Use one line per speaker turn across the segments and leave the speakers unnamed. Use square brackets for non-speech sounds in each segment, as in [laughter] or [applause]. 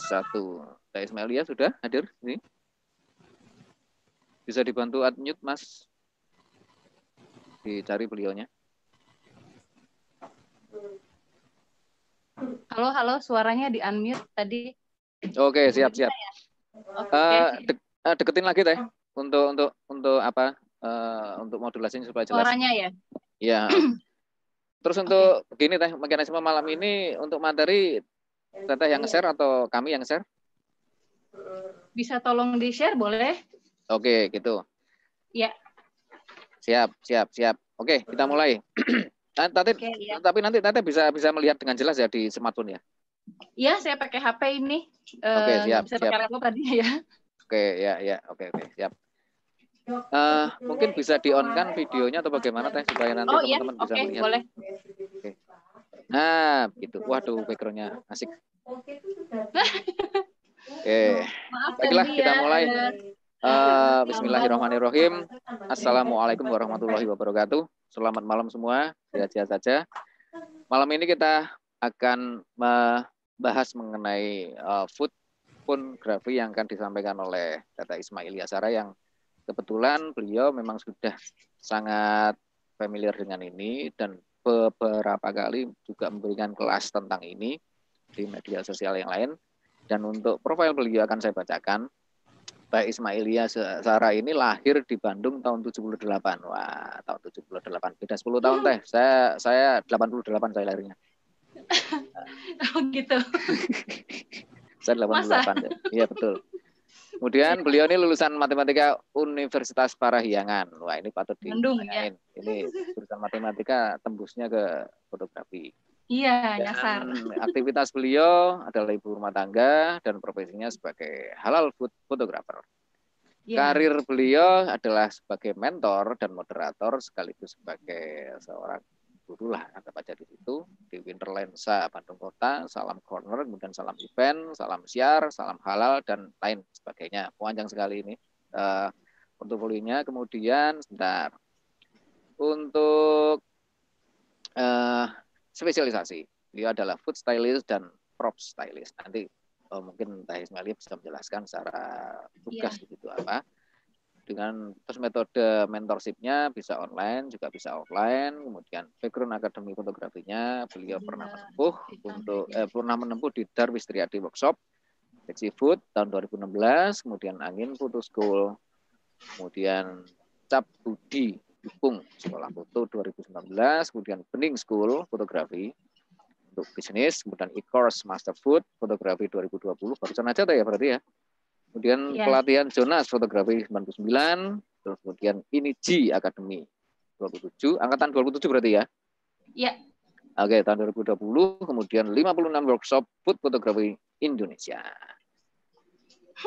Teh Ismailia ya, sudah hadir ini? Bisa dibantu unmute, Mas? Dicari beliaunya.
Halo, halo, suaranya di unmute tadi.
Oke, okay, siap, siap.
Okay. Uh,
de uh, deketin lagi teh untuk untuk untuk apa? Uh, untuk modulasinya supaya jelas. Suaranya ya. Iya. [clears throat] Terus untuk okay. begini teh mekanisme malam ini untuk materi Teteh yang share atau kami
yang share? Bisa tolong di-share boleh?
Oke, gitu. Ya. Siap, siap, siap. Oke, kita mulai. [clears throat] Nah, Tante, Oke, ya. tapi nanti Tante bisa bisa melihat dengan jelas ya di smartphone ya.
Iya, saya pakai HP ini. Eh, oke, siap. Bisa siap. pakai tadi [laughs] ya.
Oke, ya, ya. Oke, oke, siap. Uh, mungkin bisa di on kan videonya atau bagaimana teh supaya nanti teman-teman oh, iya. bisa okay, melihat. Boleh. Oke. Nah, gitu. Waduh, backgroundnya asik.
Oke, okay. Ya, baiklah kita ya. mulai. Uh, Bismillahirrahmanirrahim.
Assalamualaikum warahmatullahi wabarakatuh. Selamat malam semua. Sehat-sehat saja. Malam ini kita akan membahas mengenai uh, food grafi yang akan disampaikan oleh Tata Ismail Yasara yang kebetulan beliau memang sudah sangat familiar dengan ini dan beberapa kali juga memberikan kelas tentang ini di media sosial yang lain. Dan untuk profil beliau akan saya bacakan. Baik Ismailia Sarah ini lahir di Bandung tahun 78. Wah, tahun 78. Beda 10 tahun hmm. teh. Saya saya 88 saya lahirnya. [laughs] Oh gitu. [laughs] saya 88 Masa? ya. Iya betul. Kemudian beliau ini lulusan matematika Universitas Parahyangan. Wah, ini patut Mendung, Ya. Ini lulusan matematika tembusnya ke fotografi.
Iya, dan nyasar.
Aktivitas beliau adalah ibu rumah tangga dan profesinya sebagai halal food photographer. Yeah. Karir beliau adalah sebagai mentor dan moderator sekaligus sebagai seorang guru lah ada nah, baca di situ di Winterlensa Bandung Kota Salam Corner kemudian Salam Event Salam Siar Salam Halal dan lain sebagainya panjang sekali ini uh, untuk volumenya kemudian sebentar untuk uh, spesialisasi dia adalah food stylist dan prop stylist nanti oh, mungkin Teh Ismail bisa menjelaskan secara tugas yeah. begitu apa dengan terus metode mentorshipnya bisa online juga bisa offline kemudian background akademi fotografinya beliau iya, pernah menempuh untuk eh, pernah menempuh di Darwistriadi Workshop Sexy Food tahun 2016 kemudian Angin Foto School kemudian Cap Budi Dukung Sekolah Foto 2019 kemudian Bening School Fotografi untuk bisnis kemudian e-course Master Food Fotografi 2020 barusan aja tuh ya berarti ya Kemudian ya. pelatihan Jonas fotografi 99, terus kemudian ini G Academy 27, angkatan 27 berarti ya? Iya. Oke, tahun 2020, kemudian 56 workshop food fotografi Indonesia.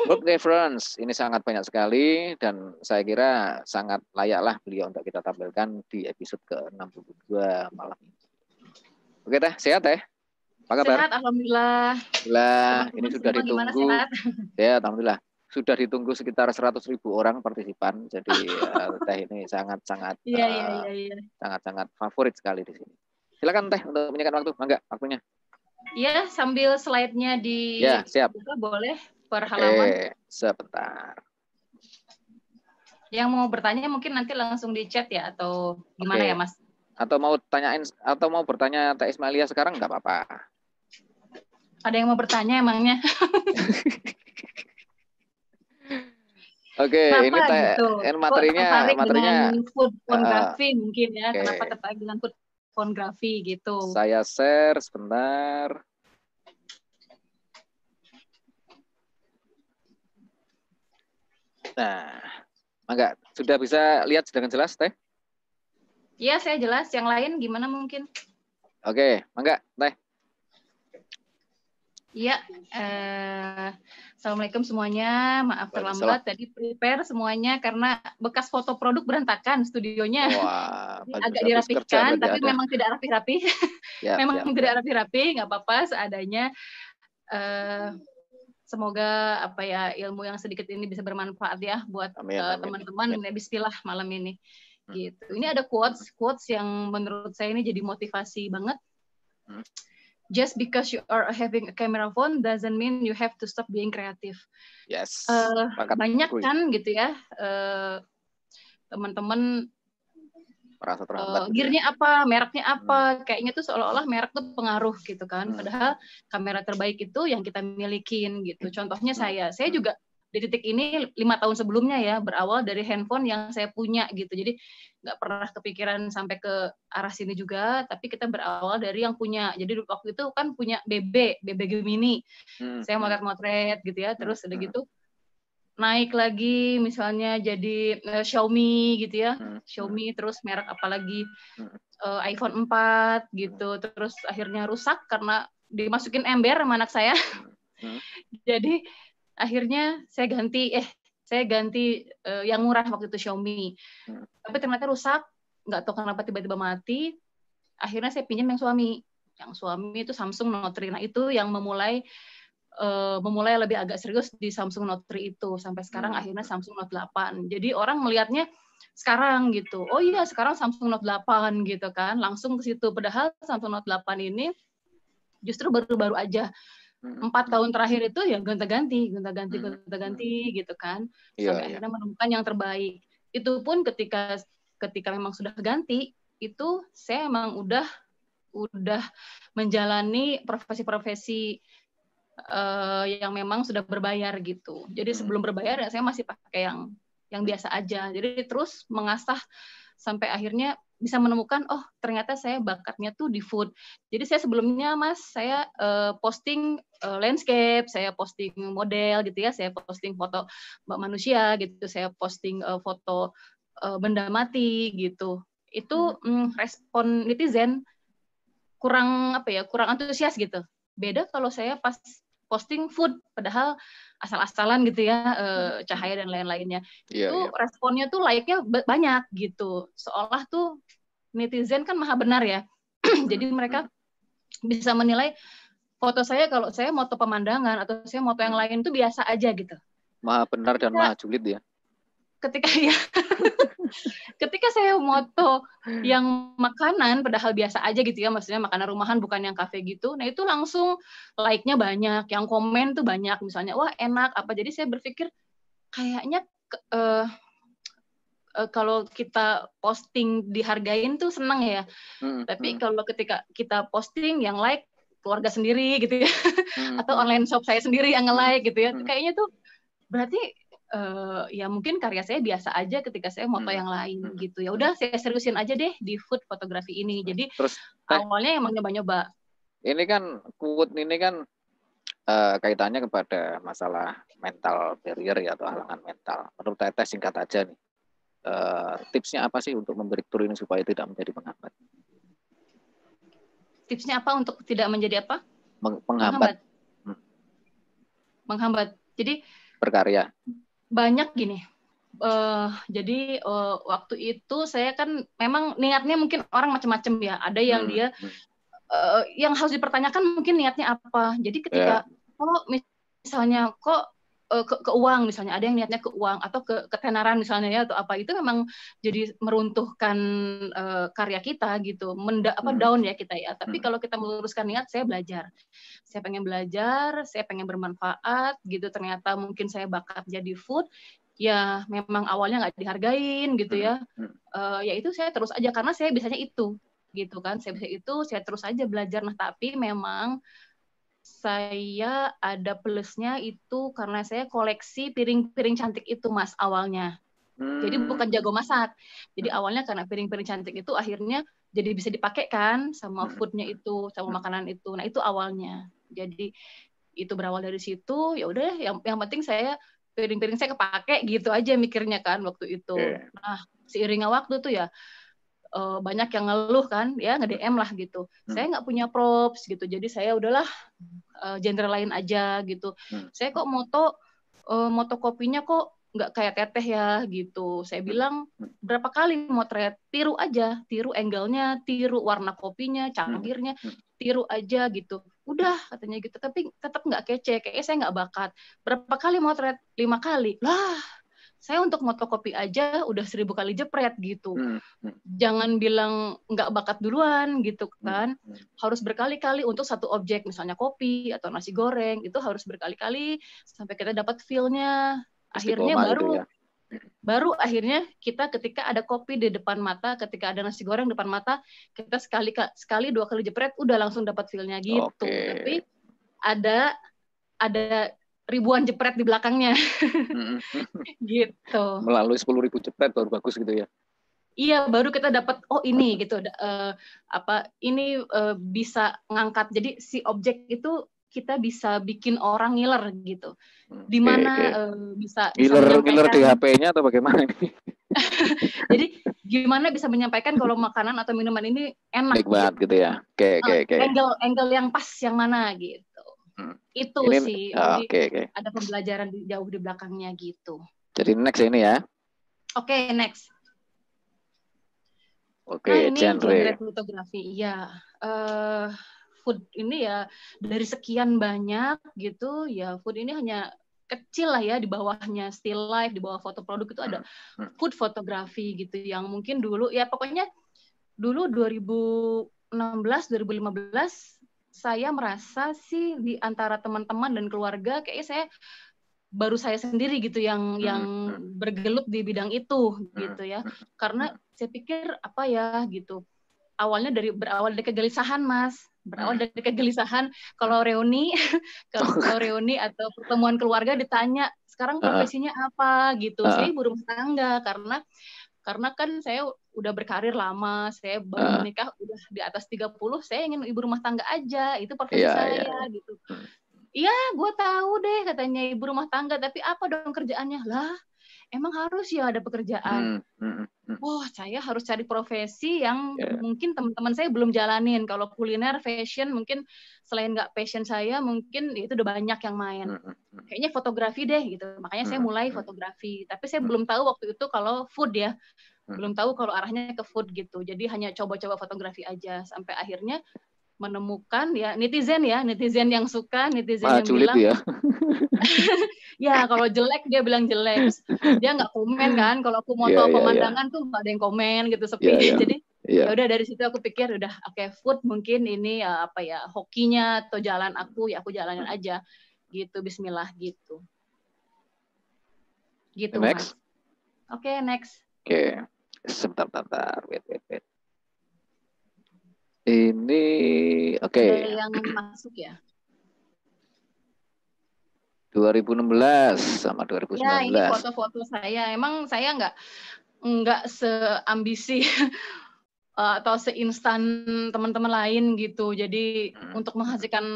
Work reference ini sangat banyak sekali dan saya kira sangat layaklah beliau untuk kita tampilkan di episode ke-62 malam ini. Oke teh, sehat teh. Apa kabar? Sehat,
alhamdulillah.
Alhamdulillah, ini sudah ditunggu. Sehat? Ya, alhamdulillah. Sudah ditunggu sekitar 100 ribu orang partisipan. Jadi uh, [laughs] teh ini sangat-sangat uh, yeah, yeah, sangat-sangat favorit sekali di sini. Silakan teh untuk menyekat waktu, mangga waktunya.
Iya, sambil slide-nya di Ya, siap. Boleh per halaman. Oke,
sebentar.
Yang mau bertanya mungkin nanti langsung di chat ya atau
gimana Oke. ya, Mas? Atau mau tanyain atau mau bertanya Teh Ismailia sekarang nggak apa-apa.
Ada yang mau bertanya emangnya? [laughs]
Oke, okay, ini teh gitu? materinya tertarik materinya food ah, pornography uh,
mungkin ya. Okay. Kenapa tertarik dengan food pornography gitu? Saya
share sebentar. Nah, enggak sudah bisa lihat dengan jelas teh?
Iya, saya jelas. Yang lain gimana mungkin?
Oke, okay, enggak teh.
Iya, uh, assalamualaikum semuanya. Maaf terlambat tadi prepare semuanya karena bekas foto produk berantakan studionya. Wah, agak dirapikan, tapi ada. memang tidak rapi-rapi. Ya, [laughs] memang ya, ya. tidak rapi-rapi, nggak apa-apa seadanya. Uh, semoga apa ya ilmu yang sedikit ini bisa bermanfaat ya buat eh, teman-teman uh, ya. bismillah malam ini hmm. gitu ini ada quotes quotes yang menurut saya ini jadi motivasi banget hmm just because you are having a camera phone doesn't mean you have to stop being creative. Yes. Uh, banyak kui. kan gitu ya eh, teman-teman. Merasa Uh, gearnya apa, mereknya apa, hmm. kayaknya tuh seolah-olah merek tuh pengaruh gitu kan. Hmm. Padahal kamera terbaik itu yang kita milikin gitu. Hmm. Contohnya hmm. saya, saya hmm. juga di titik ini lima tahun sebelumnya ya berawal dari handphone yang saya punya gitu jadi nggak pernah kepikiran sampai ke arah sini juga tapi kita berawal dari yang punya jadi waktu itu kan punya BB BB Gemini hmm. saya motret-motret gitu ya terus udah hmm. gitu naik lagi misalnya jadi uh, Xiaomi gitu ya hmm. Xiaomi terus merek apalagi uh, hmm. eh, iPhone 4 gitu hmm. terus akhirnya rusak karena dimasukin ember sama anak saya hmm. [laughs] jadi akhirnya saya ganti eh saya ganti uh, yang murah waktu itu Xiaomi hmm. tapi ternyata rusak nggak tahu kenapa tiba-tiba mati akhirnya saya pinjam yang suami yang suami itu Samsung Note 3 nah itu yang memulai uh, memulai lebih agak serius di Samsung Note 3 itu sampai sekarang hmm. akhirnya Samsung Note 8 jadi orang melihatnya sekarang gitu oh iya sekarang Samsung Note 8 gitu kan langsung ke situ padahal Samsung Note 8 ini justru baru-baru aja empat hmm. tahun terakhir itu ya gonta-ganti, gonta-ganti, hmm. gonta-ganti gitu kan. Yeah, Sampai yeah. akhirnya menemukan yang terbaik. Itu pun ketika ketika memang sudah ganti, itu saya emang udah udah menjalani profesi-profesi uh, yang memang sudah berbayar gitu. Jadi hmm. sebelum berbayar ya saya masih pakai yang yang biasa aja. Jadi terus mengasah sampai akhirnya bisa menemukan oh ternyata saya bakatnya tuh di food. Jadi saya sebelumnya Mas saya uh, posting Eh, landscape, saya posting model gitu ya, saya posting foto manusia gitu, saya posting uh, foto uh, benda mati gitu. Itu hmm. mm, respon netizen kurang apa ya, kurang antusias gitu. Beda kalau saya pas posting food padahal asal-asalan gitu ya hmm. cahaya dan lain-lainnya yeah, itu yeah. responnya tuh like-nya banyak gitu seolah tuh netizen kan maha benar ya [clears throat] jadi mereka hmm. bisa menilai foto saya kalau saya moto pemandangan atau saya moto yang hmm. lain itu biasa aja gitu.
Maha benar dan maha sulit ya.
Ketika ya, [laughs] ketika saya moto hmm. yang makanan padahal biasa aja gitu ya, maksudnya makanan rumahan bukan yang kafe gitu. Nah itu langsung like-nya banyak, yang komen tuh banyak misalnya, wah enak apa. Jadi saya berpikir kayaknya uh, uh, kalau kita posting dihargain tuh seneng ya. Hmm, Tapi hmm. kalau ketika kita posting yang like keluarga sendiri gitu ya hmm. atau hmm. online shop saya sendiri yang hmm, nge-like gitu ya hmm. kayaknya tuh berarti uh, ya mungkin karya saya biasa aja ketika saya mau hmm. yang lain hmm. gitu ya udah saya seriusin aja deh di food fotografi ini hmm, jadi Terus, awalnya emang nyoba-nyoba
ini kan food ini kan uh, kaitannya kepada masalah mental barrier ya atau halangan mental menurut teteh singkat aja nih uh, tipsnya apa sih untuk memberi turun supaya tidak menjadi penghambat
tipsnya apa untuk tidak menjadi apa?
Menghambat.
Menghambat. Jadi berkarya. Banyak gini. Uh, jadi uh, waktu itu saya kan memang niatnya mungkin orang macam-macam ya. Ada yang hmm. dia uh, yang harus dipertanyakan mungkin niatnya apa. Jadi ketika yeah. Oh, kalau misalnya kok Eh, ke, ke uang misalnya ada yang niatnya ke uang atau ke ketenaran misalnya ya atau apa itu memang jadi meruntuhkan uh, karya kita gitu menda apa hmm. down ya kita ya tapi hmm. kalau kita meluruskan niat saya belajar saya pengen belajar saya pengen bermanfaat gitu ternyata mungkin saya bakat jadi food ya memang awalnya nggak dihargain gitu hmm. ya hmm. uh, ya itu saya terus aja karena saya biasanya itu gitu kan saya bisa itu saya terus aja belajar nah tapi memang saya ada plusnya itu karena saya koleksi piring-piring cantik itu mas awalnya.
Hmm. Jadi bukan
jago masak. Jadi awalnya karena piring-piring cantik itu akhirnya jadi bisa dipakai kan sama hmm. foodnya itu, sama makanan itu. Nah itu awalnya. Jadi itu berawal dari situ. Ya udah, yang yang penting saya piring-piring saya kepake gitu aja mikirnya kan waktu itu. Yeah. Nah seiringnya waktu tuh ya uh, banyak yang ngeluh kan ya nge DM lah gitu hmm. saya nggak punya props gitu jadi saya udahlah uh, genre lain aja gitu hmm. saya kok moto uh, kopinya kok nggak kayak teteh ya gitu. Saya hmm. bilang berapa kali motret, tiru aja, tiru angle-nya, tiru warna kopinya, hmm. cangkirnya, hmm. tiru aja gitu. Udah katanya gitu, tapi tetap nggak kece, kayaknya saya nggak bakat. Berapa kali motret? Lima kali. Lah, saya untuk motokopi aja udah seribu kali jepret gitu. Hmm. hmm. Jangan bilang nggak bakat duluan gitu hmm, kan. Hmm. Harus berkali-kali untuk satu objek, misalnya kopi atau nasi goreng, itu harus berkali-kali sampai kita dapat feel-nya. Akhirnya baru ya. baru akhirnya kita ketika ada kopi di depan mata, ketika ada nasi goreng di depan mata, kita sekali sekali dua kali jepret udah langsung dapat feel-nya gitu. Okay. Tapi ada ada ribuan jepret di belakangnya. [laughs] gitu.
Melalui sepuluh ribu jepret baru bagus gitu ya.
Iya, baru kita dapat oh ini gitu uh, apa ini uh, bisa ngangkat. Jadi si objek itu kita bisa bikin orang ngiler gitu.
Hmm, di mana okay, okay. uh,
eh, bisa ngiler ngiler di
HP-nya atau bagaimana ini?
[laughs] Jadi gimana bisa menyampaikan kalau makanan atau minuman ini enak? Baik banget
gitu, gitu ya. Oke, okay, oke, okay, ah, oke. Okay. Angle
angle yang pas yang mana gitu. Hmm. Itu ini, sih. Oh, ah, okay, okay. Ada pembelajaran di, jauh di belakangnya gitu.
Jadi next ya ini ya.
Oke, okay, next.
Oke, okay, nah, ini genre. genre
fotografi. Ya Uh, eh, food ini ya dari sekian banyak gitu ya food ini hanya kecil lah ya di bawahnya still life di bawah foto produk itu ada hmm, hmm. food fotografi gitu yang mungkin dulu ya pokoknya dulu 2016 2015 saya merasa sih di antara teman-teman dan keluarga kayaknya saya baru saya sendiri gitu yang hmm, yang hmm. bergelut di bidang itu hmm, gitu ya karena saya pikir apa ya gitu awalnya dari berawal dari kegelisahan mas berawal dari kegelisahan kalau reuni [laughs] kalau reuni atau pertemuan keluarga ditanya sekarang ah. profesinya apa gitu ah. saya ibu rumah tangga karena karena kan saya udah berkarir lama, saya baru uh. menikah udah di atas 30, saya ingin ibu rumah tangga aja, itu profesi yeah, saya yeah. gitu. Hmm. Iya, gue tahu deh katanya ibu rumah tangga, tapi apa dong kerjaannya? Lah, emang harus ya ada pekerjaan. Hmm, hmm, hmm, hmm. Wah, saya harus cari profesi yang yeah. mungkin teman-teman saya belum jalanin. Kalau kuliner, fashion, mungkin selain nggak passion saya, mungkin ya itu udah banyak yang main. Kayaknya fotografi deh gitu. Makanya saya mulai fotografi. Tapi saya belum tahu waktu itu kalau food ya. Hmm. belum tahu kalau arahnya ke food gitu jadi hanya coba-coba fotografi aja sampai akhirnya menemukan ya netizen ya netizen yang suka netizen Malah yang bilang ya [laughs] ya kalau jelek dia bilang jelek dia nggak komen kan kalau aku mau yeah, iya, iya, iya. pemandangan yeah. tuh nggak ada yang komen gitu sepi yeah, yeah. jadi yeah. ya udah dari situ aku pikir udah oke okay, food mungkin ini ya, apa ya hokinya atau jalan aku ya aku jalanin aja gitu Bismillah gitu gitu next. oke okay, next oke
okay sebentar, sebentar, wait, wait, wait. Ini oke. Okay.
yang masuk ya.
2016 sama 2019. Ya, ini
foto-foto saya. Emang saya nggak nggak seambisi [laughs] eh, atau seinstan teman-teman lain gitu. Jadi hmm. untuk menghasilkan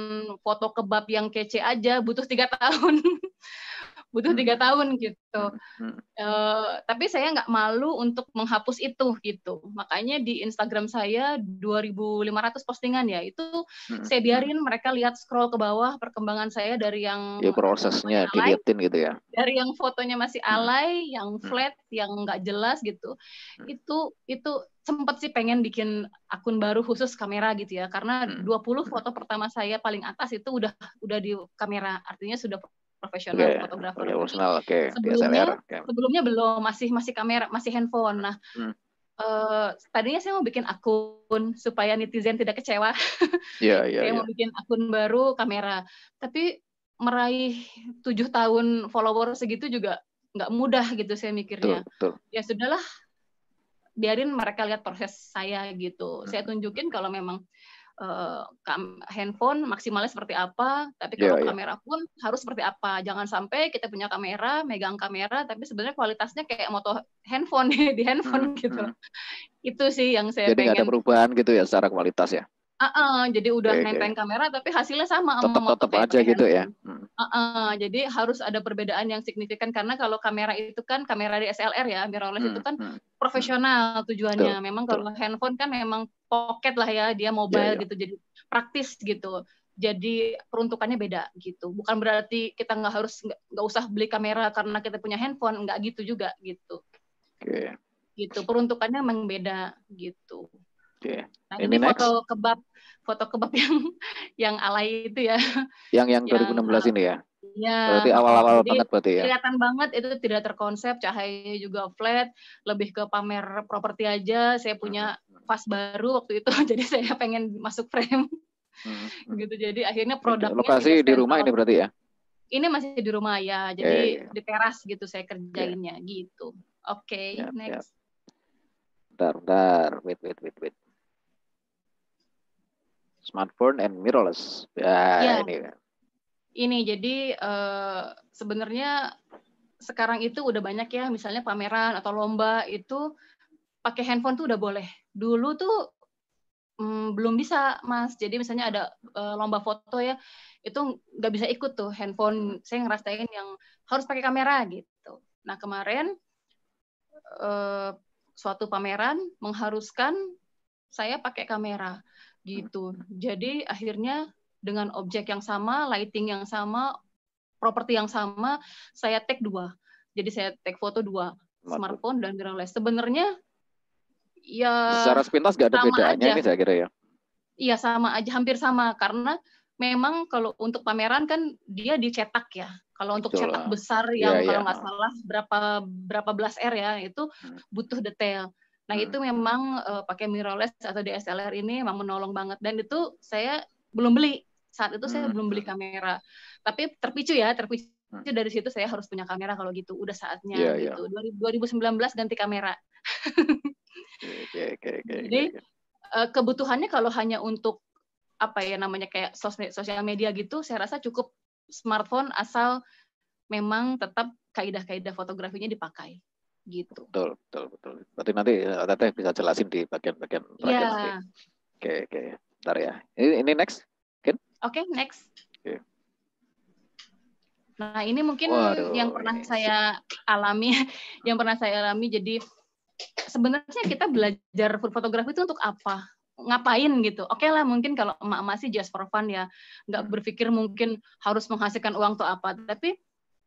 foto kebab yang kece aja butuh tiga [laughs] tahun butuh tiga hmm. tahun gitu. Hmm. Uh, tapi saya nggak malu untuk menghapus itu gitu. Makanya di Instagram saya 2.500 postingan ya itu hmm. saya biarin mereka lihat scroll ke bawah perkembangan saya dari yang ya, prosesnya alay, gitu ya. Dari yang fotonya masih alay, hmm. yang flat, yang nggak jelas gitu. Hmm. Itu itu sempat sih pengen bikin akun baru khusus kamera gitu ya karena 20 foto pertama saya paling atas itu udah udah di kamera artinya sudah profesional okay. fotografer. Okay, profesional,
oke. Okay. Sebelumnya, okay.
sebelumnya belum, masih masih kamera, masih handphone. Nah, hmm. Uh, tadinya saya mau bikin akun supaya netizen tidak kecewa. [laughs] Yeah, yeah, saya yeah. mau iya. bikin akun baru kamera. Tapi meraih tujuh tahun follower segitu juga nggak mudah gitu saya mikirnya. Betul, betul. Ya sudahlah, biarin mereka lihat proses saya gitu. Hmm. Saya tunjukin kalau memang uh, handphone maksimalnya seperti apa, tapi iya, kalau yeah, yeah. kamera pun harus seperti apa. Jangan sampai kita punya kamera, megang kamera, tapi sebenarnya kualitasnya kayak moto handphone [laughs] di handphone hmm, gitu. Hmm. Itu sih yang saya Jadi pengen. Jadi ada
perubahan gitu ya secara kualitas ya?
Uh -uh, jadi udah okay, nempelin okay. kamera tapi hasilnya sama tetap, sama
tetap aja handphone. gitu ya. Uh
-uh, jadi harus ada perbedaan yang signifikan karena kalau kamera itu kan kamera DSLR ya mirrorless hmm, itu kan hmm, profesional hmm. tujuannya. Tuh, memang kalau handphone kan memang pocket lah ya dia mobile yeah, yeah. gitu jadi praktis gitu. Jadi peruntukannya beda gitu. Bukan berarti kita nggak harus nggak usah beli kamera karena kita punya handphone nggak gitu juga gitu. Okay. Gitu peruntukannya memang beda gitu.
Okay. Nah, foto
kebab foto kebab yang [laughs] yang alay itu ya.
Yang yang 2016 [laughs] yang, ini ya.
Iya. Berarti awal-awal banget berarti ya. Kelihatan banget itu tidak terkonsep, cahaya juga flat, lebih ke pamer properti aja. Saya punya hmm. vas baru waktu itu, [laughs] jadi saya pengen masuk frame. Hmm, hmm. gitu. Jadi akhirnya produknya
lokasi di rumah ini berarti ya.
Ini masih di rumah ya. ya jadi yeah, yeah, di teras gitu saya ya. kerjainnya yeah. gitu. Oke, okay, ya, yeah, next. Yeah.
Bentar, bentar. Wait, wait, wait, wait smartphone and mirrorless. Ya, ya. ini.
Ini jadi uh, sebenarnya sekarang itu udah banyak ya misalnya pameran atau lomba itu pakai handphone tuh udah boleh. Dulu tuh mm, belum bisa mas jadi misalnya ada uh, lomba foto ya itu nggak bisa ikut tuh handphone saya ngerasain yang harus pakai kamera gitu nah kemarin uh, suatu pameran mengharuskan saya pakai kamera gitu. Jadi akhirnya dengan objek yang sama, lighting yang sama, properti yang sama, saya take dua. Jadi saya take foto dua, smartphone dan mirrorless. Sebenarnya ya secara sepintas gak ada bedanya aja. ini saya kira ya. Iya sama aja, hampir sama karena memang kalau untuk pameran kan dia dicetak ya. Kalau untuk Itulah. cetak besar yang ya, kalau nggak salah berapa berapa belas r ya itu hmm. butuh detail. Nah hmm. itu memang uh, pakai mirrorless atau DSLR ini memang menolong banget dan itu saya belum beli saat itu saya hmm. belum beli kamera tapi terpicu ya terpicu hmm. dari situ saya harus punya kamera kalau gitu udah saatnya yeah, iya. gitu yeah. 2019 ganti kamera
okay, okay, okay, jadi
eh, kebutuhannya kalau hanya untuk apa ya namanya kayak sosial media gitu saya rasa cukup smartphone asal memang tetap kaidah-kaidah fotografinya dipakai
gitu. Betul, betul, betul. Berarti nanti eh, Teteh bisa jelasin di bagian-bagian terakhir yeah. nanti. Iya. Oke, oke. Okay. Bentar ya. Ini, ini next,
Oke, okay, next. Okay. Nah, ini mungkin Waduh, yang pernah ini. saya alami, [laughs] yang pernah saya alami. Jadi sebenarnya kita belajar fotografi itu untuk apa? ngapain gitu. Oke okay lah mungkin kalau emak masih just for fun ya, nggak hmm. berpikir mungkin harus menghasilkan uang atau apa. Tapi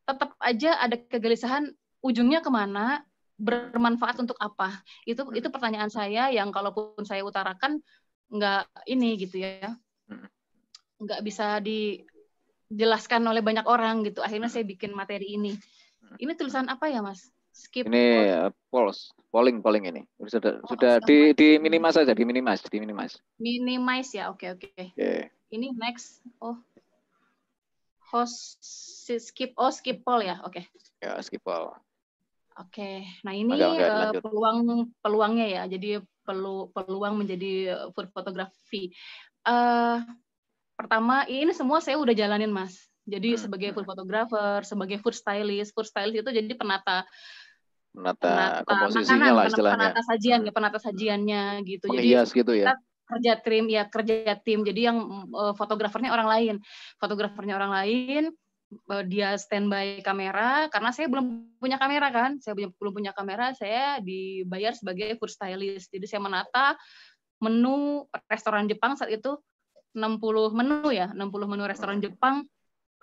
tetap aja ada kegelisahan ujungnya kemana, bermanfaat untuk apa? Itu hmm. itu pertanyaan saya yang kalaupun saya utarakan nggak ini gitu ya, hmm. nggak bisa dijelaskan oleh banyak orang gitu. Akhirnya hmm. saya bikin materi ini. Ini tulisan apa ya, Mas? Skip. Ini eh,
polls, polling, polling ini sudah oh, sudah di di saja, di minimas, di
Minimize ya, oke okay, oke. Okay. Yeah. Ini next, oh host skip, oh skip poll ya, oke. Okay. Ya skip poll. Oke, nah ini eh, peluang peluangnya ya. Jadi perlu peluang menjadi eh, food fotografi. Uh, eh, pertama ini semua saya udah jalanin mas. Jadi hmm. sebagai hmm. food photographer, sebagai food stylist, food stylist itu jadi penata
penata, penata komposisinya makanan, lah
istilahnya. Penata sajian ya, penata sajiannya gitu. Menghias jadi, gitu ya. kerja tim ya kerja tim jadi yang uh, fotografernya orang lain fotografernya orang lain Eh, dia standby kamera karena saya belum punya kamera kan saya belum punya kamera saya dibayar sebagai food stylist jadi saya menata menu restoran Jepang saat itu 60 menu ya 60 menu restoran Jepang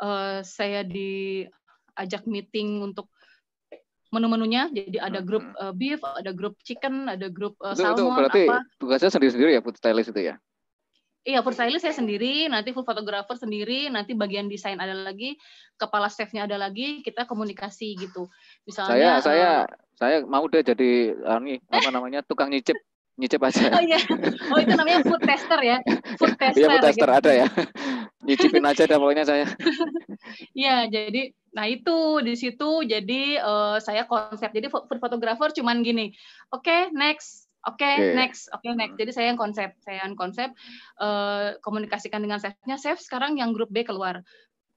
eh, saya diajak meeting untuk menu-menunya jadi ada hmm. grup eh, beef ada grup chicken ada grup uh, itu, salmon itu berarti apa
tugasnya sendiri-sendiri ya food stylist itu ya
Iya, stylist saya sendiri, nanti full fotografer sendiri, nanti bagian desain ada lagi, kepala staffnya ada lagi, kita komunikasi gitu. Misalnya saya eh, saya
saya mau deh jadi eh, ini apa namanya tukang nyicip nyicip aja. Oh iya.
Oh itu namanya food tester ya. Food iya, tester. Iya, food tester gitu. ada ya.
Nyicipin aja dah pokoknya saya.
Iya, jadi nah itu di situ jadi uh, saya konsep jadi food photographer cuman gini. Oke, okay, next Oke, okay, okay. next. Oke, okay, next. Hmm. Jadi saya yang konsep, saya yang konsep uh, komunikasikan dengan chefnya. Chef sekarang yang grup B keluar.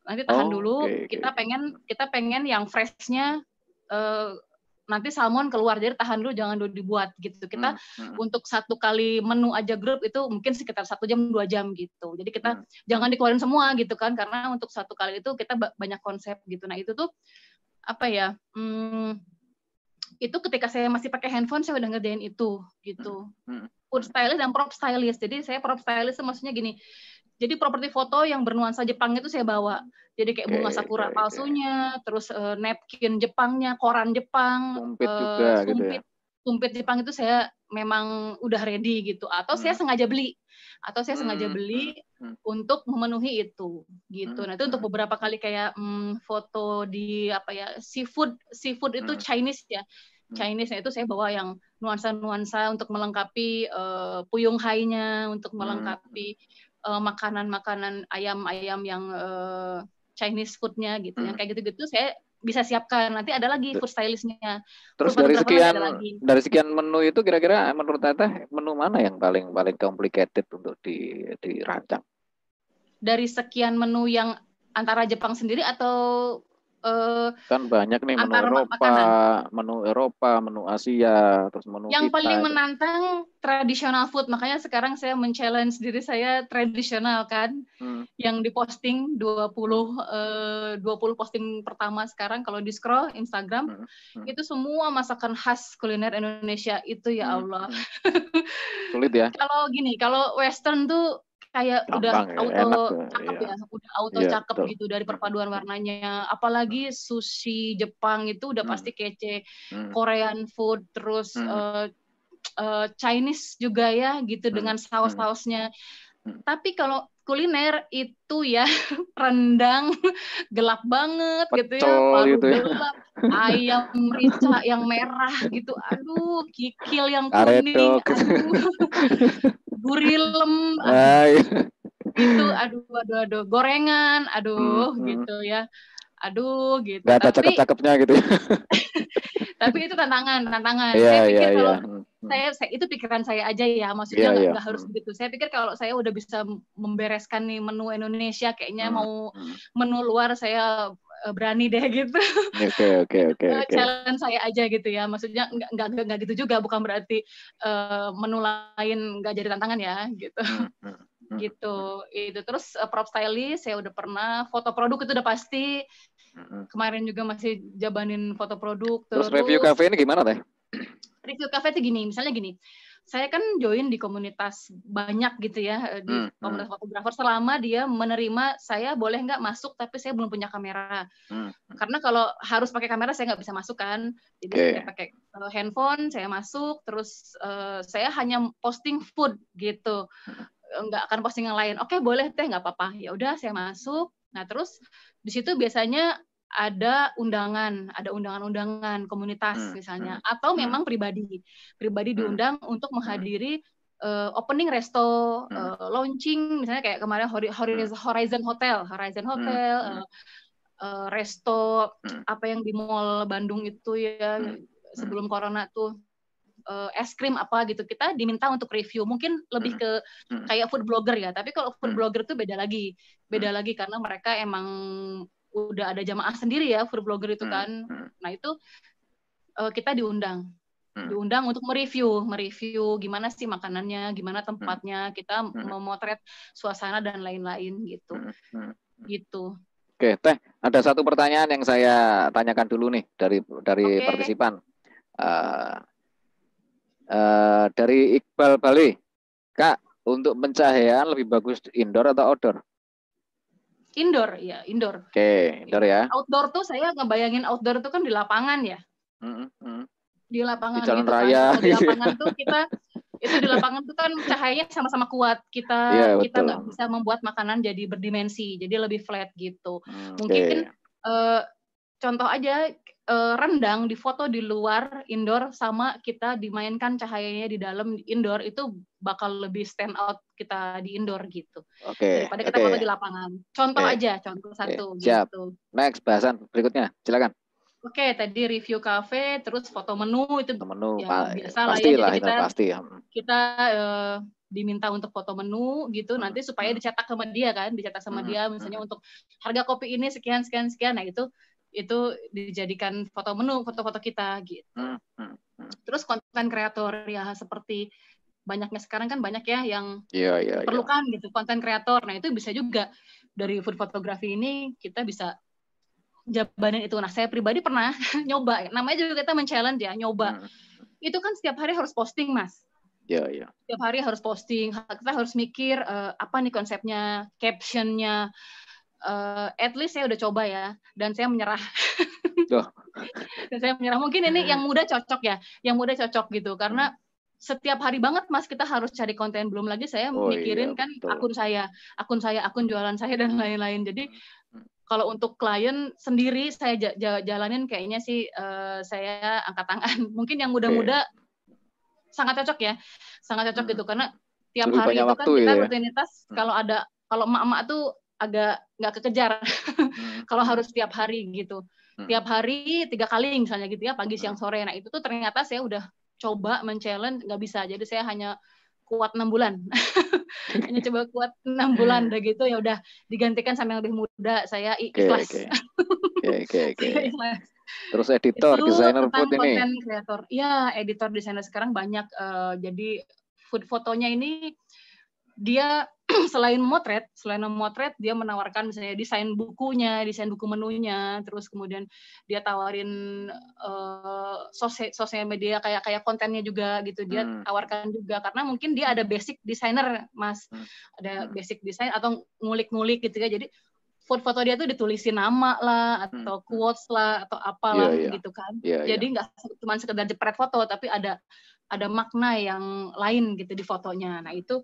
Nanti tahan oh, dulu. Okay, kita pengen kita pengen yang freshnya uh, nanti salmon keluar. Jadi tahan dulu, jangan dulu dibuat gitu. Kita hmm, hmm. untuk satu kali menu aja grup itu mungkin sekitar satu jam dua jam gitu. Jadi kita hmm. jangan dikeluarin semua gitu kan, karena untuk satu kali itu kita banyak konsep gitu. Nah itu tuh apa ya? Hmm, itu ketika saya masih pakai handphone saya udah ngerjain itu gitu hmm, hmm. food stylist dan prop stylist jadi saya prop stylist maksudnya gini jadi properti foto yang bernuansa Jepang itu saya bawa jadi kayak bunga sakura okay, palsunya okay. terus uh, napkin Jepangnya koran Jepang sumpit uh, gitu ya Jepang itu saya memang udah ready gitu atau hmm. saya sengaja beli atau saya hmm, sengaja beli hmm. untuk memenuhi itu gitu. Hmm. Nah itu untuk beberapa kali kayak hmm, foto di apa ya seafood seafood itu hmm. Chinese ya Chinese-nya itu saya bawa yang nuansa-nuansa untuk melengkapi uh, puyung hai untuk hmm. melengkapi eh, makanan-makanan ayam-ayam yang uh, Chinese food-nya gitu. Hmm. Yang kayak gitu-gitu saya bisa siapkan. Nanti ada lagi food stylist-nya. Terus dari sekian
dari sekian menu itu kira-kira menurut Teteh menu mana yang paling paling complicated untuk di dirancang?
Dari sekian menu yang antara Jepang sendiri atau uh, kan
banyak nih menu Eropa, makanan. menu Eropa, menu Asia, terus menu Yang kita, paling gitu.
menantang tradisional food, makanya sekarang saya men-challenge diri saya tradisional kan. Hmm. Yang diposting 20 uh, 20 posting pertama sekarang kalau di scroll Instagram hmm. Hmm. itu semua masakan khas kuliner Indonesia itu ya hmm. Allah.
Hmm. Sulit ya. [laughs]
kalau gini, kalau western tuh kayak Gampang, udah ya, auto ya, cakep ya. ya, udah auto ya, cakep betul. gitu dari hmm. perpaduan warnanya. Apalagi sushi Jepang itu udah hmm. pasti kece, hmm. Korean food terus hmm. uh, uh, Chinese juga ya gitu hmm. dengan hmm. saus-sausnya. Hmm. Tapi kalau kuliner itu ya [laughs] rendang gelap banget gitu ya paru gitu ya. gelap ayam merica yang merah gitu aduh kikil yang kuning
aduh [laughs]
gurilem
aduh,
gitu aduh aduh aduh gorengan aduh hmm, gitu ya aduh gitu. Gak ada tapi,
cakep-cakepnya gitu. Ya. [laughs]
tapi itu tantangan, tantangan. Yeah, saya iya, pikir yeah, kalau yeah. Hmm, hmm. Saya, saya itu pikiran saya aja ya, maksudnya iya, nggak yeah, yeah. harus hmm. begitu. Saya pikir kalau saya udah bisa membereskan nih menu Indonesia, kayaknya hmm. mau menu luar saya eh, berani deh gitu.
Iya, oke oke [laughs] oke. Challenge
saya aja gitu ya, maksudnya nggak nggak gitu juga, bukan berarti uh, menu lain nggak jadi tantangan ya gitu. gitu itu terus uh, prop stylist saya udah pernah foto produk itu udah pasti Kemarin juga masih jabanin foto produk. Terus, terus review cafe ini gimana teh? [clears throat] Review cafe itu gini, misalnya gini. Saya kan join di komunitas banyak gitu ya eh, di mm-hmm. komunitas fotografer selama dia menerima saya boleh nggak masuk tapi saya belum punya kamera. hmm, hmm. Karena kalau harus pakai kamera saya nggak bisa masuk kan.
Jadi okay. saya pakai
eh, handphone, saya masuk terus uh, saya hanya posting food gitu. Hmm. nggak akan posting yang lain. Oke, boleh teh, nggak apa-apa. Ya udah, saya masuk. Nah, terus di situ biasanya ada undangan, ada undangan-undangan komunitas hmm, misalnya, hmm. atau hmm. memang pribadi, pribadi diundang untuk menghadiri uh, opening resto, uh, launching misalnya kayak kemarin Horizon Hotel, Horizon Hotel, uh, uh, resto apa yang di Mall Bandung itu ya sebelum corona tuh uh, es krim apa gitu kita diminta untuk review mungkin lebih hmm. ke hmm. kayak food blogger ya tapi kalau food hmm. blogger tuh beda lagi beda lagi karena mereka emang udah ada jamaah sendiri ya food blogger itu kan nah itu uh, kita diundang diundang untuk mereview, mereview gimana sih makanannya, gimana tempatnya, kita memotret suasana dan lain-lain gitu. Gitu.
Oke, Teh, ada satu pertanyaan yang saya tanyakan dulu nih dari dari okay. partisipan. Uh, Eh, dari Iqbal Bali. Kak, untuk pencahayaan lebih bagus indoor atau outdoor?
Indoor, ya indoor.
Oke, okay, indoor ya.
Outdoor tuh saya ngebayangin outdoor tuh kan di lapangan ya. Di lapangan. Di jalan gitu kan. raya. Kan. Di [laughs] lapangan tuh kita itu di lapangan tuh kan cahayanya sama-sama kuat kita yeah, kita nggak bisa membuat makanan jadi berdimensi jadi lebih flat gitu mm, Okay. mungkin uh, contoh aja uh, rendang foto di luar indoor sama kita dimainkan cahayanya di dalam indoor itu bakal lebih stand out kita di indoor gitu.
Oke. Okay, Daripada kita okay. foto di
lapangan. Contoh okay. aja, contoh satu Siap. gitu.
Next bahasan berikutnya, silakan.
Oke, okay, tadi review kafe terus foto menu itu foto menu, ya, biasa lah ya. lah, kita, pasti ya. Kita uh, diminta untuk foto menu gitu hmm, nanti supaya hmm. dicetak sama dia kan dicetak sama hmm. dia misalnya untuk harga kopi ini sekian sekian sekian nah itu itu dijadikan foto menu foto-foto kita gitu hmm, hmm, hmm. terus konten kreator ya seperti banyaknya sekarang kan banyak ya yang yeah, yeah, iya. perlukan yeah. gitu konten kreator nah itu bisa juga dari food fotografi ini kita bisa jabanin itu nah saya pribadi pernah [laughs] nyoba namanya juga kita men-challenge ya nyoba hmm. itu kan setiap hari harus posting mas Ya, ya. Setiap hari harus posting, kita harus mikir uh, apa nih konsepnya, captionnya, uh, at least saya udah coba ya dan saya menyerah oh. [laughs] dan saya menyerah mungkin ini yang muda cocok ya yang muda cocok gitu karena hmm. setiap hari banget mas kita harus cari konten belum lagi saya oh, mikirin iya, kan betul. akun saya akun saya akun jualan saya dan lain-lain jadi hmm. kalau untuk klien sendiri saya jalanin kayaknya sih uh, saya angkat tangan [laughs] mungkin yang muda-muda okay. sangat cocok ya sangat cocok hmm. gitu karena tiap Lebih hari itu kan kita ya? rutinitas hmm. kalau ada kalau emak-emak tuh agak nggak kekejar hmm. [laughs] kalau harus tiap hari gitu hmm. tiap hari tiga kali misalnya gitu ya pagi siang hmm. sore nah itu tuh ternyata saya udah coba men-challenge nggak bisa jadi saya hanya kuat enam bulan [laughs] hanya coba kuat enam bulan udah gitu ya udah digantikan sama yang lebih muda saya ikhlas okay, [laughs]
okay. okay, okay, okay. terus editor itu desainer food ini
kreator ya editor desainer sekarang banyak uh, jadi food fotonya ini dia [clears throat] selain motret, selain memotret dia menawarkan misalnya desain bukunya, desain buku menunya, terus kemudian dia tawarin uh, eh, sosial, media kayak kayak kontennya juga gitu dia hmm. tawarkan juga karena mungkin dia ada basic desainer mas, hmm. ada hmm. basic desain atau ngulik-ngulik gitu ya jadi foto-foto dia tuh ditulisin nama lah hmm. atau quotes lah atau apalah yeah, yeah. gitu kan. Yeah, iya. Jadi nggak cuma sekedar jepret foto tapi ada ada makna yang lain gitu di fotonya. Nah, itu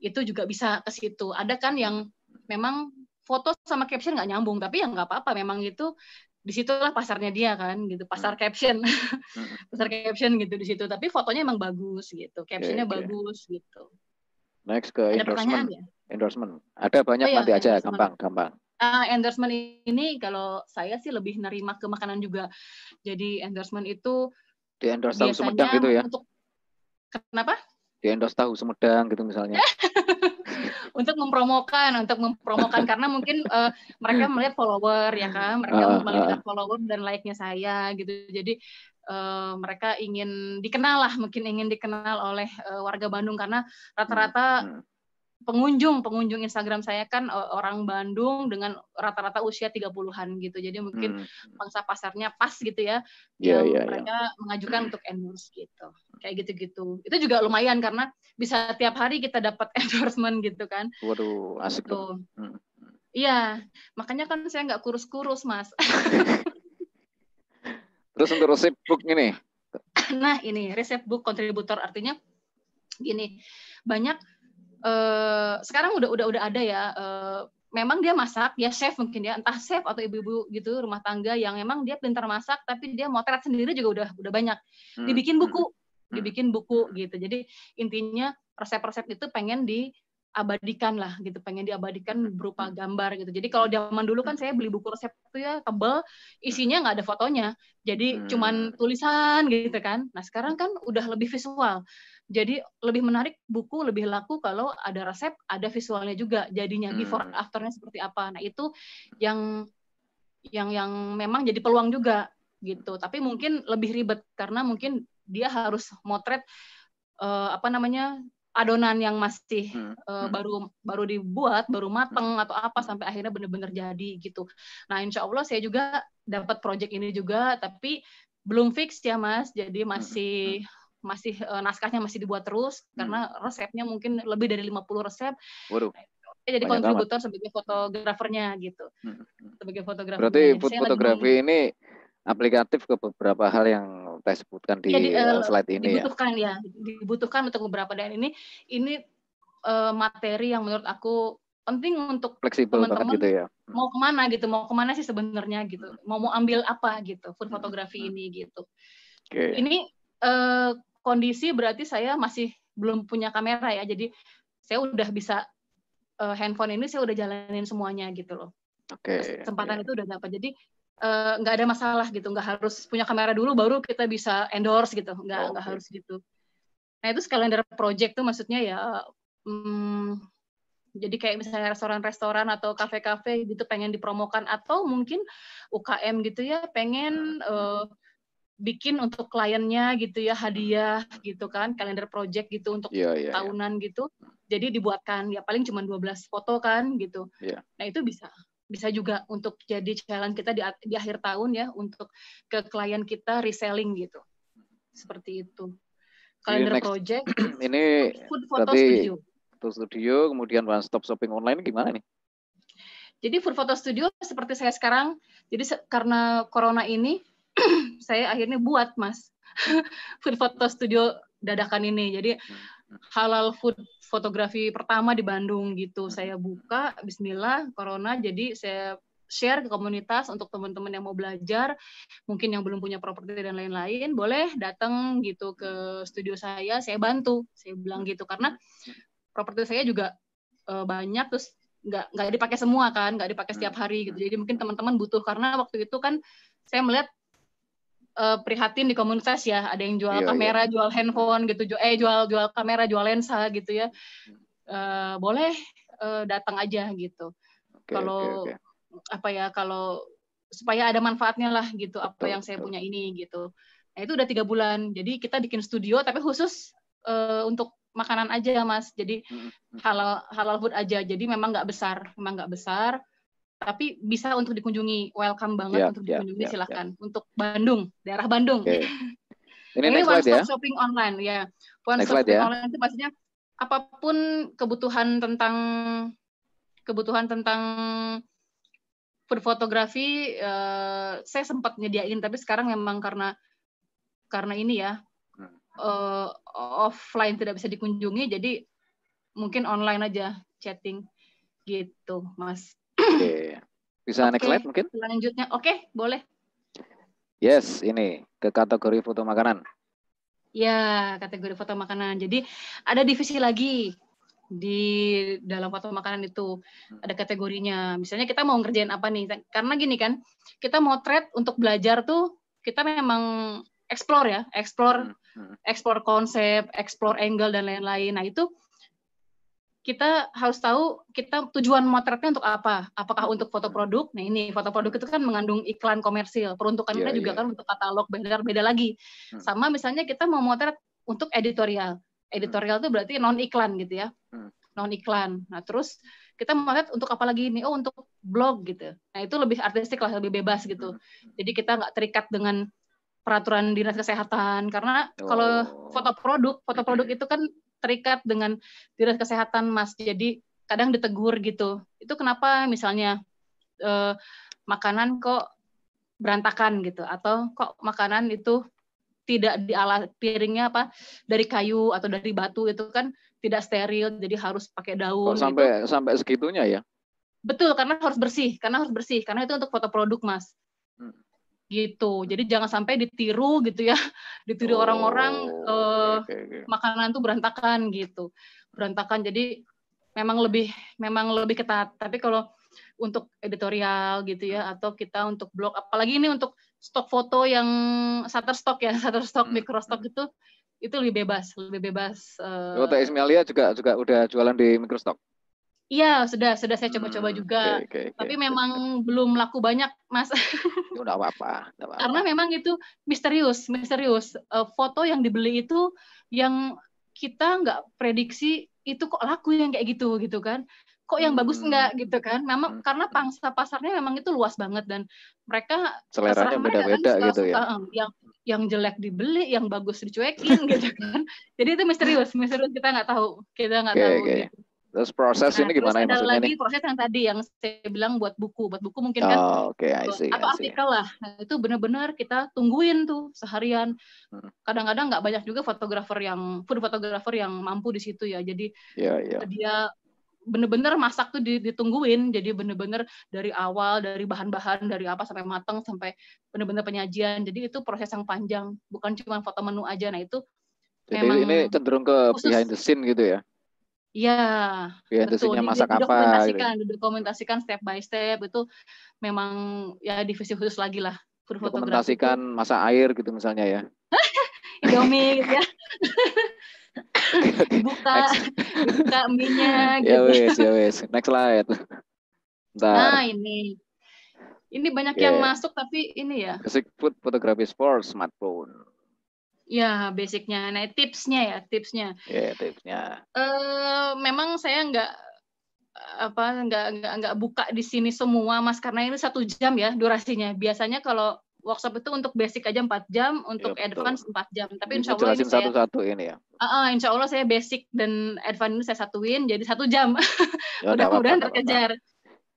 itu juga bisa ke situ. Ada kan yang memang foto sama caption nggak nyambung, tapi ya nggak apa-apa. Memang itu disitulah pasarnya dia kan gitu pasar hmm. caption hmm. [laughs] pasar caption gitu di situ tapi fotonya emang bagus gitu captionnya okay, bagus okay. gitu
next ke ada endorsement ya? endorsement ada banyak oh, iya, nanti aja gampang gampang
uh, endorsement ini kalau saya sih lebih nerima ke makanan juga jadi endorsement itu
di endorsement biasanya Sumedang gitu ya untuk kenapa di endorse tahu Sumedang gitu misalnya. [laughs]
untuk mempromokan, untuk mempromokan karena mungkin uh, mereka melihat follower ya kan, mereka uh, ah, uh, ah, melihat ah. follower dan like-nya saya gitu. Jadi uh, mereka ingin dikenal lah, mungkin ingin dikenal oleh uh, warga Bandung karena rata-rata hmm, hmm pengunjung pengunjung Instagram saya kan e, orang Bandung dengan rata-rata usia 30-an gitu. Jadi mungkin hmm. pangsa pasarnya pas gitu ya. Yeah, yeah, iya, iya. mereka yeah. mengajukan untuk endorse gitu. Kayak gitu-gitu. Itu juga lumayan karena bisa tiap hari kita dapat [laughs] endorsement gitu kan.
Waduh, asik gitu. tuh. Hmm.
Iya, makanya kan saya nggak kurus-kurus, Mas.
[laughs] Terus untuk resep book ini?
Nah, ini resep book kontributor artinya gini, banyak uh, sekarang udah udah udah ada ya uh, memang dia masak ya chef mungkin ya entah chef atau ibu-ibu gitu rumah tangga yang memang dia pintar masak tapi dia motret sendiri juga udah udah banyak hmm, dibikin hmm. buku hmm. dibikin buku gitu jadi intinya resep-resep itu pengen di abadikan lah gitu pengen diabadikan berupa gambar gitu jadi kalau zaman dulu kan saya beli buku resep itu ya tebel isinya nggak ada fotonya jadi hmm. cuman tulisan gitu kan nah sekarang kan udah lebih visual jadi lebih menarik buku lebih laku kalau ada resep, ada visualnya juga. Jadinya hmm. before and afternya seperti apa. Nah, itu yang yang yang memang jadi peluang juga gitu. Tapi mungkin lebih ribet karena mungkin dia harus motret uh, apa namanya? adonan yang masih hmm. Uh, baru baru dibuat, baru mateng hmm. atau apa sampai akhirnya benar-benar jadi gitu. Nah, insya Allah saya juga dapat project ini juga, tapi belum fix ya mas jadi masih masih uh, naskahnya masih dibuat terus hmm. karena resepnya mungkin lebih dari 50 resep. Waduh. jadi Banyak kontributor amat. sebagai fotografernya gitu. Hmm. hmm, hmm. Sebagai fotografer. Berarti food fotografi lagi...
ini aplikatif ke beberapa hal yang saya sebutkan di ya, di, eh, eh, slide ini ya? dibutuhkan
ya. ya. Dibutuhkan untuk beberapa dan ini ini uh, materi yang menurut aku penting untuk teman-teman gitu ya. Hmm. mau kemana gitu mau kemana sih sebenarnya gitu mau mau ambil apa gitu food fotografi ini gitu okay. ini uh, kondisi berarti saya masih belum punya kamera ya. Jadi saya udah bisa uh, handphone ini saya udah jalanin semuanya gitu loh. Oke. Okay, Kesempatan yeah. itu udah dapat. Jadi eh, nggak uh, ada masalah gitu, nggak harus punya kamera dulu baru kita bisa endorse gitu, nggak oh, nggak okay. harus gitu. Nah itu kalender project tuh maksudnya ya, hmm, jadi kayak misalnya restoran-restoran atau kafe-kafe gitu pengen dipromokan atau mungkin UKM gitu ya pengen uh, bikin untuk kliennya gitu ya hadiah gitu kan kalender project gitu untuk yeah, yeah, iya. tahunan yeah. gitu jadi dibuatkan ya paling cuma 12 foto kan gitu yeah. nah itu bisa bisa juga untuk jadi challenge kita di, di akhir tahun ya untuk ke klien kita reselling gitu seperti itu
kalender project [clears throat] ini food photo studio foto studio kemudian one stop shopping online gimana nih
jadi food photo studio seperti saya sekarang jadi karena corona ini [clears throat] saya akhirnya buat mas [laughs] food photo studio dadakan ini jadi halal food fotografi pertama di Bandung gitu hmm. saya buka Bismillah Corona jadi saya share ke komunitas untuk teman-teman yang mau belajar, mungkin yang belum punya properti dan lain-lain, boleh datang gitu ke studio saya, saya bantu, saya bilang gitu karena properti saya juga uh, banyak terus nggak nggak dipakai semua kan, nggak dipakai setiap hmm. hari gitu, hmm. jadi mungkin teman-teman butuh karena waktu itu kan saya melihat uh, prihatin di komunitas ya ada yang jual iya, iya. kamera iya. jual handphone gitu eh jual jual kamera jual lensa gitu ya uh, boleh uh, datang aja gitu
okay, kalau okay, okay.
apa ya kalau supaya ada manfaatnya lah gitu betul, apa yang saya betul. punya ini gitu nah itu udah tiga bulan jadi kita bikin studio tapi khusus uh, untuk makanan aja mas jadi hmm, hmm. halal halal food aja jadi memang nggak besar memang nggak besar tapi bisa untuk dikunjungi welcome banget yeah, untuk dikunjungi yeah, iya, silahkan yeah. untuk Bandung daerah Bandung okay.
[laughs] ini, ini one stop ya.
shopping online ya yeah. one next stop shopping ya. online itu maksudnya apapun kebutuhan tentang kebutuhan tentang fotografi uh, eh, saya sempat nyediain tapi sekarang memang karena karena ini ya uh, offline tidak bisa dikunjungi jadi mungkin online aja chatting gitu mas Oke.
Bisa okay. next slide mungkin?
Selanjutnya. Oke, okay, boleh.
Yes, ini ke kategori foto makanan.
Ya, kategori foto makanan. Jadi ada divisi lagi di dalam foto makanan itu hmm. ada kategorinya. Misalnya kita mau ngerjain apa nih? Karena gini kan, kita mau motret untuk belajar tuh kita memang explore ya, explore hmm, hmm. explore konsep, explore angle dan lain-lain. Nah, itu kita harus tahu kita tujuan motretnya untuk apa. Apakah untuk foto produk? Nah ini foto produk itu kan mengandung iklan komersil. Peruntukannya yeah, juga yeah. kan untuk katalog beda-beda lagi. Hmm. Sama misalnya kita mau motret untuk editorial. Editorial hmm. itu hmm. berarti non iklan gitu ya. Hmm. Non iklan. Nah terus kita mau motret untuk apa lagi ini? Oh untuk blog gitu. Nah itu lebih artistik lah, lebih bebas gitu. Hmm. Jadi kita nggak terikat dengan peraturan dinas kesehatan karena oh. kalau foto produk foto produk itu kan terikat dengan dinas kesehatan mas jadi kadang ditegur gitu itu kenapa misalnya eh, makanan kok berantakan gitu atau kok makanan itu tidak di alat piringnya apa dari kayu atau dari batu itu kan tidak steril jadi harus pakai daun oh, sampai
gitu. sampai segitunya ya
betul karena harus bersih karena harus bersih karena itu untuk foto produk mas gitu. Jadi jangan sampai ditiru gitu ya, [laughs] ditiru orang-orang oh, eh, okay, okay. makanan tuh berantakan gitu, berantakan. Jadi memang lebih memang lebih ketat. Tapi kalau untuk editorial gitu ya, atau kita untuk blog, apalagi ini untuk stok foto yang shutterstock ya, [laughs] shutterstock, hmm. stok hmm. itu itu lebih bebas, lebih bebas. Oh, eh,
Ismailia juga juga udah jualan di stok
Iya, sudah sudah saya coba-coba hmm, juga. Okay, okay, Tapi okay, memang okay. belum laku banyak, Mas. Ya udah apa-apa. Karena memang itu misterius, misterius. E, foto yang dibeli itu yang kita nggak prediksi itu kok laku yang kayak gitu gitu kan. Kok yang hmm. bagus enggak gitu kan? Memang hmm. karena pangsa pasarnya memang itu luas banget dan mereka seleranya kan beda-beda kan gitu ya. Eh, yang yang jelek dibeli, yang bagus dicuekin [laughs] gitu kan. Jadi itu misterius, misterius kita nggak tahu, kita nggak okay, tahu. Okay. Gitu
Terus proses nah, ini gimana terus ya maksudnya lagi nih?
proses yang tadi yang saya bilang buat buku, buat buku mungkin kan oh, kan okay, I see, atau I see. artikel lah. Nah, itu benar-benar kita tungguin tuh seharian. Hmm. Kadang-kadang nggak banyak juga fotografer yang food fotografer yang mampu di situ ya. Jadi yeah, yeah. dia benar-benar masak tuh ditungguin jadi benar-benar dari awal dari bahan-bahan dari apa sampai matang sampai benar-benar penyajian jadi itu proses yang panjang bukan cuma foto menu aja nah itu jadi memang ini
cenderung ke khusus, behind the scene gitu ya
Iya, ya, betul. Ini masak apa? dokumentasikan gitu. step by step itu memang ya divisi khusus lagi lah. Dokumentasikan
masa air gitu misalnya ya.
[laughs] Indomie gitu ya. [laughs] dibuka, dibuka minyak. [laughs] Ya gitu. Ya wes,
ya wes. Next slide. Bentar. Nah
ini. Ini banyak yeah. yang iya. masuk tapi ini ya.
Basic food photography smartphone.
Ya, basicnya. Nah, tipsnya ya, tipsnya.
Iya, yeah, tipsnya.
Uh, memang saya nggak apa nggak nggak nggak buka di sini semua mas karena ini satu jam ya durasinya biasanya kalau workshop itu untuk basic aja empat jam untuk ya, betul. advance empat jam tapi insya Allah ini saya
satu saya, ini ya
uh, uh, insya Allah saya basic dan advance ini saya satuin jadi satu jam ya,
[laughs] mudah-mudahan terkejar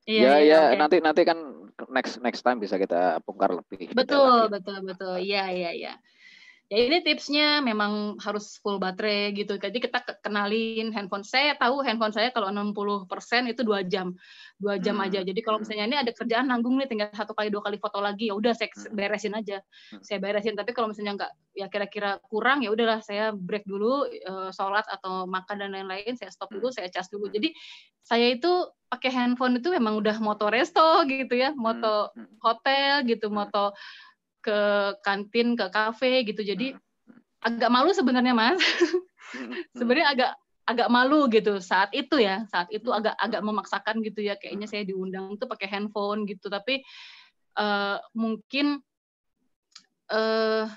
Iya, ya, ya, okay.
nanti nanti kan next next time bisa kita bongkar lebih.
Betul, betul, betul. Iya, iya, iya ya ini tipsnya memang harus full baterai gitu. Jadi kita kenalin handphone saya tahu handphone saya kalau 60% itu dua jam. dua jam aja. Hmm. Jadi kalau misalnya ini ada kerjaan nanggung nih tinggal satu kali dua kali foto lagi ya udah saya hmm. beresin aja. Hmm. Saya beresin tapi kalau misalnya nggak ya kira-kira kurang ya udahlah saya break dulu eh, sholat atau makan dan lain-lain saya stop dulu saya cas dulu jadi saya itu pakai handphone itu memang udah moto resto gitu ya moto hotel gitu moto ke kantin ke kafe gitu jadi hmm. agak malu sebenarnya mas hmm, hmm. [laughs] sebenarnya agak agak malu gitu saat itu ya saat itu agak agak memaksakan gitu ya kayaknya saya diundang tuh pakai handphone gitu tapi uh, mungkin uh,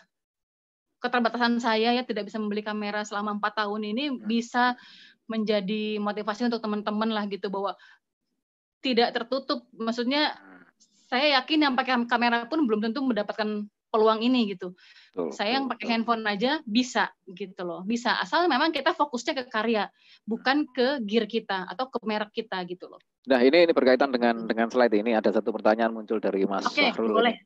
keterbatasan saya ya tidak bisa membeli kamera selama empat tahun ini bisa menjadi motivasi untuk teman-teman lah gitu bahwa tidak tertutup maksudnya saya yakin yang pakai kamera pun belum tentu mendapatkan peluang ini gitu. Betul, saya yang pakai handphone aja bisa gitu loh, bisa asal memang kita fokusnya ke karya, bukan ke gear kita atau ke merek kita gitu loh.
Nah ini ini berkaitan dengan dengan slide ini ada satu pertanyaan muncul dari Mas okay, Sahrul. Oke.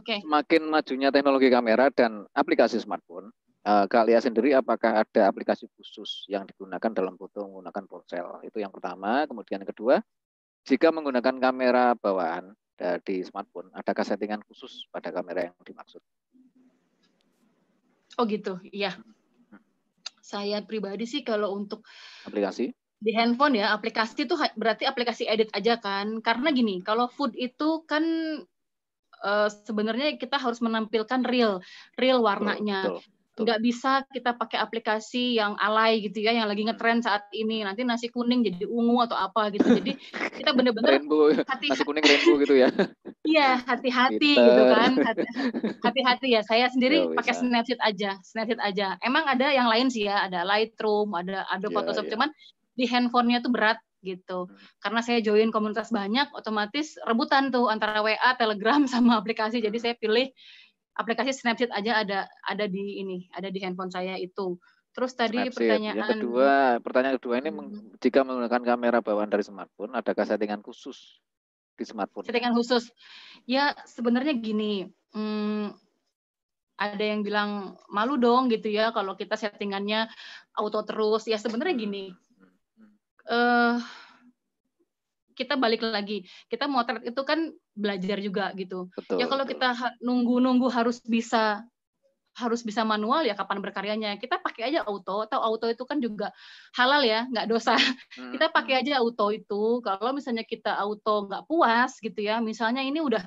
Okay. Semakin majunya teknologi kamera dan aplikasi smartphone, uh, sendiri apakah ada aplikasi khusus yang digunakan dalam foto menggunakan ponsel? Itu yang pertama. Kemudian yang kedua, jika menggunakan kamera bawaan, di smartphone, adakah settingan khusus pada kamera yang dimaksud?
Oh gitu, iya. Saya pribadi sih kalau untuk aplikasi di handphone ya aplikasi itu berarti aplikasi edit aja kan karena gini kalau food itu kan uh, sebenarnya kita harus menampilkan real real warnanya betul, betul nggak bisa kita pakai aplikasi yang alay gitu ya yang lagi ngetren saat ini nanti nasi kuning jadi ungu atau apa gitu [laughs] jadi kita bener-bener
hati nasi kuning rainbow gitu ya [laughs]
iya hati-hati gitu kan [laughs] hati-hati ya saya sendiri Yo, pakai Snapchat aja Snapchat aja emang ada yang lain sih ya ada Lightroom ada Adobe yeah, Photoshop yeah. cuman di handphonenya tuh berat gitu. Hmm. Karena saya join komunitas banyak, otomatis rebutan tuh antara WA, Telegram, sama aplikasi. Jadi saya pilih aplikasi Snapchat aja ada ada di ini, ada di handphone saya itu. Terus tadi Snapchat. pertanyaan yang kedua,
pertanyaan kedua ini hmm. jika menggunakan kamera bawaan dari smartphone, adakah mhm. settingan khusus di smartphone?
Settingan khusus. Ya, sebenarnya gini, hmm, ada yang bilang malu dong gitu ya kalau kita settingannya auto terus. Ya sebenarnya gini. Hmm, hmm, hmm. Eh uh, kita balik lagi kita motret itu kan belajar juga gitu ya betul, ya kalau kita nunggu-nunggu harus bisa harus bisa manual ya kapan berkaryanya kita pakai aja auto atau auto itu kan juga halal ya nggak dosa hmm, kita pakai hmm. aja auto itu kalau misalnya kita auto nggak puas gitu ya misalnya ini udah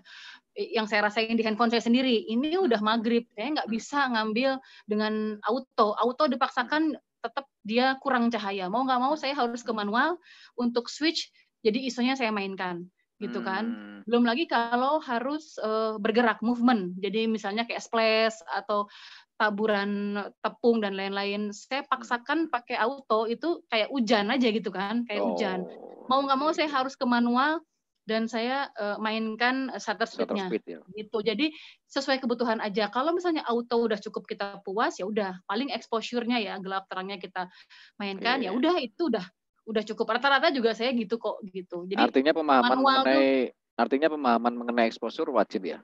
yang saya rasain di handphone saya sendiri ini udah maghrib saya nggak bisa ngambil dengan auto auto dipaksakan tetap dia kurang cahaya mau nggak mau saya harus ke manual untuk switch jadi isunya saya mainkan gitu kan. Hmm. Belum lagi kalau harus uh, bergerak movement. Jadi misalnya kayak splash atau taburan tepung dan lain-lain. Saya hmm. paksakan pakai auto itu kayak hujan aja gitu kan, kayak oh. hujan. Mau nggak mau saya harus ke manual dan saya uh, mainkan shutter speednya speed, ya. gitu jadi sesuai kebutuhan aja kalau misalnya auto udah cukup kita puas ya udah paling exposure-nya ya gelap terangnya kita mainkan okay. Iya, ya iya. udah itu udah udah cukup rata-rata juga saya gitu kok gitu. Jadi artinya pemahaman mengenai
tuh, artinya pemahaman mengenai eksposur wajib ya.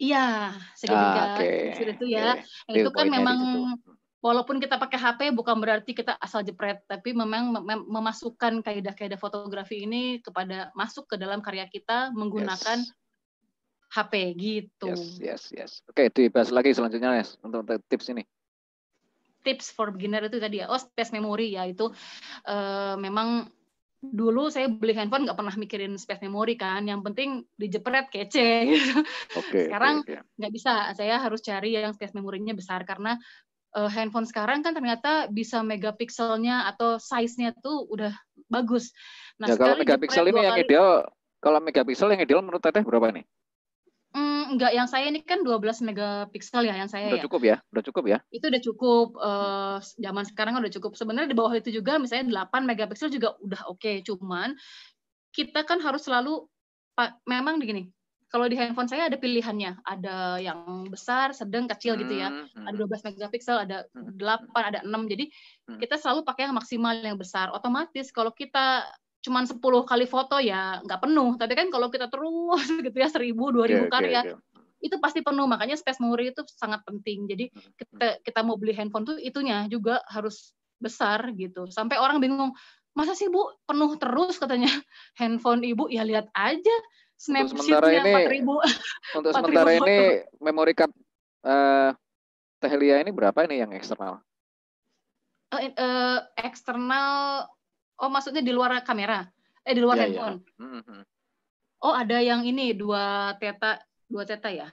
Iya, segitiga ah, okay. itu ya. Okay. itu kan memang walaupun kita pakai HP bukan berarti kita asal jepret, tapi memang mem memasukkan kaidah-kaidah fotografi ini kepada masuk ke dalam karya kita menggunakan yes. HP gitu. Yes, yes, yes.
Oke, okay, dibahas lagi selanjutnya Nes untuk tips ini
tips for beginner itu tadi ya oh space memory ya itu uh, memang dulu saya beli handphone nggak pernah mikirin space memory kan yang penting dijepret kece gitu. okay, [laughs] sekarang nggak okay, yeah. bisa saya harus cari yang space memorynya besar karena uh, handphone sekarang kan ternyata bisa megapikselnya atau size-nya tuh udah bagus nah ya, kalau megapiksel ini yang ideal
kalau megapiksel yang ideal menurut teteh berapa nih
enggak yang saya ini kan 12 megapiksel ya yang saya udah ya. cukup
ya udah cukup ya
itu udah cukup uh, zaman sekarang udah cukup sebenarnya di bawah itu juga misalnya 8 megapiksel juga udah oke okay. cuman kita kan harus selalu pak memang begini kalau di handphone saya ada pilihannya, ada yang besar, sedang, kecil gitu ya. Hmm, hmm. Ada 12 megapiksel, ada 8, hmm. ada 6. Jadi kita selalu pakai yang maksimal yang besar. Otomatis kalau kita cuman 10 kali foto ya nggak penuh. Tapi kan kalau kita terus [laughs] gitu ya seribu ribu yeah, karya yeah, yeah. itu pasti penuh. Makanya space memory itu sangat penting. Jadi hmm. kita kita mau beli handphone tuh itunya juga harus besar gitu. Sampai orang bingung, masa sih Bu penuh terus katanya [laughs] handphone Ibu? Ya lihat aja snapchat empat 4000.
Untuk 4, sementara ini [laughs] memori card uh, eh, Tehlia ini berapa ini yang eksternal?
Uh, uh, eksternal Oh, maksudnya di luar kamera? Eh, di luar yeah, iya. handphone. Yeah. Mm -hmm. Oh, ada yang ini dua teta, dua teta ya?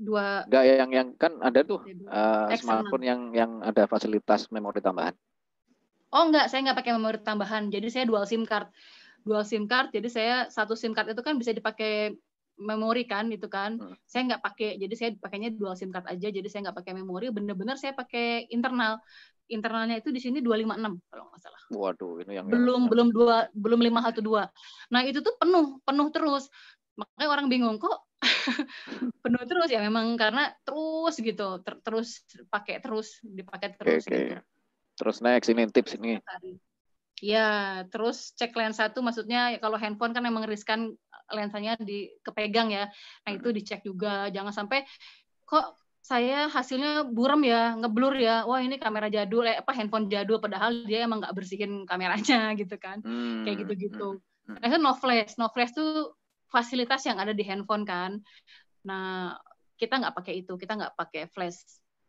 Dua. Gak
yang yang kan ada tuh uh, smartphone yang yang ada fasilitas memori tambahan.
Oh, enggak, saya nggak pakai memori tambahan. Jadi saya dual SIM card. Dual SIM card, jadi saya satu SIM card itu kan bisa dipakai memori kan itu kan hmm. saya nggak pakai jadi saya pakainya dual sim card aja jadi saya nggak pakai memori bener-bener saya pakai internal internalnya itu di sini 256 kalau nggak salah. Waduh, ini yang belum yang... belum dua belum lima dua. Nah, itu tuh penuh, penuh terus. Makanya orang bingung kok [laughs] penuh terus ya memang karena terus gitu, ter terus pakai terus, dipakai terus okay, gitu.
Terus next ini tips ini.
Ya, terus cek lensa tuh maksudnya ya kalau handphone kan emang riskan eh, lensanya di kepegang ya. Nah, itu hmm. dicek juga jangan sampai kok saya hasilnya burem ya, ngeblur ya. Wah ini kamera jadul, eh, apa handphone jadul. Padahal dia emang nggak bersihin kameranya [laughs] gitu kan, hmm. kayak gitu-gitu. itu hmm, hmm. no flash, no flash tuh fasilitas yang ada di handphone kan. Nah kita nggak pakai itu, kita nggak pakai flash.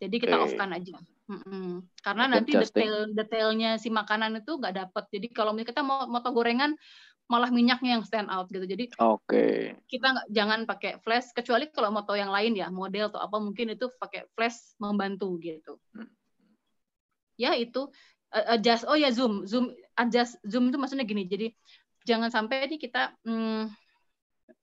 Jadi kita okay. off kan aja. Mm-mm. Karena nanti detail detailnya si makanan itu nggak dapet. Jadi kalau misalnya kita mau moto gorengan, malah minyaknya yang stand out gitu. Jadi okay. kita nggak jangan pakai flash kecuali kalau mau tahu yang lain ya model atau apa mungkin itu pakai flash membantu gitu. Hmm. Ya itu eh, adjust oh ya zoom zoom adjust zoom itu maksudnya gini. Jadi jangan sampai ini kita hmm,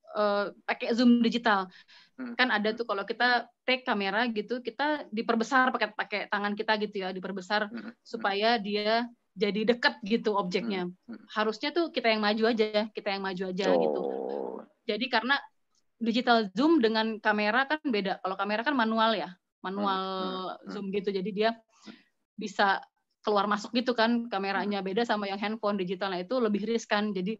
Uh, pakai zoom digital hmm. kan ada tuh kalau kita take kamera gitu kita diperbesar pakai pakai tangan kita gitu ya diperbesar hmm. supaya dia jadi deket gitu objeknya. Hmm. hmm. Harusnya tuh kita yang maju aja, kita yang maju aja oh. gitu. Jadi karena digital zoom dengan kamera kan beda. Kalau kamera kan manual ya, manual hmm. hmm. hmm. zoom gitu. Jadi dia bisa keluar masuk gitu kan kameranya beda sama yang handphone digitalnya itu lebih riskan. Jadi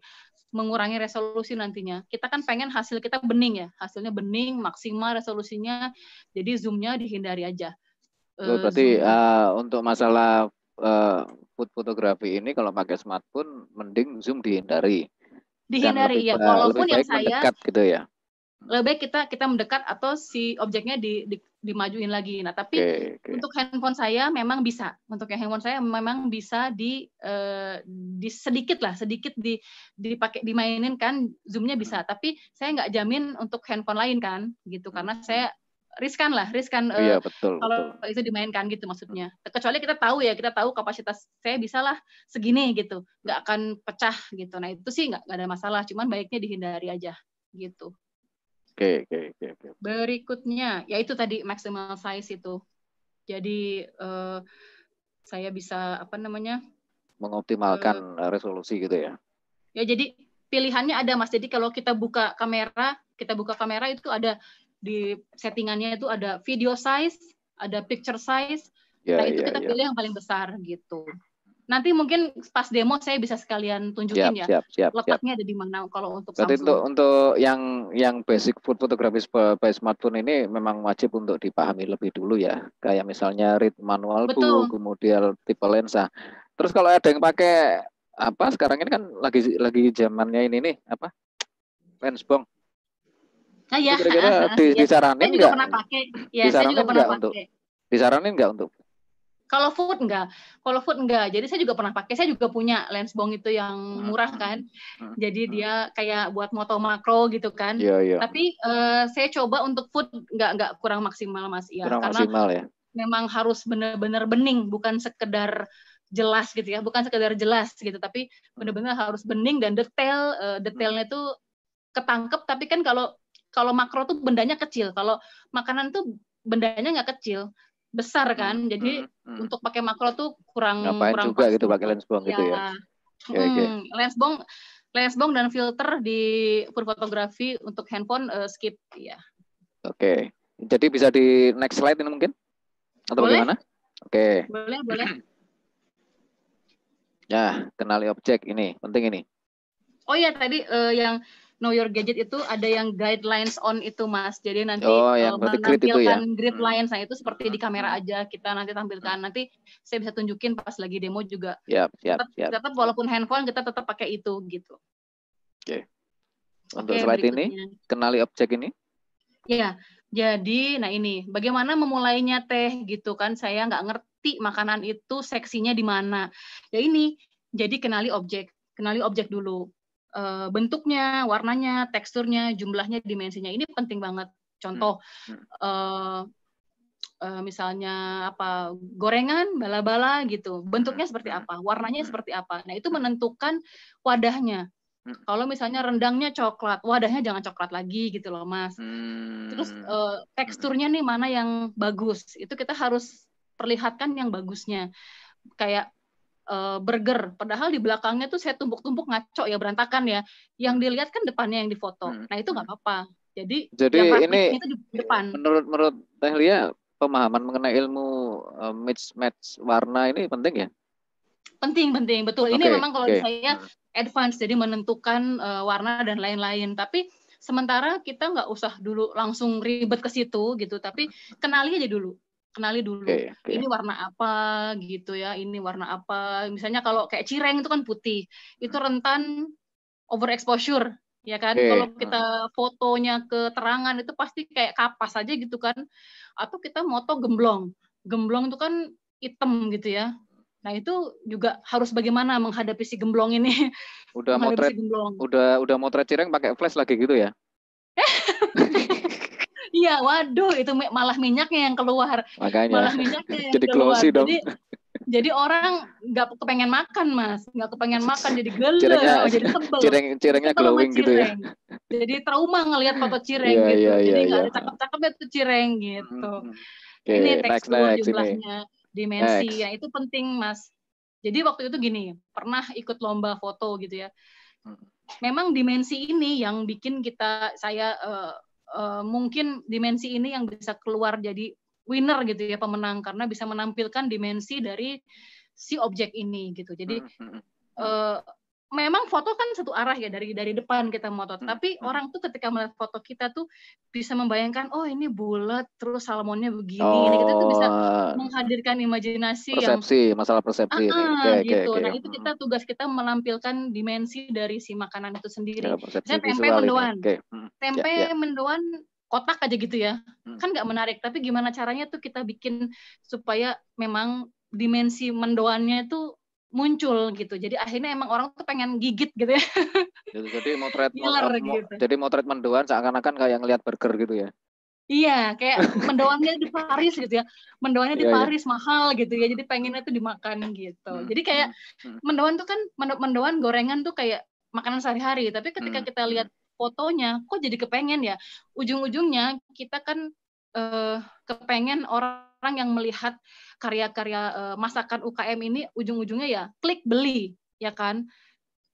mengurangi resolusi nantinya. Kita kan pengen hasil kita bening ya, hasilnya bening, maksimal resolusinya. Jadi zoomnya dihindari aja.
Oh, eh, berarti zoom. uh, eh, untuk masalah uh, food fotografi ini kalau pakai smartphone mending zoom dihindari.
Dihindari ya, walaupun yang saya gitu ya. Lebih baik kita kita mendekat atau si objeknya di, di dimajuin lagi. Nah, tapi okay, okay. untuk handphone saya memang bisa. Untuk yang handphone saya memang bisa di, eh, di sedikit lah, sedikit di dipakai dimainin kan zoomnya bisa. Hmm. Tapi saya nggak jamin untuk handphone lain kan, gitu. Karena hmm. saya riskan lah, riskan eh, iya, betul, kalau betul. itu dimainkan gitu maksudnya. Kecuali kita tahu ya, kita tahu kapasitas saya bisalah segini gitu, nggak akan pecah gitu. Nah itu sih nggak, nggak ada masalah, cuman baiknya dihindari aja gitu.
Oke, okay, oke, okay, oke. Okay, okay.
Berikutnya, yaitu tadi maximal size itu. Jadi uh, saya bisa apa namanya?
Mengoptimalkan uh, resolusi gitu ya.
Ya jadi pilihannya ada mas. Jadi kalau kita buka kamera, kita buka kamera itu ada di settingannya itu ada video size, ada picture size. Yeah, nah itu yeah, kita yeah. pilih yang paling besar gitu. Nanti mungkin pas demo saya bisa sekalian tunjukin siap, ya siap, siap, letaknya siap. ada di mana kalau untuk Berarti Samsung.
Untuk, untuk yang yang basic food fotografis by smartphone ini memang wajib untuk dipahami lebih dulu ya. Kayak misalnya read manual Betul. bu, kemudian tipe lensa. Ah. Terus kalau ada yang pakai apa sekarang ini kan lagi lagi zamannya ini nih apa lens bong
Ah, ya. Kira-kira ah, ah, ah. di, ya. disaranin nggak? pernah pakai. Ya, disaranin saya juga pernah pakai. Untuk,
disaranin nggak untuk?
Kalau food enggak, kalau food enggak. Jadi saya juga pernah pakai. Saya juga punya lens bong itu yang hmm. murah kan. Hmm. Jadi hmm. dia kayak buat moto makro gitu kan. Iya, iya. Tapi uh, saya coba untuk food enggak enggak kurang maksimal Mas ya. Kurang Karena maksimal ya. Memang harus benar-benar bening, bukan sekedar jelas gitu ya, bukan sekedar jelas gitu, tapi benar-benar harus bening dan detail. Uh, detailnya itu ketangkep. Tapi kan kalau kalau makro tuh bendanya kecil, kalau makanan tuh bendanya nggak kecil, besar kan. Hmm, Jadi hmm, hmm, untuk pakai makro tuh kurang Ngapain kurang juga pas. gitu pakai
lens bong ya. gitu ya.
Iya. hmm, okay. Lens bong lens bong dan filter di fotografi untuk handphone uh, skip ya.
Oke. Okay. Jadi bisa di next slide ini mungkin? Atau boleh? bagaimana? Oke. Okay.
Boleh, boleh. [clears throat]
Ya, kenali objek ini penting ini.
Oh ya, tadi uh, yang Know Your Gadget itu ada yang guidelines on itu Mas. Jadi nanti oh, eh, ya, uh, menampilkan ya? grid lines. Nah, itu seperti di kamera hmm. aja kita nanti tampilkan. Nanti saya bisa tunjukin pas lagi demo juga.
Yep, yep, tetap, yep. tetap
walaupun handphone kita tetap pakai itu gitu.
Oke. Okay. Untuk okay, slide ini, kenali objek ini.
Ya, jadi nah ini bagaimana memulainya teh gitu kan saya nggak ngerti makanan itu seksinya di mana. Ya ini, jadi kenali objek, kenali objek dulu. Eh, bentuknya, warnanya, teksturnya, jumlahnya, dimensinya. Ini penting banget. Contoh hmm. hmm. eh, eh, misalnya apa gorengan bala-bala gitu bentuknya hmm, seperti hmm. apa warnanya seperti apa nah itu menentukan wadahnya kalau misalnya rendangnya coklat wadahnya jangan coklat lagi gitu loh mas terus eh, teksturnya nih mana yang bagus itu kita harus perlihatkan yang bagusnya kayak uh, burger. Padahal di belakangnya tuh saya tumpuk-tumpuk ngaco ya berantakan ya. Yang dilihat kan depannya yang difoto. Hmm, nah itu nggak hmm. apa-apa. Jadi, Jadi ini itu di depan.
Menurut menurut Teh Lia pemahaman mengenai ilmu uh, eh, match match warna ini penting ya?
Penting penting betul. Ini memang kalau okay. saya hmm. advance jadi menentukan uh, warna dan lain-lain. Tapi sementara kita nggak usah dulu langsung ribet ke situ gitu tapi kenali aja dulu kenali dulu okay, okay. ini warna apa gitu ya ini warna apa misalnya kalau kayak cireng itu kan putih itu hmm. rentan overexposure ya kan okay. kalau kita fotonya keterangan itu pasti kayak kapas aja gitu kan atau kita moto gemblong gemblong itu kan hitam gitu ya nah itu juga harus bagaimana menghadapi si gemblong ini udah [laughs] motret si
udah udah motret cireng pakai flash lagi gitu ya [laughs]
Iya, waduh itu malah minyaknya yang keluar. Makanya. Malah minyaknya [laughs] yang jadi keluar. dong. Jadi, orang nggak kepengen makan mas, nggak kepengen makan jadi gelo, oh, jadi sebel. Cireng,
cirengnya itu glowing gitu ya.
Jadi trauma ngelihat foto cireng yeah, gitu. Yeah, jadi iya, nggak yeah, ada cakep-cakepnya tuh cireng gitu.
Okay, hmm, hmm, hmm. ini tekstur next, jumlahnya,
ini. dimensi, next. ya itu penting mas. Jadi waktu itu gini, pernah ikut lomba foto gitu ya. Memang dimensi ini yang bikin kita saya uh, uh, mungkin dimensi ini yang bisa keluar jadi winner gitu ya pemenang karena bisa menampilkan dimensi dari si objek ini gitu. Jadi uh, memang foto kan satu arah ya dari dari depan kita moto hmm, tapi hmm. orang tuh ketika melihat foto kita tuh bisa membayangkan oh ini bulat terus salmonnya begini oh, gitu. ini kita tuh bisa oh. menghadirkan imajinasi persepsi yang, masalah
persepsi ah, okay, gitu okay, okay. nah itu kita
hmm. tugas kita melampirkan dimensi dari si makanan itu sendiri ya, saya tempe mendoan okay. hmm. tempe yeah, yeah. mendoan kotak aja gitu ya hmm. kan nggak menarik tapi gimana caranya tuh kita bikin supaya memang dimensi mendoannya tuh muncul gitu. Jadi akhirnya emang orang tuh pengen gigit gitu ya. [laughs]
Jadi mau treatment, mau, gitu. jadi mau treatment doan seakan-akan kayak ngelihat burger gitu ya.
Iya, kayak mendoannya di Paris gitu ya. Mendoannya di iya, iya. Paris iya. mahal gitu ya. Jadi pengennya tuh dimakan gitu. Hmm. Jadi kayak hmm, hmm. mendoan tuh kan mendoan gorengan tuh kayak makanan sehari-hari, tapi ketika hmm. kita lihat hmm. fotonya, kok jadi kepengen ya. Ujung-ujungnya kita kan eh, kepengen orang orang yang melihat karya-karya eh, masakan UKM ini ujung-ujungnya ya klik beli ya kan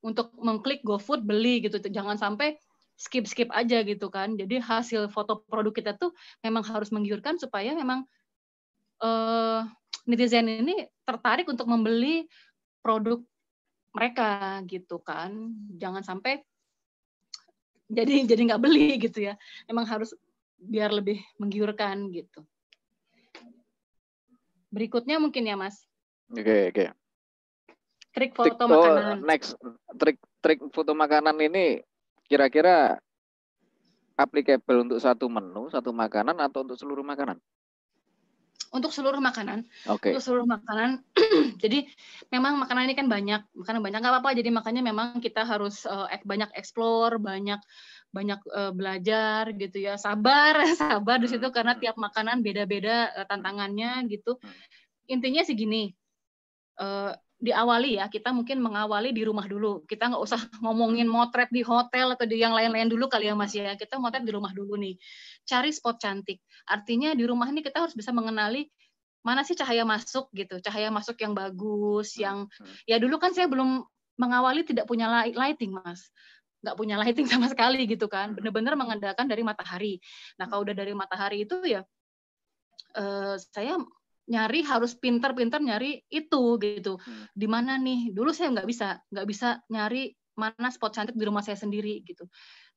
untuk mengklik GoFood beli gitu jangan sampai skip skip aja gitu kan jadi hasil foto produk kita tuh memang harus menggiurkan supaya memang uh, netizen ini tertarik untuk membeli produk mereka gitu kan jangan sampai jadi jadi nggak beli gitu ya memang harus biar lebih menggiurkan gitu berikutnya mungkin ya Mas. Oke okay, oke. Okay. Trik foto trik, makanan.
Next trik trik foto makanan ini kira-kira applicable untuk satu menu satu makanan atau untuk seluruh makanan?
untuk seluruh makanan. Okay. Untuk seluruh makanan. [clears throat] jadi memang makanan ini kan banyak, makanan banyak nggak apa-apa. Jadi makanya memang kita harus uh, banyak explore, banyak banyak uh, belajar gitu ya. Sabar, [laughs] sabar di situ karena tiap makanan beda-beda eh, tantangannya gitu. Hmm. Intinya sih gini. Uh, diawali ya kita mungkin mengawali di rumah dulu kita nggak usah [laughs] ngomongin motret di hotel atau di yang lain-lain dulu kali ya mas ya kita motret di rumah dulu nih cari spot cantik artinya di rumah ini kita harus bisa mengenali mana sih cahaya masuk gitu cahaya masuk yang bagus hmm, yang hmm. ya dulu kan saya belum mengawali tidak punya lighting mas nggak punya lighting [laughs] sama sekali gitu kan hmm. bener-bener mengandalkan dari matahari nah kalau udah dari matahari itu ya eh, saya nyari harus pinter-pinter nyari itu gitu. Hmm. Di mana nih? Dulu saya nggak bisa, nggak bisa nyari mana spot cantik di rumah saya sendiri gitu.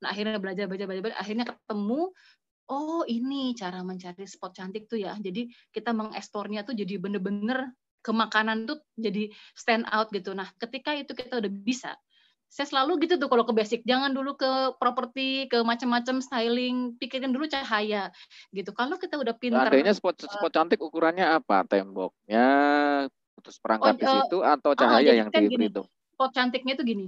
Nah akhirnya belajar belajar belajar, belajar akhirnya ketemu oh ini cara mencari spot cantik tuh ya. Jadi kita mengekspornya tuh jadi bener-bener ke makanan tuh jadi stand out gitu. Nah ketika itu kita udah bisa saya selalu gitu tuh kalau ke basic jangan dulu ke properti ke macam-macam styling pikirin dulu cahaya gitu kalau kita udah pintar adanya spot spot eh,
cantik ukurannya apa temboknya terus perangkat oh, di eh, situ atau oh, cahaya oh, yang kan itu
spot cantiknya itu gini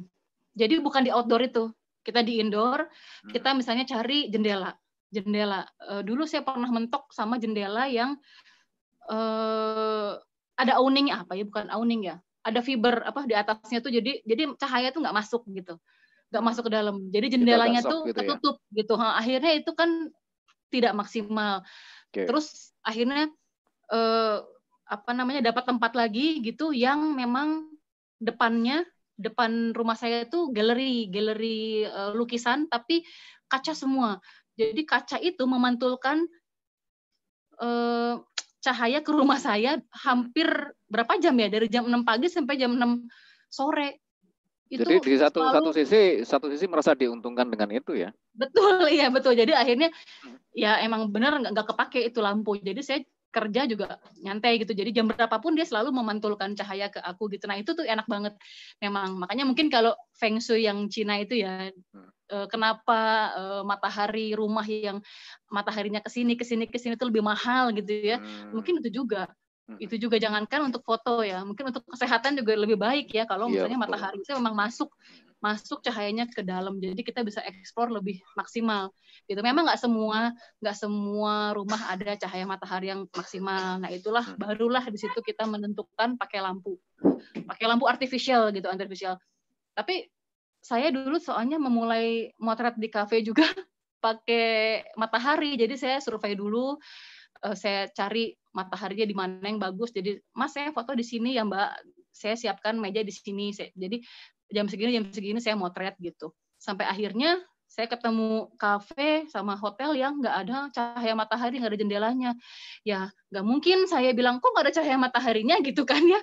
jadi bukan di outdoor itu kita di indoor hmm. kita misalnya cari jendela jendela eh, dulu saya pernah mentok sama jendela yang eh, ada awning apa ya bukan awning ya ada fiber apa di atasnya tuh jadi jadi cahaya tuh nggak masuk gitu nggak masuk ke dalam jadi jendelanya tuh gitu ketutup ya? gitu akhirnya itu kan tidak maksimal
okay. terus
akhirnya eh, apa namanya dapat tempat lagi gitu yang memang depannya depan rumah saya itu galeri galeri eh, lukisan tapi kaca semua jadi kaca itu memantulkan eh, cahaya ke rumah saya hampir berapa jam ya dari jam 6 pagi sampai jam 6 sore. Itu Jadi di satu selalu, satu
sisi satu sisi merasa diuntungkan dengan itu ya.
Betul [laughs] iya betul. Jadi akhirnya hmm. ya emang benar nggak kepake itu lampu. Jadi saya kerja juga nyantai gitu. Jadi jam berapapun dia selalu memantulkan cahaya ke aku gitu. Nah itu tuh enak banget memang. Makanya mungkin kalau Feng Shui yang Cina itu ya hmm. eh, kenapa eh, matahari rumah yang mataharinya ke sini ke sini ke sini itu lebih mahal gitu ya. Hmm. Mungkin itu juga hmm. itu juga jangankan untuk foto ya mungkin untuk kesehatan juga lebih baik ya kalau iya, misalnya ya, matahari itu memang masuk masuk cahayanya ke dalam jadi kita bisa eksplor lebih maksimal gitu memang nggak semua nggak semua rumah ada cahaya matahari yang maksimal nah itulah hmm. barulah di situ kita menentukan pakai lampu pakai lampu artificial gitu artificial tapi saya dulu soalnya memulai motret di kafe juga [laughs] pakai matahari jadi saya survei dulu eh, saya cari mataharinya di mana yang bagus. Jadi, Mas saya foto di sini ya Mbak. Saya siapkan meja di sini. jadi jam segini jam segini saya motret gitu sampai akhirnya saya ketemu kafe sama hotel yang nggak ada cahaya matahari nggak ada jendelanya ya nggak mungkin saya bilang kok nggak ada cahaya mataharinya [laughs] gitu kan ya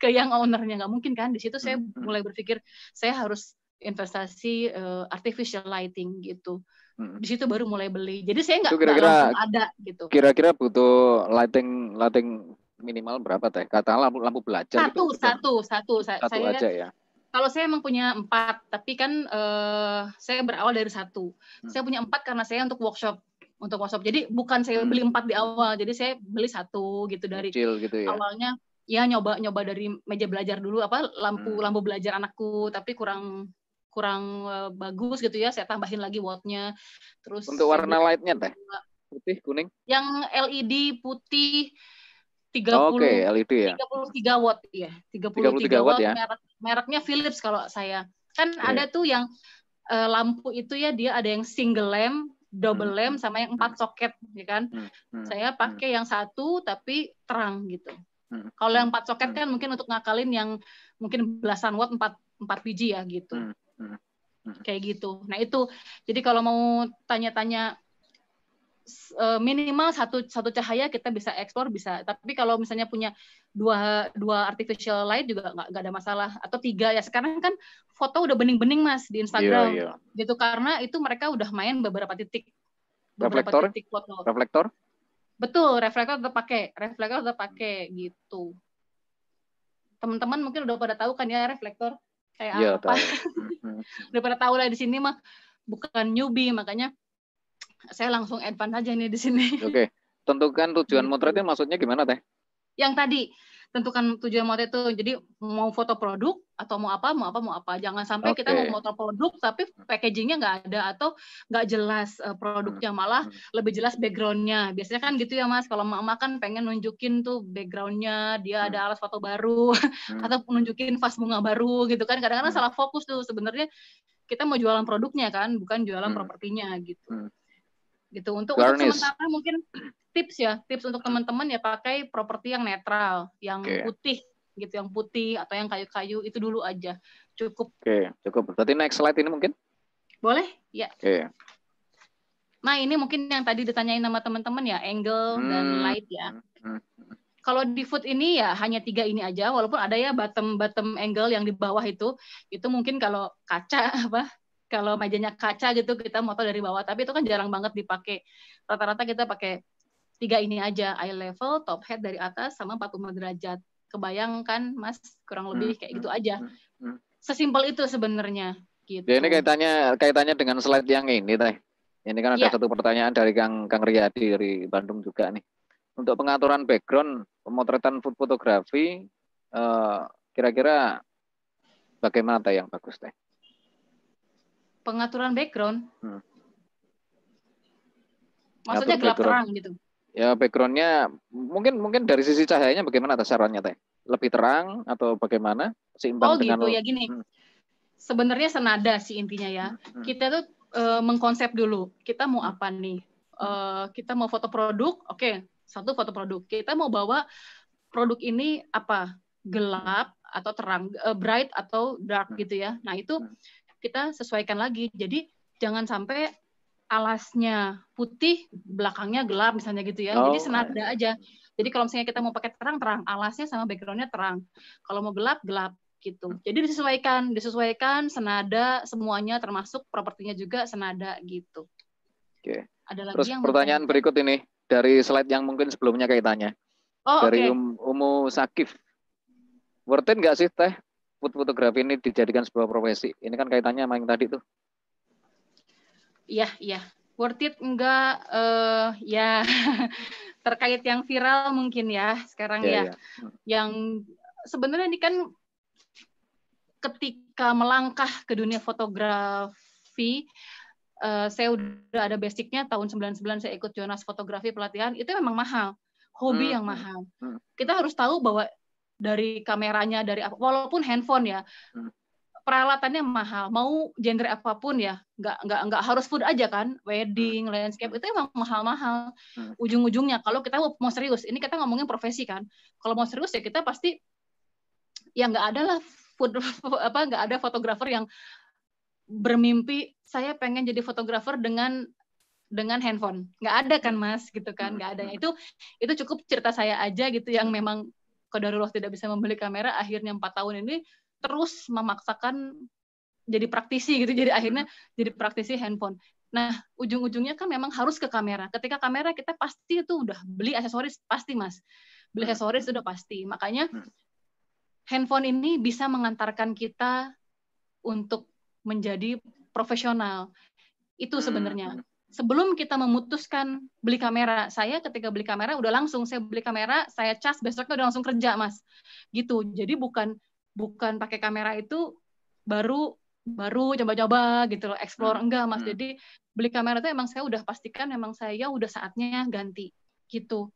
ke yang ownernya nggak mungkin kan di situ saya mulai berpikir saya harus investasi uh, artificial lighting gitu di situ baru mulai beli jadi saya nggak langsung ada gitu
kira-kira butuh lighting lighting minimal berapa teh katakanlah lampu lampu belajar satu
gitu. satu satu, satu saya, aja ya kalau saya emang punya empat, tapi kan uh, saya berawal dari satu. Hmm. Saya punya empat karena saya untuk workshop, untuk workshop. Jadi bukan saya beli hmm. empat di awal, jadi saya beli satu gitu dari Kecil gitu ya. awalnya. Ya nyoba nyoba dari meja belajar dulu apa lampu hmm. lampu belajar anakku, tapi kurang kurang uh, bagus gitu ya. Saya tambahin lagi wattnya. Terus untuk warna lightnya teh putih kuning. Yang LED putih 30 puluh okay, LED ya. 33 watt ya. 33, 33 watt, watt ya. mereknya Philips kalau saya. Kan okay. ada tuh yang uh, lampu itu ya dia ada yang single lamp, double hmm. lamp sama yang empat soket ya kan. Hmm. Hmm. Saya pakai hmm. yang satu tapi terang gitu. Hmm. Kalau yang hmm, empat soket hmm. kan mungkin untuk ngakalin yang mungkin belasan watt empat empat biji ya gitu. Hmm. Hmm. hmm. Kayak gitu. Nah, itu. Jadi kalau mau tanya-tanya Eh, minimal satu satu cahaya kita bisa ekspor bisa tapi kalau misalnya punya dua dua artificial light juga nggak ada masalah atau tiga ya sekarang kan foto udah bening-bening mas di Instagram yeah, yeah. gitu karena itu mereka udah main beberapa titik beberapa reflektor titik foto. reflektor betul reflektor udah pakai reflektor udah pakai gitu teman-teman mungkin udah pada tahu kan ya reflektor kayak yeah, apa. [laughs] udah pada tahu lah di sini mah bukan newbie makanya saya langsung advance aja nih di sini.
[laughs] Oke. Tentukan tujuan gitu. motret itu maksudnya gimana, Teh?
Yang tadi, tentukan tujuan motret itu. Jadi mau foto produk atau mau apa, mau apa, mau apa. Jangan sampai okay. kita mau foto produk tapi packagingnya nggak ada atau nggak jelas eh, produknya. Hmm. Malah hmm. lebih jelas backgroundnya. Biasanya kan gitu ya, Mas. Kalau mama makan kan pengen nunjukin tuh backgroundnya, dia hmm. ada alas foto baru, [laughs] atau nunjukin vas bunga baru gitu kan. Kadang-kadang salah fokus tuh. Sebenarnya kita mau jualan produknya kan, bukan jualan propertinya gitu gitu untuk, Garnish. untuk sementara mungkin tips ya tips untuk teman-teman ya pakai properti yang netral yang okay. putih gitu yang putih atau yang kayu-kayu itu dulu aja cukup oke okay,
cukup berarti next slide ini mungkin
boleh ya oke okay. nah ini mungkin yang tadi ditanyain sama teman-teman ya angle hmm. dan light ya hmm. Kalau di foot ini ya hanya tiga ini aja, walaupun ada ya bottom bottom angle yang di bawah itu, itu mungkin kalau kaca [laughs] apa kalau mejanya kaca gitu kita moto dari bawah tapi itu kan jarang banget dipakai rata-rata kita pakai tiga ini aja eye level top head dari atas sama 45 derajat kebayangkan mas kurang lebih kayak gitu aja sesimpel itu sebenarnya gitu ya, ini
kaitannya kaitannya dengan slide yang ini teh ini kan ada ya. satu pertanyaan dari Kang Kang Riyadi dari Bandung juga nih untuk pengaturan background pemotretan food fotografi eh, kira-kira bagaimana teh yang bagus teh
pengaturan background. Hmm. Ya, Maksudnya Atur gelap background. terang gitu.
Ya backgroundnya mungkin mungkin dari sisi cahayanya bagaimana sarannya teh? Lebih terang atau bagaimana? Seimbang oh dengan gitu ya gini.
Hmm. Sebenarnya senada sih intinya ya. Hmm. hmm. Kita tuh e, mengkonsep dulu. Kita mau hmm. apa nih? E, kita mau foto produk, oke. Okay. Satu foto produk. Kita mau bawa produk ini apa? Gelap atau terang, e, bright atau dark gitu ya. Nah itu kita sesuaikan lagi. Jadi jangan sampai alasnya putih, belakangnya gelap misalnya gitu ya. Oh. Jadi senada iya. aja. Jadi kalau misalnya kita mau pakai terang terang, alasnya sama backgroundnya terang. Kalau mau gelap gelap gitu. Jadi disesuaikan, disesuaikan senada semuanya termasuk propertinya juga senada gitu. Oke. Ada lagi Terus yang pertanyaan mungkin...
berikut ini dari slide yang mungkin sebelumnya kaitannya.
Oh, dari okay. um,
Umu Sakif. Worth it nggak sih teh fotografi ini dijadikan sebuah profesi? Ini kan kaitannya sama yang tadi tuh.
Iya, iya. Worth it enggak? Uh, ya, [laughs] terkait yang viral mungkin ya sekarang yeah, ya. Yeah. Yang sebenarnya ini kan ketika melangkah ke dunia fotografi, uh, saya udah ada basicnya tahun 99 saya ikut Jonas fotografi pelatihan, itu memang mahal. Hobi hmm. yang hmm, mahal. Hmm. Kita harus tahu bahwa dari kameranya dari apa walaupun handphone ya hmm. peralatannya mahal mau genre apapun ya nggak nggak nggak harus food aja kan wedding hmm. landscape itu emang mahal-mahal hmm. ujung-ujungnya kalau kita mau serius ini kita ngomongin profesi kan kalau mau serius ya kita pasti ya nggak ada lah food [laughs] apa nggak ada fotografer yang bermimpi saya pengen jadi fotografer dengan dengan handphone nggak ada kan mas gitu kan nggak ada itu itu cukup cerita saya aja gitu yang memang kedarulah tidak bisa membeli kamera akhirnya empat tahun ini terus memaksakan jadi praktisi gitu jadi akhirnya hmm. jadi praktisi handphone nah ujung-ujungnya kan memang harus ke kamera ketika kamera kita pasti itu udah beli aksesoris pasti mas beli hmm. aksesoris udah pasti makanya hmm. handphone ini bisa mengantarkan kita untuk menjadi profesional itu sebenarnya sebelum kita memutuskan beli kamera, saya ketika beli kamera udah langsung saya beli kamera, saya cas besoknya udah langsung kerja, Mas. Gitu. Jadi bukan bukan pakai kamera itu baru baru coba-coba gitu loh, explore enggak, Mas. Hmm. Jadi beli kamera itu emang saya udah pastikan emang saya udah saatnya ganti gitu.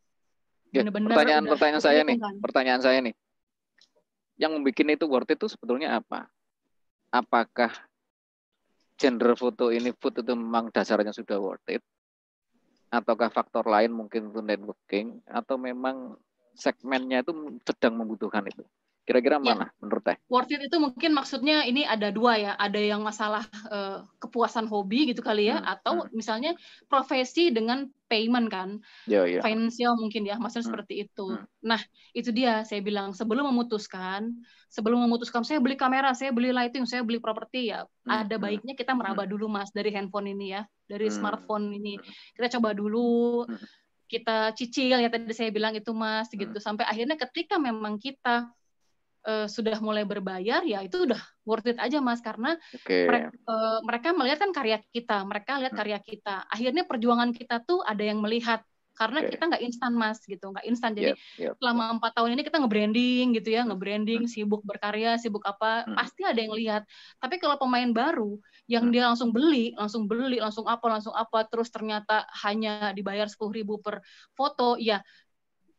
Bener-bener pertanyaan pertanyaan saya nih, kan. pertanyaan saya nih. Yang bikin itu worth it itu sebetulnya apa? Apakah gender foto ini food itu memang dasarnya sudah worth it ataukah faktor lain mungkin itu networking atau memang segmennya itu sedang membutuhkan itu Kira-kira iya. mana ya. menurut teh?
Worth it itu mungkin maksudnya ini ada dua ya, ada yang masalah uh, kepuasan hobi gitu kali ya, hmm. atau hmm. misalnya profesi dengan payment kan, ya, ya. financial mungkin ya, maksudnya hmm. seperti itu. Hmm. Nah itu dia saya bilang sebelum memutuskan, sebelum memutuskan saya beli kamera, saya beli lighting, saya beli properti ya, hmm. ada hmm. baiknya kita meraba hmm. dulu mas dari handphone ini ya, dari hmm. smartphone ini hmm. kita coba dulu. Hmm kita cicil ya tadi saya bilang itu mas gitu hmm. sampai akhirnya ketika memang kita uh, sudah mulai berbayar ya itu udah worth it aja mas karena okay. mereka, uh, eh, mereka melihat kan karya kita mereka lihat hmm. karya kita akhirnya perjuangan kita tuh ada yang melihat karena okay. kita nggak instan mas gitu nggak instan jadi yep, yep. selama empat tahun ini kita ngebranding gitu ya hmm. ngebranding hmm. sibuk berkarya sibuk apa hmm. pasti ada yang lihat tapi kalau pemain baru yang hmm. dia langsung beli langsung beli langsung apa langsung apa terus ternyata hanya dibayar sepuluh ribu per foto ya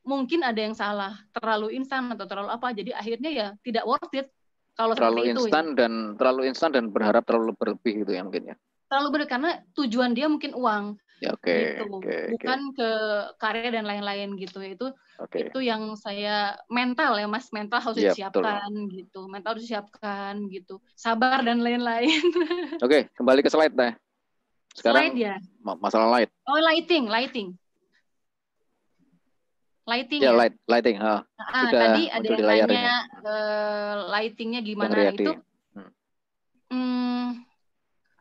mungkin ada yang salah terlalu instan atau terlalu apa jadi akhirnya ya tidak worth it kalau terlalu instan
ya. dan terlalu instan dan berharap terlalu berlebih gitu ya mungkin ya
terlalu berlebih karena tujuan dia mungkin uang
ya, okay, gitu okay, bukan
okay. ke karya dan lain-lain gitu itu okay. itu yang saya mental ya mas mental harus ya, disiapkan betul. gitu mental harus disiapkan gitu sabar dan lain-lain
oke okay, kembali ke slide nah sekarang slide ya masalah light
oh lighting lighting lighting ya, ya? Light,
lighting ha. Nah, Sudah tadi ada yang nanya
uh, lightingnya gimana itu hmm. hmm.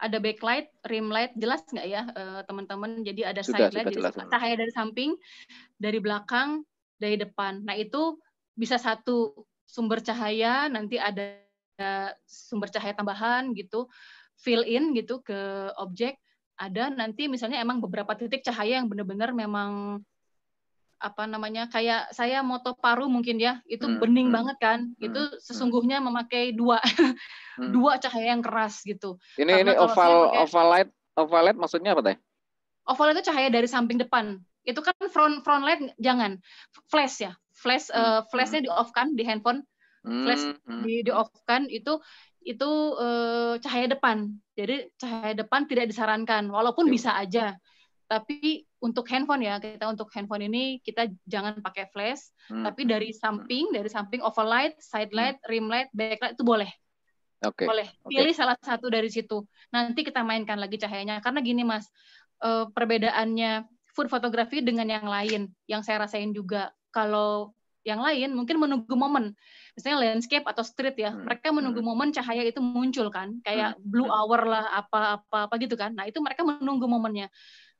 ada backlight, rim light, jelas nggak ya eh, teman-teman? Jadi ada sudah, side light, sudah, jadi cahaya dari samping, dari belakang, dari depan. Nah itu bisa satu sumber cahaya, nanti ada sumber cahaya tambahan gitu, fill in gitu ke objek. Ada nanti misalnya emang beberapa titik cahaya yang benar-benar memang apa namanya kayak saya moto paru mungkin ya itu hmm, bening hmm, banget kan hmm, itu hmm. sesungguhnya hmm. memakai dua [laughs] hmm. dua cahaya yang keras gitu ini Karena ini oval pakai,
oval light oval light maksudnya apa teh
oval light itu cahaya dari samping depan itu kan front front light jangan flash ya flash hmm, uh, flashnya hmm. di off kan di handphone flash hmm. di di off kan itu itu uh, cahaya depan jadi cahaya depan tidak disarankan walaupun iya. bisa aja tapi untuk handphone ya kita untuk handphone ini kita jangan pakai flash hmm. tapi dari hmm. samping dari samping overlight side light hmm. rim light backlight itu boleh
okay. boleh pilih
okay. salah satu dari situ nanti kita mainkan lagi cahayanya karena gini mas eh, perbedaannya food fotografi dengan yang lain yang saya rasain juga kalau yang lain mungkin menunggu momen misalnya landscape atau street ya hmm. mereka menunggu hmm. momen cahaya itu muncul kan kayak blue hour lah apa apa apa gitu kan nah itu mereka menunggu momennya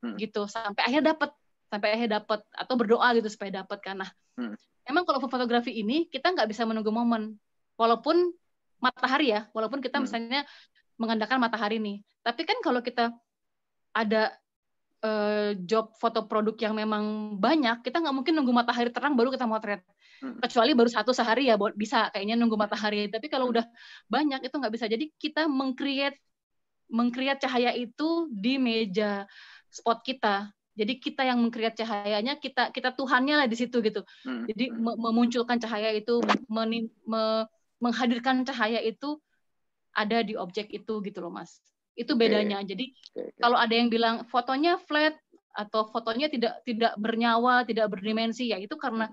hmm. gitu sampai akhirnya dapat sampai akhirnya dapat atau berdoa gitu supaya dapat karena hmm. emang kalau fotografi ini kita nggak bisa menunggu momen walaupun matahari ya walaupun kita hmm. misalnya mengandalkan matahari nih tapi kan kalau kita ada uh, job foto produk yang memang banyak kita nggak mungkin nunggu matahari terang baru kita motret hmm. kecuali baru satu sehari ya bisa kayaknya nunggu matahari tapi kalau hmm. udah banyak itu nggak bisa jadi kita mengcreate mengkreat cahaya itu di meja spot kita. Jadi kita yang mengkreat cahayanya, kita kita Tuhannya lah di situ gitu. Hmm, Jadi hmm. memunculkan cahaya itu, me, menghadirkan cahaya itu ada di objek itu gitu loh mas. Itu bedanya. Okay. Jadi okay. kalau ada yang bilang fotonya flat atau fotonya tidak tidak bernyawa, tidak berdimensi, ya itu karena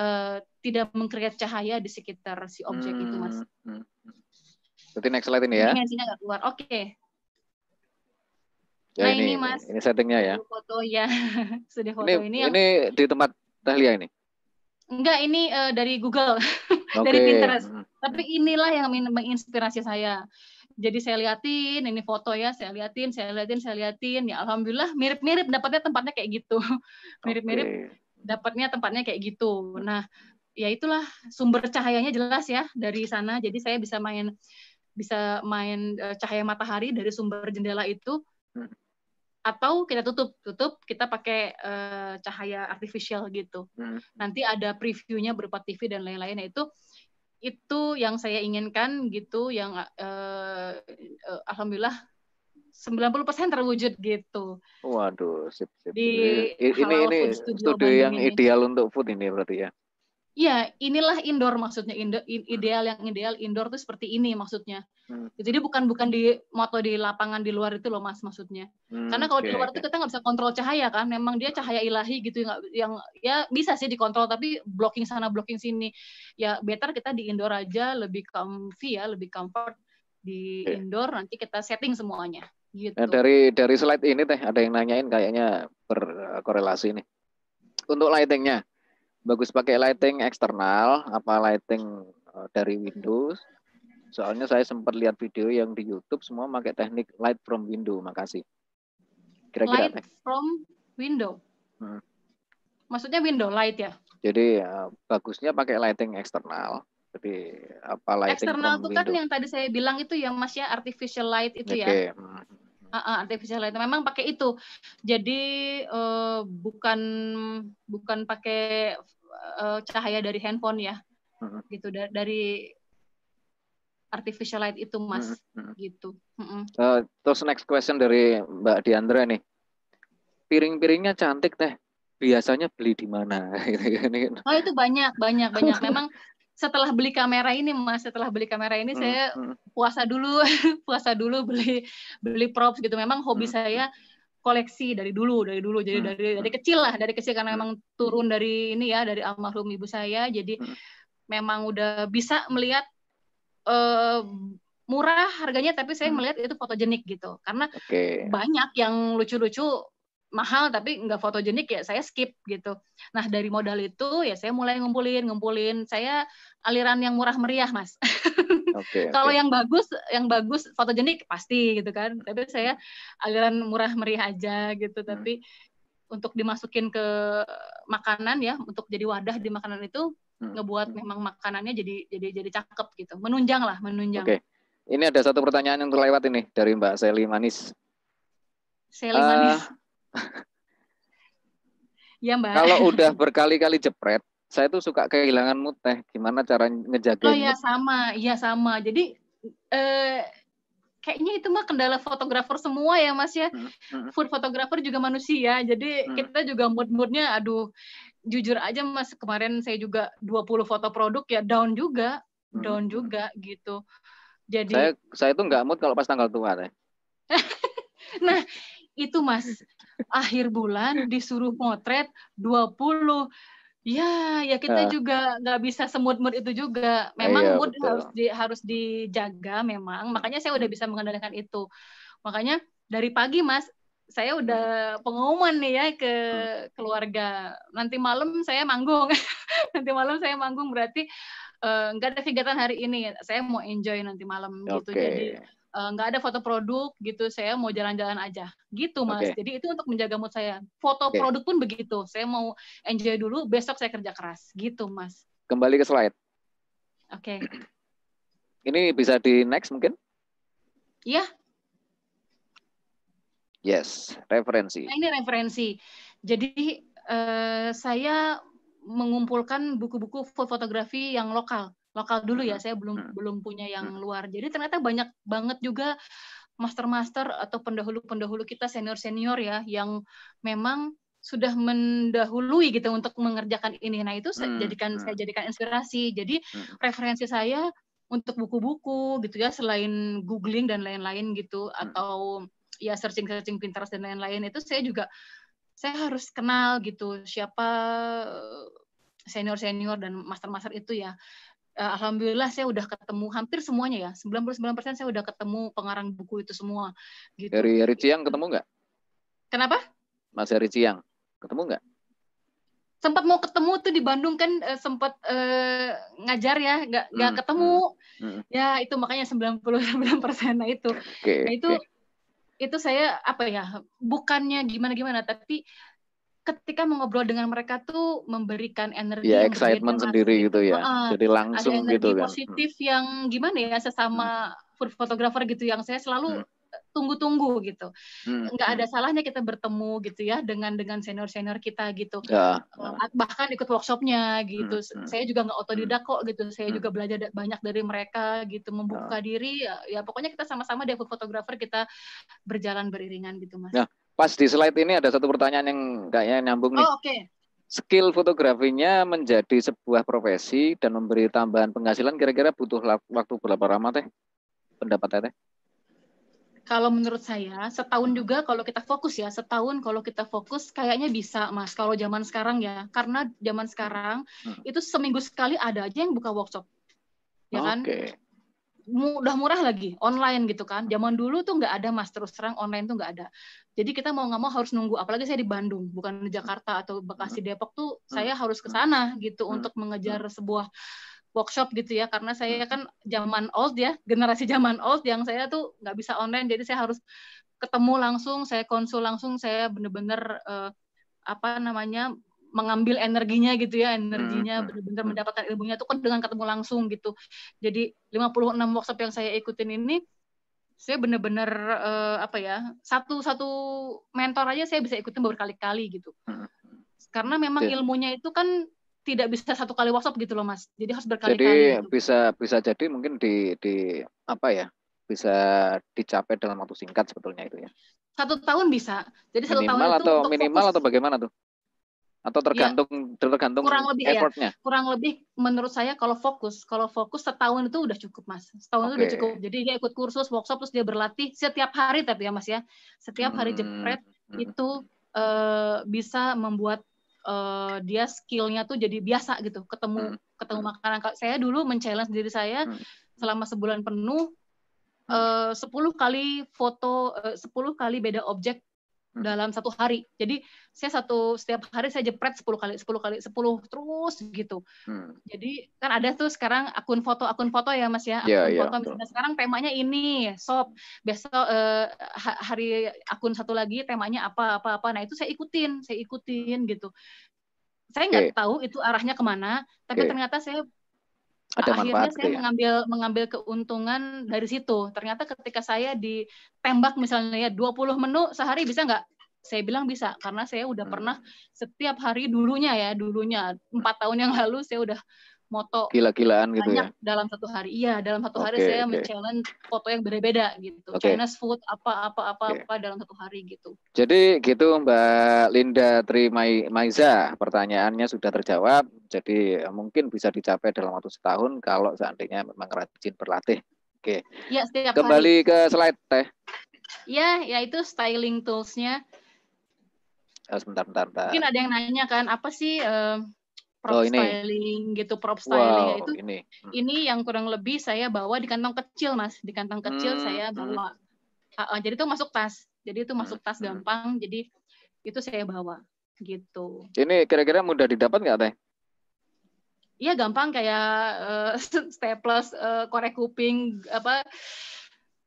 uh, tidak mengkreat cahaya di sekitar si objek hmm. itu mas.
Berarti next slide ini ya. Dimensinya
nggak keluar. Oke. Okay. Ya, nah ini, ini mas, ini settingnya ya. Foto ya, [laughs] sudah foto ini. Ini, ini
di tempat Dahlia ini.
Enggak, ini uh, dari Google, okay. [laughs] dari Pinterest. Hmm. Tapi inilah yang menginspirasi saya. Jadi saya liatin, ini foto ya, saya liatin, saya liatin, saya liatin. Ya alhamdulillah mirip-mirip dapatnya tempatnya kayak gitu. [laughs] Mirip-mirip okay. dapatnya tempatnya kayak gitu. Nah, ya itulah sumber cahayanya jelas ya dari sana. Jadi saya bisa main bisa main eh, cahaya matahari dari sumber jendela itu. Hmm atau kita tutup tutup kita pakai uh, cahaya artificial gitu hmm. nanti ada previewnya berupa TV dan lain-lain itu itu yang saya inginkan gitu yang uh, uh, alhamdulillah 90% terwujud gitu
waduh sip sip di ini ini studio, studio yang ini. ideal untuk food ini berarti ya
Iya, inilah indoor maksudnya indo, ideal yang ideal indoor tuh seperti ini maksudnya. Hmm. Jadi bukan bukan di moto di lapangan di luar itu loh mas maksudnya. Hmm, Karena kalau okay. di luar itu kita nggak bisa kontrol cahaya kan, memang dia cahaya ilahi gitu yang, yang ya bisa sih dikontrol tapi blocking sana blocking sini. Ya better kita di indoor aja lebih comfy ya, lebih comfort di okay. indoor nanti kita setting semuanya. Gitu.
Nah, dari dari slide ini teh ada yang nanyain kayaknya berkorelasi nih. Untuk lightingnya bagus pakai lighting eksternal apa lighting eh, dari Windows. Soalnya saya sempat lihat video yang di YouTube semua pakai teknik light from window. Makasih. Kira-kira light
from window. Hmm. Maksudnya window light ya?
Jadi uh, bagusnya pakai lighting eksternal. Jadi apa lighting eksternal itu kan yang
tadi saya bilang itu yang masih artificial light itu okay. ya. Hmm uh, artificial light memang pakai itu jadi uh, bukan bukan pakai uh, cahaya dari handphone ya uh gitu da dari artificial light itu mas uh -huh. gitu
uh, uh, terus next question dari mbak Diandra nih piring-piringnya cantik teh biasanya beli di mana? [laughs] Gitu kan.
oh itu banyak, banyak, banyak. Memang setelah beli kamera ini mas setelah beli kamera ini hmm, saya hmm. puasa dulu [laughs] puasa dulu beli beli props gitu memang hobi hmm. hmm. saya koleksi dari dulu dari dulu jadi hmm, dari dari kecil lah dari kecil karena memang turun dari ini ya dari almarhum ibu saya jadi memang udah bisa melihat uh, murah harganya tapi saya melihat itu fotogenik gitu karena okay. banyak yang lucu-lucu mahal tapi nggak fotogenik ya saya skip gitu. Nah dari modal itu ya saya mulai ngumpulin ngumpulin saya aliran yang murah meriah mas. [laughs] Okay, Kalau yang bagus yang bagus fotogenik pasti gitu kan. Tapi saya aliran murah meriah aja gitu. Hmm. Tapi untuk dimasukin ke makanan ya untuk jadi wadah di makanan itu hmm. ngebuat hmm. memang makanannya jadi jadi jadi cakep gitu. Menunjang lah menunjang. Oke.
Okay. Ini ada satu pertanyaan yang terlewat ini dari Mbak Seli Manis.
Seli uh, Manis. Eh, Ya, Mbak. Kalau udah
berkali-kali jepret, saya tuh suka kehilangan mood teh. Gimana cara ngejaga? Oh iya
sama, iya sama. Jadi eh kayaknya itu mah kendala fotografer semua ya Mas ya. Hmm. Food fotografer juga manusia. Jadi mm. kita juga mood-moodnya aduh jujur aja Mas kemarin saya juga 20 foto produk ya down juga, mm. down juga gitu. Jadi Saya
saya tuh nggak mood kalau pas tanggal tua ya.
[laughs] nah, itu Mas akhir bulan disuruh motret 20. Ya, ya kita uh. juga nggak bisa semut-mut itu juga. Memang iya, mood betul. harus di, harus dijaga memang. Makanya saya udah hmm. bisa mengendalikan itu. Makanya dari pagi Mas, saya udah hmm. pengumuman nih ya ke hmm. keluarga. Nanti malam saya manggung. [laughs] nanti malam saya manggung berarti eh, nggak uh, ada kegiatan hari ini. Saya mau enjoy nanti malam okay. gitu. Jadi Eh, nggak ada foto produk gitu saya mau jalan-jalan aja gitu mas okay. jadi itu untuk menjaga mood saya foto okay. produk pun begitu saya mau enjoy dulu besok saya kerja keras gitu mas
kembali ke slide oke okay. ini bisa di next mungkin iya yeah. yes referensi nah,
ini referensi jadi uh, saya mengumpulkan buku-buku fotografi yang lokal lokal dulu ya hmm, saya belum hmm, belum punya yang hmm. luar jadi ternyata banyak banget juga master-master atau pendahulu-pendahulu kita senior-senior ya yang memang sudah mendahului gitu untuk mengerjakan ini. Nah, itu saya jadikan saya jadikan inspirasi. Jadi referensi saya untuk buku-buku gitu ya selain googling dan lain-lain gitu atau ya searching-searching Pinterest dan lain-lain itu saya juga saya harus kenal gitu siapa eh, senior-senior dan master-master itu ya. Eh, alhamdulillah saya udah ketemu hampir semuanya ya 99% saya udah ketemu pengarang buku itu semua gitu. Dari
Heri Ciang ketemu nggak? Kenapa? Mas Heri Ciang ketemu nggak?
Sempat mau ketemu tuh di Bandung kan uh, sempat uh, ngajar ya nggak nggak hmm. ketemu hmm. hmm. ya itu makanya 99% [laughs] nah itu okay, nah itu okay. itu saya apa ya bukannya gimana gimana tapi ketika mengobrol dengan mereka tuh memberikan energi ya excitement sendiri gitu ya uh, jadi langsung ada gitu kan positif hmm. yang gimana ya sesama hmm. fotografer gitu yang saya selalu hmm tunggu-tunggu gitu. Hmm, hmm. ada salahnya kita bertemu gitu ya dengan dengan senior-senior kita gitu. Ya. Eh, ya. Bahkan ikut workshopnya gitu. Hmm. hmm. Saya juga nggak hmm. otodidak kok gitu. Saya hmm. juga belajar banyak dari mereka gitu. Membuka ya. diri ya, ya pokoknya kita sama-sama deh fotografer kita berjalan beriringan gitu mas.
Ya. Pas di slide ini ada satu pertanyaan yang kayaknya nyambung nih. Oh, Okay. Skill fotografinya menjadi sebuah profesi dan memberi tambahan penghasilan kira-kira butuh waktu berapa lama teh? Pendapatnya teh?
Kalau menurut saya setahun juga kalau kita fokus ya setahun kalau kita fokus kayaknya bisa mas kalau zaman sekarang ya karena zaman sekarang hmm. itu seminggu sekali ada aja yang buka workshop ya okay. kan mudah murah lagi online gitu kan zaman dulu tuh nggak ada mas terus terang online tuh nggak ada jadi kita mau nggak mau harus nunggu apalagi saya di Bandung bukan di Jakarta atau Bekasi hmm. Depok tuh hmm. saya harus ke hmm. sana gitu untuk mengejar sebuah workshop gitu ya karena saya kan zaman old ya generasi zaman old yang saya tuh nggak bisa online jadi saya harus ketemu langsung saya konsul langsung saya bener-bener eh, apa namanya mengambil energinya gitu ya, energinya hmm, hmm, benar-benar hmm. mendapatkan ilmunya itu kan dengan ketemu langsung gitu. Jadi 56 workshop yang saya ikutin ini saya benar-benar eh, apa ya, satu-satu mentor aja saya bisa ikutin berkali-kali kali gitu. Karena memang ilmunya itu kan tidak bisa satu kali workshop gitu loh mas jadi harus berkali-kali jadi gitu.
bisa bisa jadi mungkin di di apa ya bisa dicapai dalam waktu singkat sebetulnya itu ya
satu tahun bisa jadi satu minimal tahun atau minimal fokus, atau
bagaimana tuh atau iya. tergantung ya, tergantung kurang lebih iya. effortnya. Ya,
kurang lebih menurut saya kalau fokus, kalau fokus setahun itu udah cukup Mas. Setahun okay. itu udah cukup. Jadi dia ikut kursus, workshop terus dia berlatih setiap hari tapi ya Mas ya. Setiap hari hmm, jepret hmm, hmm. itu uh, bisa membuat uh, dia skillnya tuh jadi biasa gitu. Ketemu hmm. ketemu makanan. Saya dulu men-challenge diri saya hmm. selama sebulan penuh eh, Uh, 10 kali foto, uh, 10 kali beda objek dalam satu hari. Jadi saya satu setiap hari saya jepret 10 kali, 10 kali, 10 terus gitu. Hmm. Jadi kan ada tuh sekarang akun foto, akun foto ya Mas ya, iya, akun yeah, foto yeah, misalnya sekarang temanya ini, sob. Besok uh, hari akun satu lagi temanya apa apa apa. Nah, itu saya ikutin, saya ikutin gitu. Saya nggak okay. tahu itu arahnya kemana, tapi okay. ternyata saya ada akhirnya saya gitu ya? mengambil mengambil keuntungan dari situ. Ternyata ketika saya ditembak misalnya ya 20 menu sehari bisa nggak? Saya bilang bisa karena saya udah hmm. pernah setiap hari dulunya ya, dulunya empat tahun yang lalu saya udah moto gila-gilaan gitu banyak ya dalam satu hari iya dalam satu okay, hari saya okay. men-challenge foto yang berbeda beda gitu okay. Chinese food apa apa apa okay. apa dalam satu hari gitu
jadi gitu Mbak Linda Tri Maiza pertanyaannya sudah terjawab jadi eh, mungkin bisa dicapai dalam waktu setahun kalau seandainya memang rajin berlatih oke okay.
ya, kembali hari.
ke slide teh
iya, ya yaitu styling toolsnya
Oh, sebentar, bentar, bentar. Mungkin
ada yang nanya kan, apa sih uh, prop oh, ini. styling gitu prop styling wow, itu
ini.
Hmm. ini
yang kurang lebih saya bawa di kantong kecil mas di kantong kecil hmm, saya hmm. bawa uh, jadi itu masuk tas jadi itu masuk hmm, tas hmm. gampang jadi itu saya bawa gitu
ini kira-kira mudah didapat nggak teh
Iya gampang kayak uh, [laughs] staples, uh, korek kuping, apa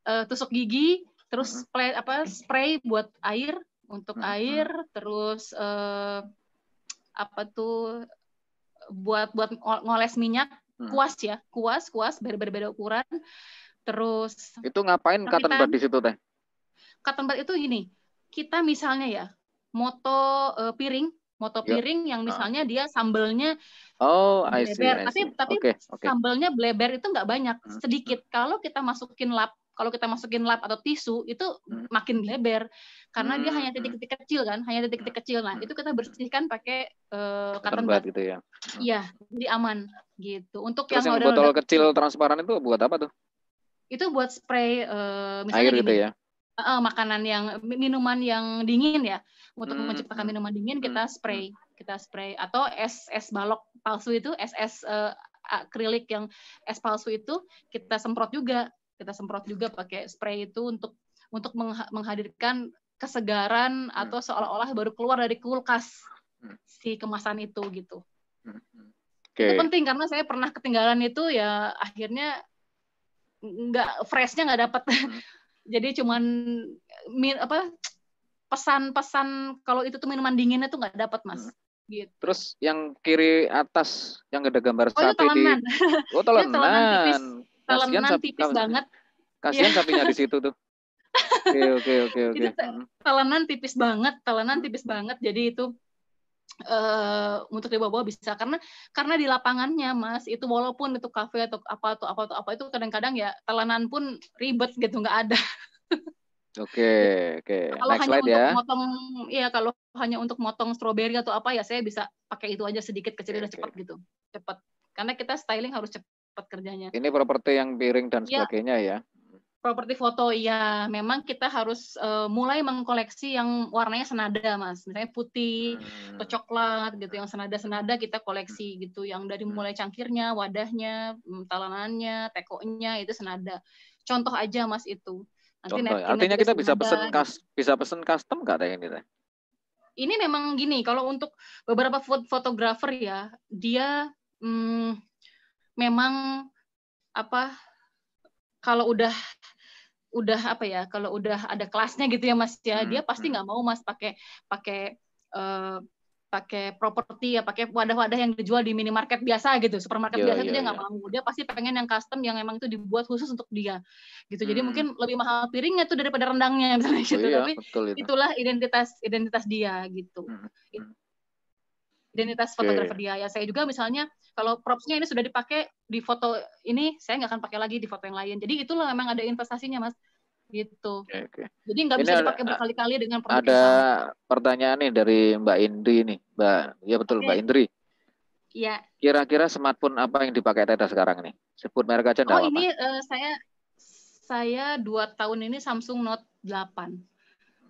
uh, tusuk gigi, terus spray, apa spray buat air untuk hmm. air, terus uh, apa tuh buat buat ngoles minyak hmm. kuas ya kuas kuas berbeda-beda ukuran terus itu ngapain cotton bud kan di situ teh cotton bud itu gini kita misalnya ya moto uh, piring moto iya. piring yang ah. misalnya uh. dia sambelnya
oh bleber. I see, see. tapi tapi okay, okay.
sambelnya bleber itu nggak banyak hmm, sedikit hmm. kalau kita masukin lap kalau kita masukin lap atau tisu itu hmm. makin lebar karena dia hmm. hanya titik-titik kecil kan, hanya titik-titik hmm. kecil. Nah, itu kita bersihkan pakai uh, cotton bud gitu ya. Iya, jadi aman gitu. Untuk Terus yang, yang botol
kecil transparan itu buat apa tuh?
Itu buat spray uh, misalnya air gitu ya uh, makanan yang minuman yang dingin ya untuk hmm. menciptakan minuman dingin kita spray kita spray atau es es balok palsu itu es es uh, akrilik yang es palsu itu kita semprot juga kita semprot juga pakai spray itu untuk untuk menghadirkan kesegaran hmm. atau seolah-olah baru keluar dari kulkas hmm. si kemasan itu gitu. Hmm, okay. Itu penting karena saya pernah ketinggalan itu ya akhirnya nggak freshnya nggak dapat. [laughs] Jadi cuman apa pesan-pesan kalau itu tuh minuman dinginnya tuh nggak dapat mas. Hmm. Gitu.
Terus yang kiri atas yang ada gambar oh, sate di
oh talenan. [laughs] talenan tipis banget. Kasihan iya. sapinya di situ tuh. Oke
oke oke oke.
Talenan hmm. tipis banget, talenan tipis banget. Jadi itu Uh, untuk dibawa-bawa bisa karena karena di lapangannya mas itu walaupun itu kafe atau apa atau apa atau apa itu kadang-kadang ya telanan pun ribet gitu nggak ada
Oke, oke. Kalau hanya slide untuk ya. motong,
ya kalau hanya untuk motong stroberi atau apa ya saya bisa pakai itu aja sedikit kecil okay, cepat gitu, cepat. Karena kita styling harus cepat pekerjanya.
Ini properti yang piring dan ya. sebagainya ya.
Properti foto ya, memang kita harus uh, mulai mengkoleksi yang warnanya senada, Mas. Misalnya putih hmm. atau coklat gitu yang senada-senada kita koleksi gitu yang dari hmm. mulai cangkirnya, wadahnya, mm, talanannya, tekonya itu senada. Contoh aja Mas itu. Nanti Contoh, ya. artinya kita bisa pesen
gitu. bisa pesen custom nggak yang ini
Ini memang gini, kalau untuk beberapa fotografer ya, dia hmm, memang apa kalau udah udah apa ya kalau udah ada kelasnya gitu ya mas ya hmm. dia pasti hmm. nggak mau mas pakai pakai uh, pakai properti ya pakai wadah-wadah yang dijual di minimarket biasa gitu supermarket yo, iya, biasa yo, iya, dia nggak iya. mau dia pasti pengen yang custom yang emang itu dibuat khusus untuk dia gitu hmm. jadi mungkin lebih mahal piringnya tuh daripada rendangnya [laughs] misalnya oh, gitu iya, tapi itu. itulah identitas identitas dia gitu hmm. hmm, hmm identitas fotografer okay. dia. Ya saya juga misalnya kalau propsnya ini sudah dipakai di foto ini, saya nggak akan pakai lagi di foto yang lain. Jadi itulah memang ada investasinya, Mas. Gitu. Okay, okay. Jadi nggak bisa dipakai berkali-kali dengan produk Ada
pertanyaan nih dari Mbak Indri nih, Mbak. Ya betul, okay. Mbak Indri. Iya. Kira-kira smartphone apa yang dipakai Teta sekarang nih? Sebut merek aja Oh,
ini Uh, saya saya dua tahun ini Samsung Note 8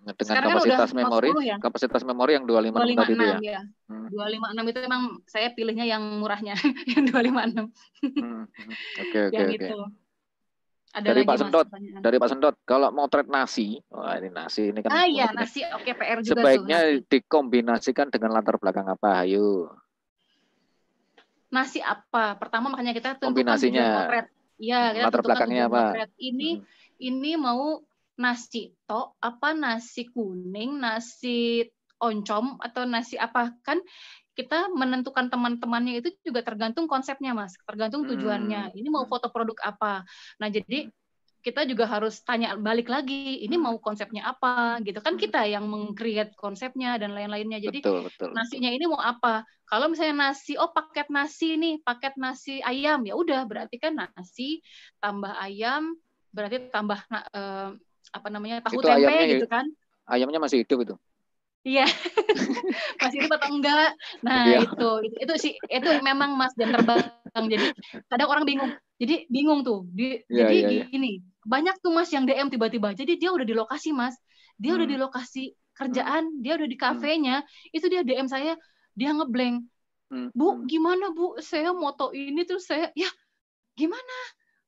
dengan Sekarang kan kapasitas kan memori, ya? kapasitas memori yang 256, 256 tadi ya. Iya. Hmm. itu
ya. ya. Hmm. 256 itu memang saya pilihnya yang murahnya, [laughs] yang 256. Hmm, hmm. [laughs] ya,
oke oke oke. Gitu.
Ada dari Pak Sendot,
pertanyaan. dari Pak Sendot, kalau mau trade nasi, wah ini nasi ini kan. Ah iya
nasi, oke okay, PR juga Sebaiknya tuh,
nasi. dikombinasikan dengan latar belakang apa, ayo.
Nasi apa? Pertama makanya kita tentukan kombinasinya. Iya, latar belakangnya apa? Ini hmm. ini mau nasi to, apa nasi kuning nasi oncom atau nasi apa kan kita menentukan teman-temannya itu juga tergantung konsepnya mas tergantung hmm. tujuannya hmm. ini mau hmm. foto produk apa nah jadi kita juga harus tanya balik lagi ini hmm. mau konsepnya apa gitu kan kita yang mengcreate konsepnya dan lain-lainnya jadi betul, betul, nasinya ini mau apa kalau misalnya nasi oh paket nasi nih paket nasi ayam ya udah berarti kan nasi tambah ayam berarti tambah eh, apa namanya tahu itu tempe ayamnya, gitu kan
ayamnya masih hidup itu
iya [laughs] masih hidup atau enggak nah iya. itu, itu itu sih itu memang mas jam terbang jadi kadang orang bingung jadi bingung tuh di, iya, jadi iya, iya. gini banyak tuh mas yang dm tiba-tiba jadi dia udah di lokasi mas dia hmm. udah di lokasi kerjaan hmm. dia udah di hmm. kafenya hmm. itu dia dm saya dia ngeblank hmm. bu hmm. gimana bu saya moto ini tuh saya ya gimana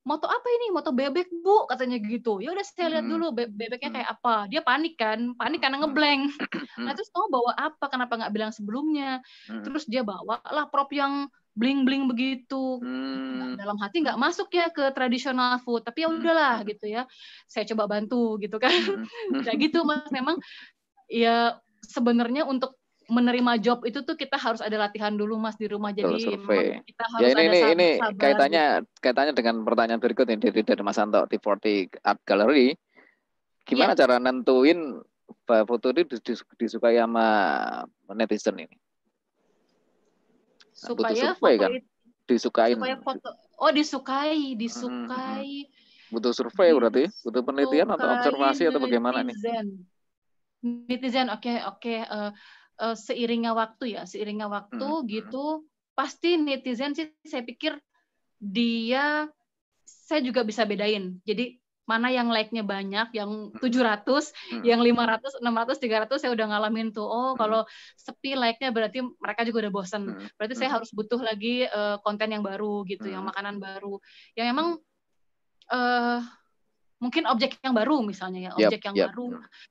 moto apa ini moto bebek bu katanya gitu ya udah saya lihat dulu be bebeknya mm. kayak apa dia panik kan panik karena ngeblank nah terus kamu bawa apa kenapa nggak bilang sebelumnya mm. terus dia bawa lah prop yang bling bling begitu hmm. dalam hati nggak masuk ya ke tradisional food tapi ya mm. udahlah gitu ya saya coba bantu gitu kan [laughs] kayak gitu mas memang ya sebenarnya untuk menerima job itu tuh kita harus ada latihan dulu mas di rumah jadi kita ya, harus ya, ini, ada ini, ini kaitannya
gitu. kaitannya dengan pertanyaan berikut ini dari, dari Mas Anto di 40 Art Gallery gimana ya. cara nentuin foto itu disukai sama netizen ini kan
supaya survei, foto kan? Itu, foto oh disukai disukai hmm,
hmm, butuh survei berarti butuh penelitian atau observasi netizen. atau bagaimana nih
netizen oke okay, oke okay. uh, eh, uh, seiringnya waktu ya, seiringnya waktu hmm. gitu pasti netizen sih saya pikir dia saya juga bisa bedain. Jadi mana yang like-nya banyak, yang 700, hmm. Mm-hmm. yang 500, 600, 300 saya udah ngalamin tuh. Oh, hmm. kalau sepi like-nya berarti mereka juga udah bosen. Hmm. Berarti mm-hmm. saya harus butuh lagi uh, konten yang baru gitu, hmm. yang mm-hmm. makanan baru. Yang emang uh, eh, mungkin objek yang baru misalnya ya, objek yep, yang yep. baru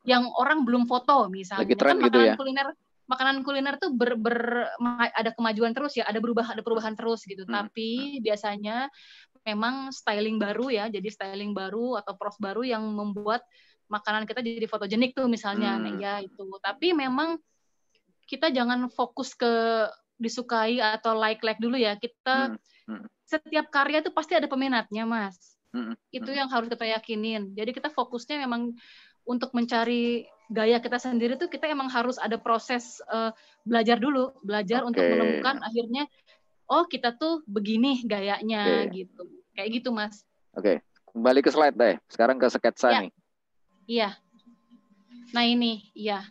yang orang belum foto misalnya. Lagi kan tren kan makanan gitu ya. kuliner makanan kuliner tuh ber, ber ada kemajuan terus ya, ada berubah ada perubahan terus gitu. Hmm. Tapi hmm. biasanya memang styling baru ya, jadi styling baru atau pros baru yang membuat makanan kita jadi fotogenik tuh misalnya, hmm. ya itu. Tapi memang kita jangan fokus ke disukai atau like like dulu ya. Kita hmm, hmm. setiap karya tuh pasti ada peminatnya mas. Hmm. hmm itu yang harus kita yakinin. Jadi kita fokusnya memang untuk mencari gaya kita sendiri tuh kita emang harus ada proses uh, belajar dulu, belajar okay. untuk menemukan akhirnya oh kita tuh begini gayanya okay. gitu. Kayak gitu, Mas.
Oke. Okay. Kembali ke slide deh. Sekarang ke sketsa ya. nih.
Iya. Nah, ini iya.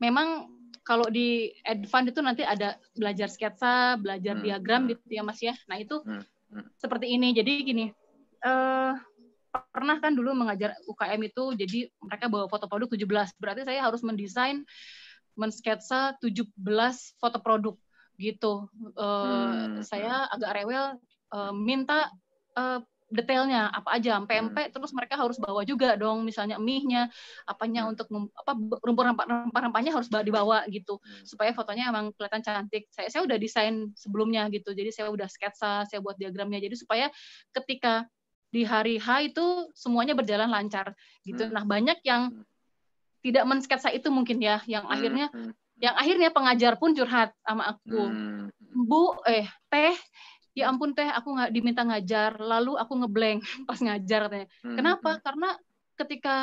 Memang kalau di advance itu nanti ada belajar sketsa, belajar hmm. diagram gitu ya Mas ya. Nah, itu hmm. Hmm. seperti ini. Jadi gini, uh, pernah kan dulu mengajar UKM itu jadi mereka bawa foto produk 17 berarti saya harus mendesain mensketsa 17 foto produk gitu uh, hmm. Eh, saya hmm. agak rewel uh, minta uh, detailnya apa aja sampai hmm. terus mereka harus bawa juga dong misalnya mie-nya apanya hmm. untuk apa rumput rempah-rempahnya harus dibawa gitu hmm. supaya fotonya emang kelihatan cantik saya saya udah desain sebelumnya gitu jadi saya udah sketsa saya buat diagramnya jadi supaya ketika di hari H itu semuanya berjalan lancar gitu. Hmm. Nah, banyak yang tidak mensketsa itu mungkin ya, yang hmm, akhirnya hmm, yang akhirnya pengajar pun curhat sama aku. Bu, eh Teh, ya ampun Teh, aku nggak diminta ngajar, lalu aku ngeblank [laughs] pas ngajar katanya. Kenapa? Karena ketika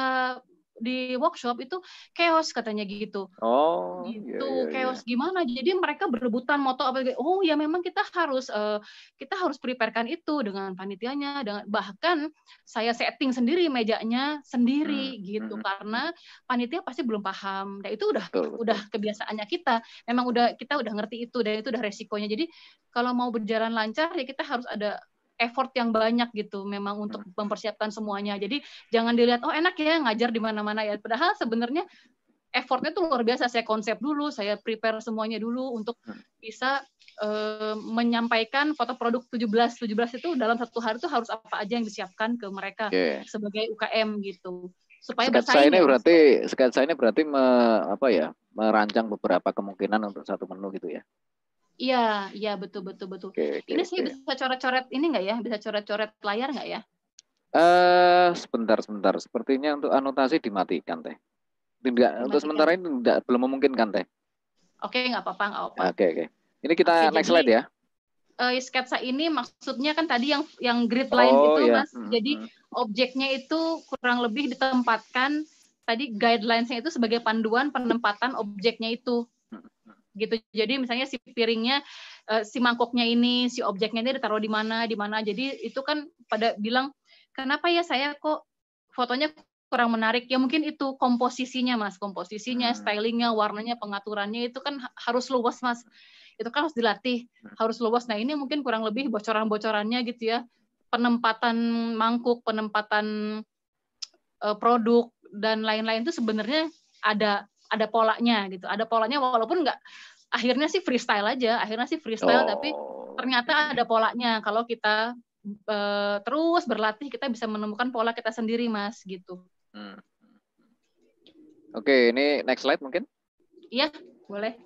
di workshop itu chaos katanya gitu.
Oh. Gitu iya, iya, iya. chaos iya.
gimana? Jadi mereka berebutan moto apa Oh ya memang kita harus uh, kita harus preparekan itu dengan panitianya dengan bahkan saya setting sendiri mejanya sendiri hmm. gitu hmm. karena panitia pasti belum paham. Nah itu udah betul, udah kebiasaannya kita. Memang udah kita udah ngerti itu dan itu udah resikonya. Jadi kalau mau berjalan lancar ya kita harus ada effort yang banyak gitu memang untuk hmm. mempersiapkan semuanya. Jadi jangan dilihat oh enak ya ngajar di mana-mana ya. Padahal sebenarnya effortnya tuh luar biasa. Saya konsep dulu, saya prepare semuanya dulu untuk hmm. bisa uh, menyampaikan foto produk 17 17 itu dalam satu hari itu harus apa aja yang disiapkan ke mereka okay. sebagai UKM gitu supaya sketsa ini ya. berarti,
berarti sketsa ini berarti me, apa ya merancang beberapa kemungkinan untuk satu menu gitu ya
Iya, iya betul betul betul. Okay, ini sih bisa coret-coret ini nggak ya? Bisa coret-coret layar nggak ya?
Eh, uh, sebentar sebentar. Sepertinya untuk anotasi dimatikan teh. Tidak untuk sementara ini tidak belum memungkinkan teh.
Oke, okay, nggak apa-apa, nggak apa-apa. Oke, oke.
Ini kita okay, next jadi, slide ya.
Uh, sketsa ini maksudnya kan tadi yang yang grid line oh, itu iya. Mas. Hmm, jadi hmm. objeknya itu kurang lebih ditempatkan tadi guidelines-nya itu sebagai panduan penempatan objeknya itu gitu. Jadi misalnya si piringnya, eh, si mangkoknya ini, si objeknya ini ditaruh di mana, di mana. Jadi itu kan pada bilang, kenapa ya saya kok fotonya kurang menarik ya mungkin itu komposisinya mas komposisinya hmm. stylingnya warnanya pengaturannya itu kan harus luas mas itu kan harus dilatih hmm. harus luas nah ini mungkin kurang lebih bocoran bocorannya gitu ya penempatan mangkuk penempatan eh, produk dan lain-lain itu sebenarnya ada ada polanya gitu ada polanya walaupun nggak akhirnya sih freestyle aja akhirnya sih freestyle oh. tapi ternyata ada polanya kalau kita e, terus berlatih kita bisa menemukan pola kita sendiri mas gitu
hmm. oke okay, ini next slide mungkin
iya boleh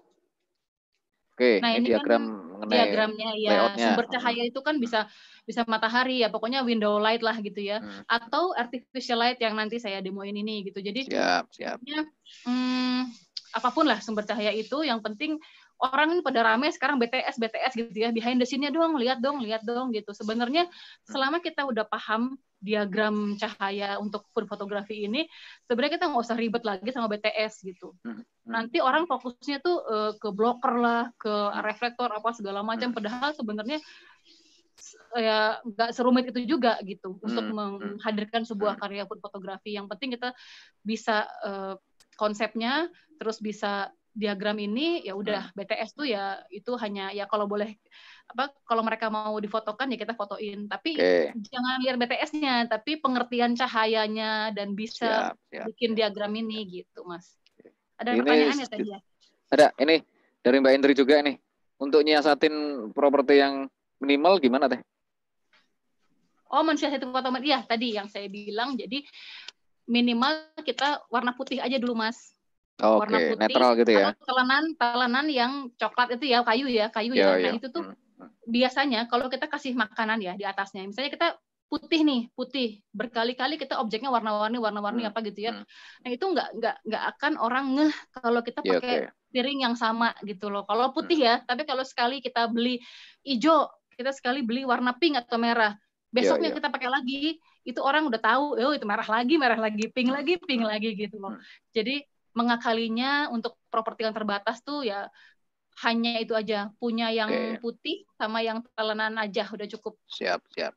Oke, nah, ini, kan diagram kan, diagramnya ya layoutnya. sumber
cahaya itu kan bisa bisa matahari ya, pokoknya window light lah gitu ya, hmm. atau artificial light yang nanti saya demoin ini gitu. Jadi siap, siap. Ya, hmm, apapun lah sumber cahaya itu, yang penting orang ini pada rame sekarang BTS BTS gitu ya behind the scene-nya doang lihat dong lihat dong gitu sebenarnya hmm. selama kita udah paham diagram cahaya untuk fotografi ini sebenarnya kita nggak usah ribet lagi sama BTS gitu hmm, hmm. nanti orang fokusnya tuh uh, ke blocker lah ke reflektor apa segala macam hmm. padahal sebenarnya ya nggak serumit itu juga gitu hmm. untuk menghadirkan sebuah karya food fotografi yang penting kita bisa uh, konsepnya terus bisa diagram ini ya udah hmm. BTS tuh ya itu hanya ya kalau boleh apa kalau mereka mau difotokan ya kita fotoin tapi okay. jangan lihat BTS-nya tapi pengertian cahayanya dan bisa siap, siap, bikin diagram ini gitu Mas. Ada ini, pertanyaan ya tadi ya?
Ada ini dari Mbak Indri juga ini. Untuk nyiasatin properti yang minimal gimana teh?
Oh manusia satu kota iya tadi yang saya bilang jadi minimal kita warna putih aja dulu Mas Oh, warna okay. putih netral gitu ya telenan telenan yang coklat itu ya kayu ya kayu yeah, ya iya, nah yeah. itu tuh hmm. biasanya kalau kita kasih makanan ya di atasnya misalnya kita putih nih putih berkali-kali kita objeknya warna-warni warna-warni hmm. apa gitu ya hmm. nah itu nggak nggak nggak akan orang ngeh kalau kita yeah, pakai okay. piring yang sama gitu loh kalau hmm. putih hmm. ya tapi kalau sekali kita beli hijau kita sekali beli warna pink atau merah iya, besoknya yeah, yeah. kita pakai lagi itu orang udah tahu oh itu merah lagi merah lagi pink lagi pink lagi gitu loh hmm. jadi mengakalinya untuk properti yang terbatas tuh ya hanya itu aja punya yang okay. Iya, iya. putih sama yang telanan aja udah cukup
siap siap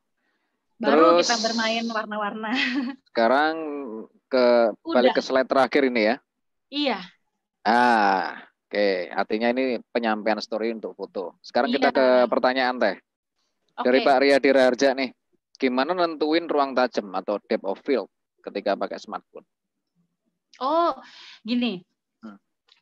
baru Terus, kita bermain warna-warna [laughs]
sekarang ke udah. balik ke slide terakhir ini ya iya ah oke okay. artinya ini penyampaian story untuk foto sekarang iya. kita ke pertanyaan teh
okay. dari Pak Ria
Diraja nih gimana nentuin ruang tajam atau depth of field ketika pakai smartphone
Oh, gini. Hmm.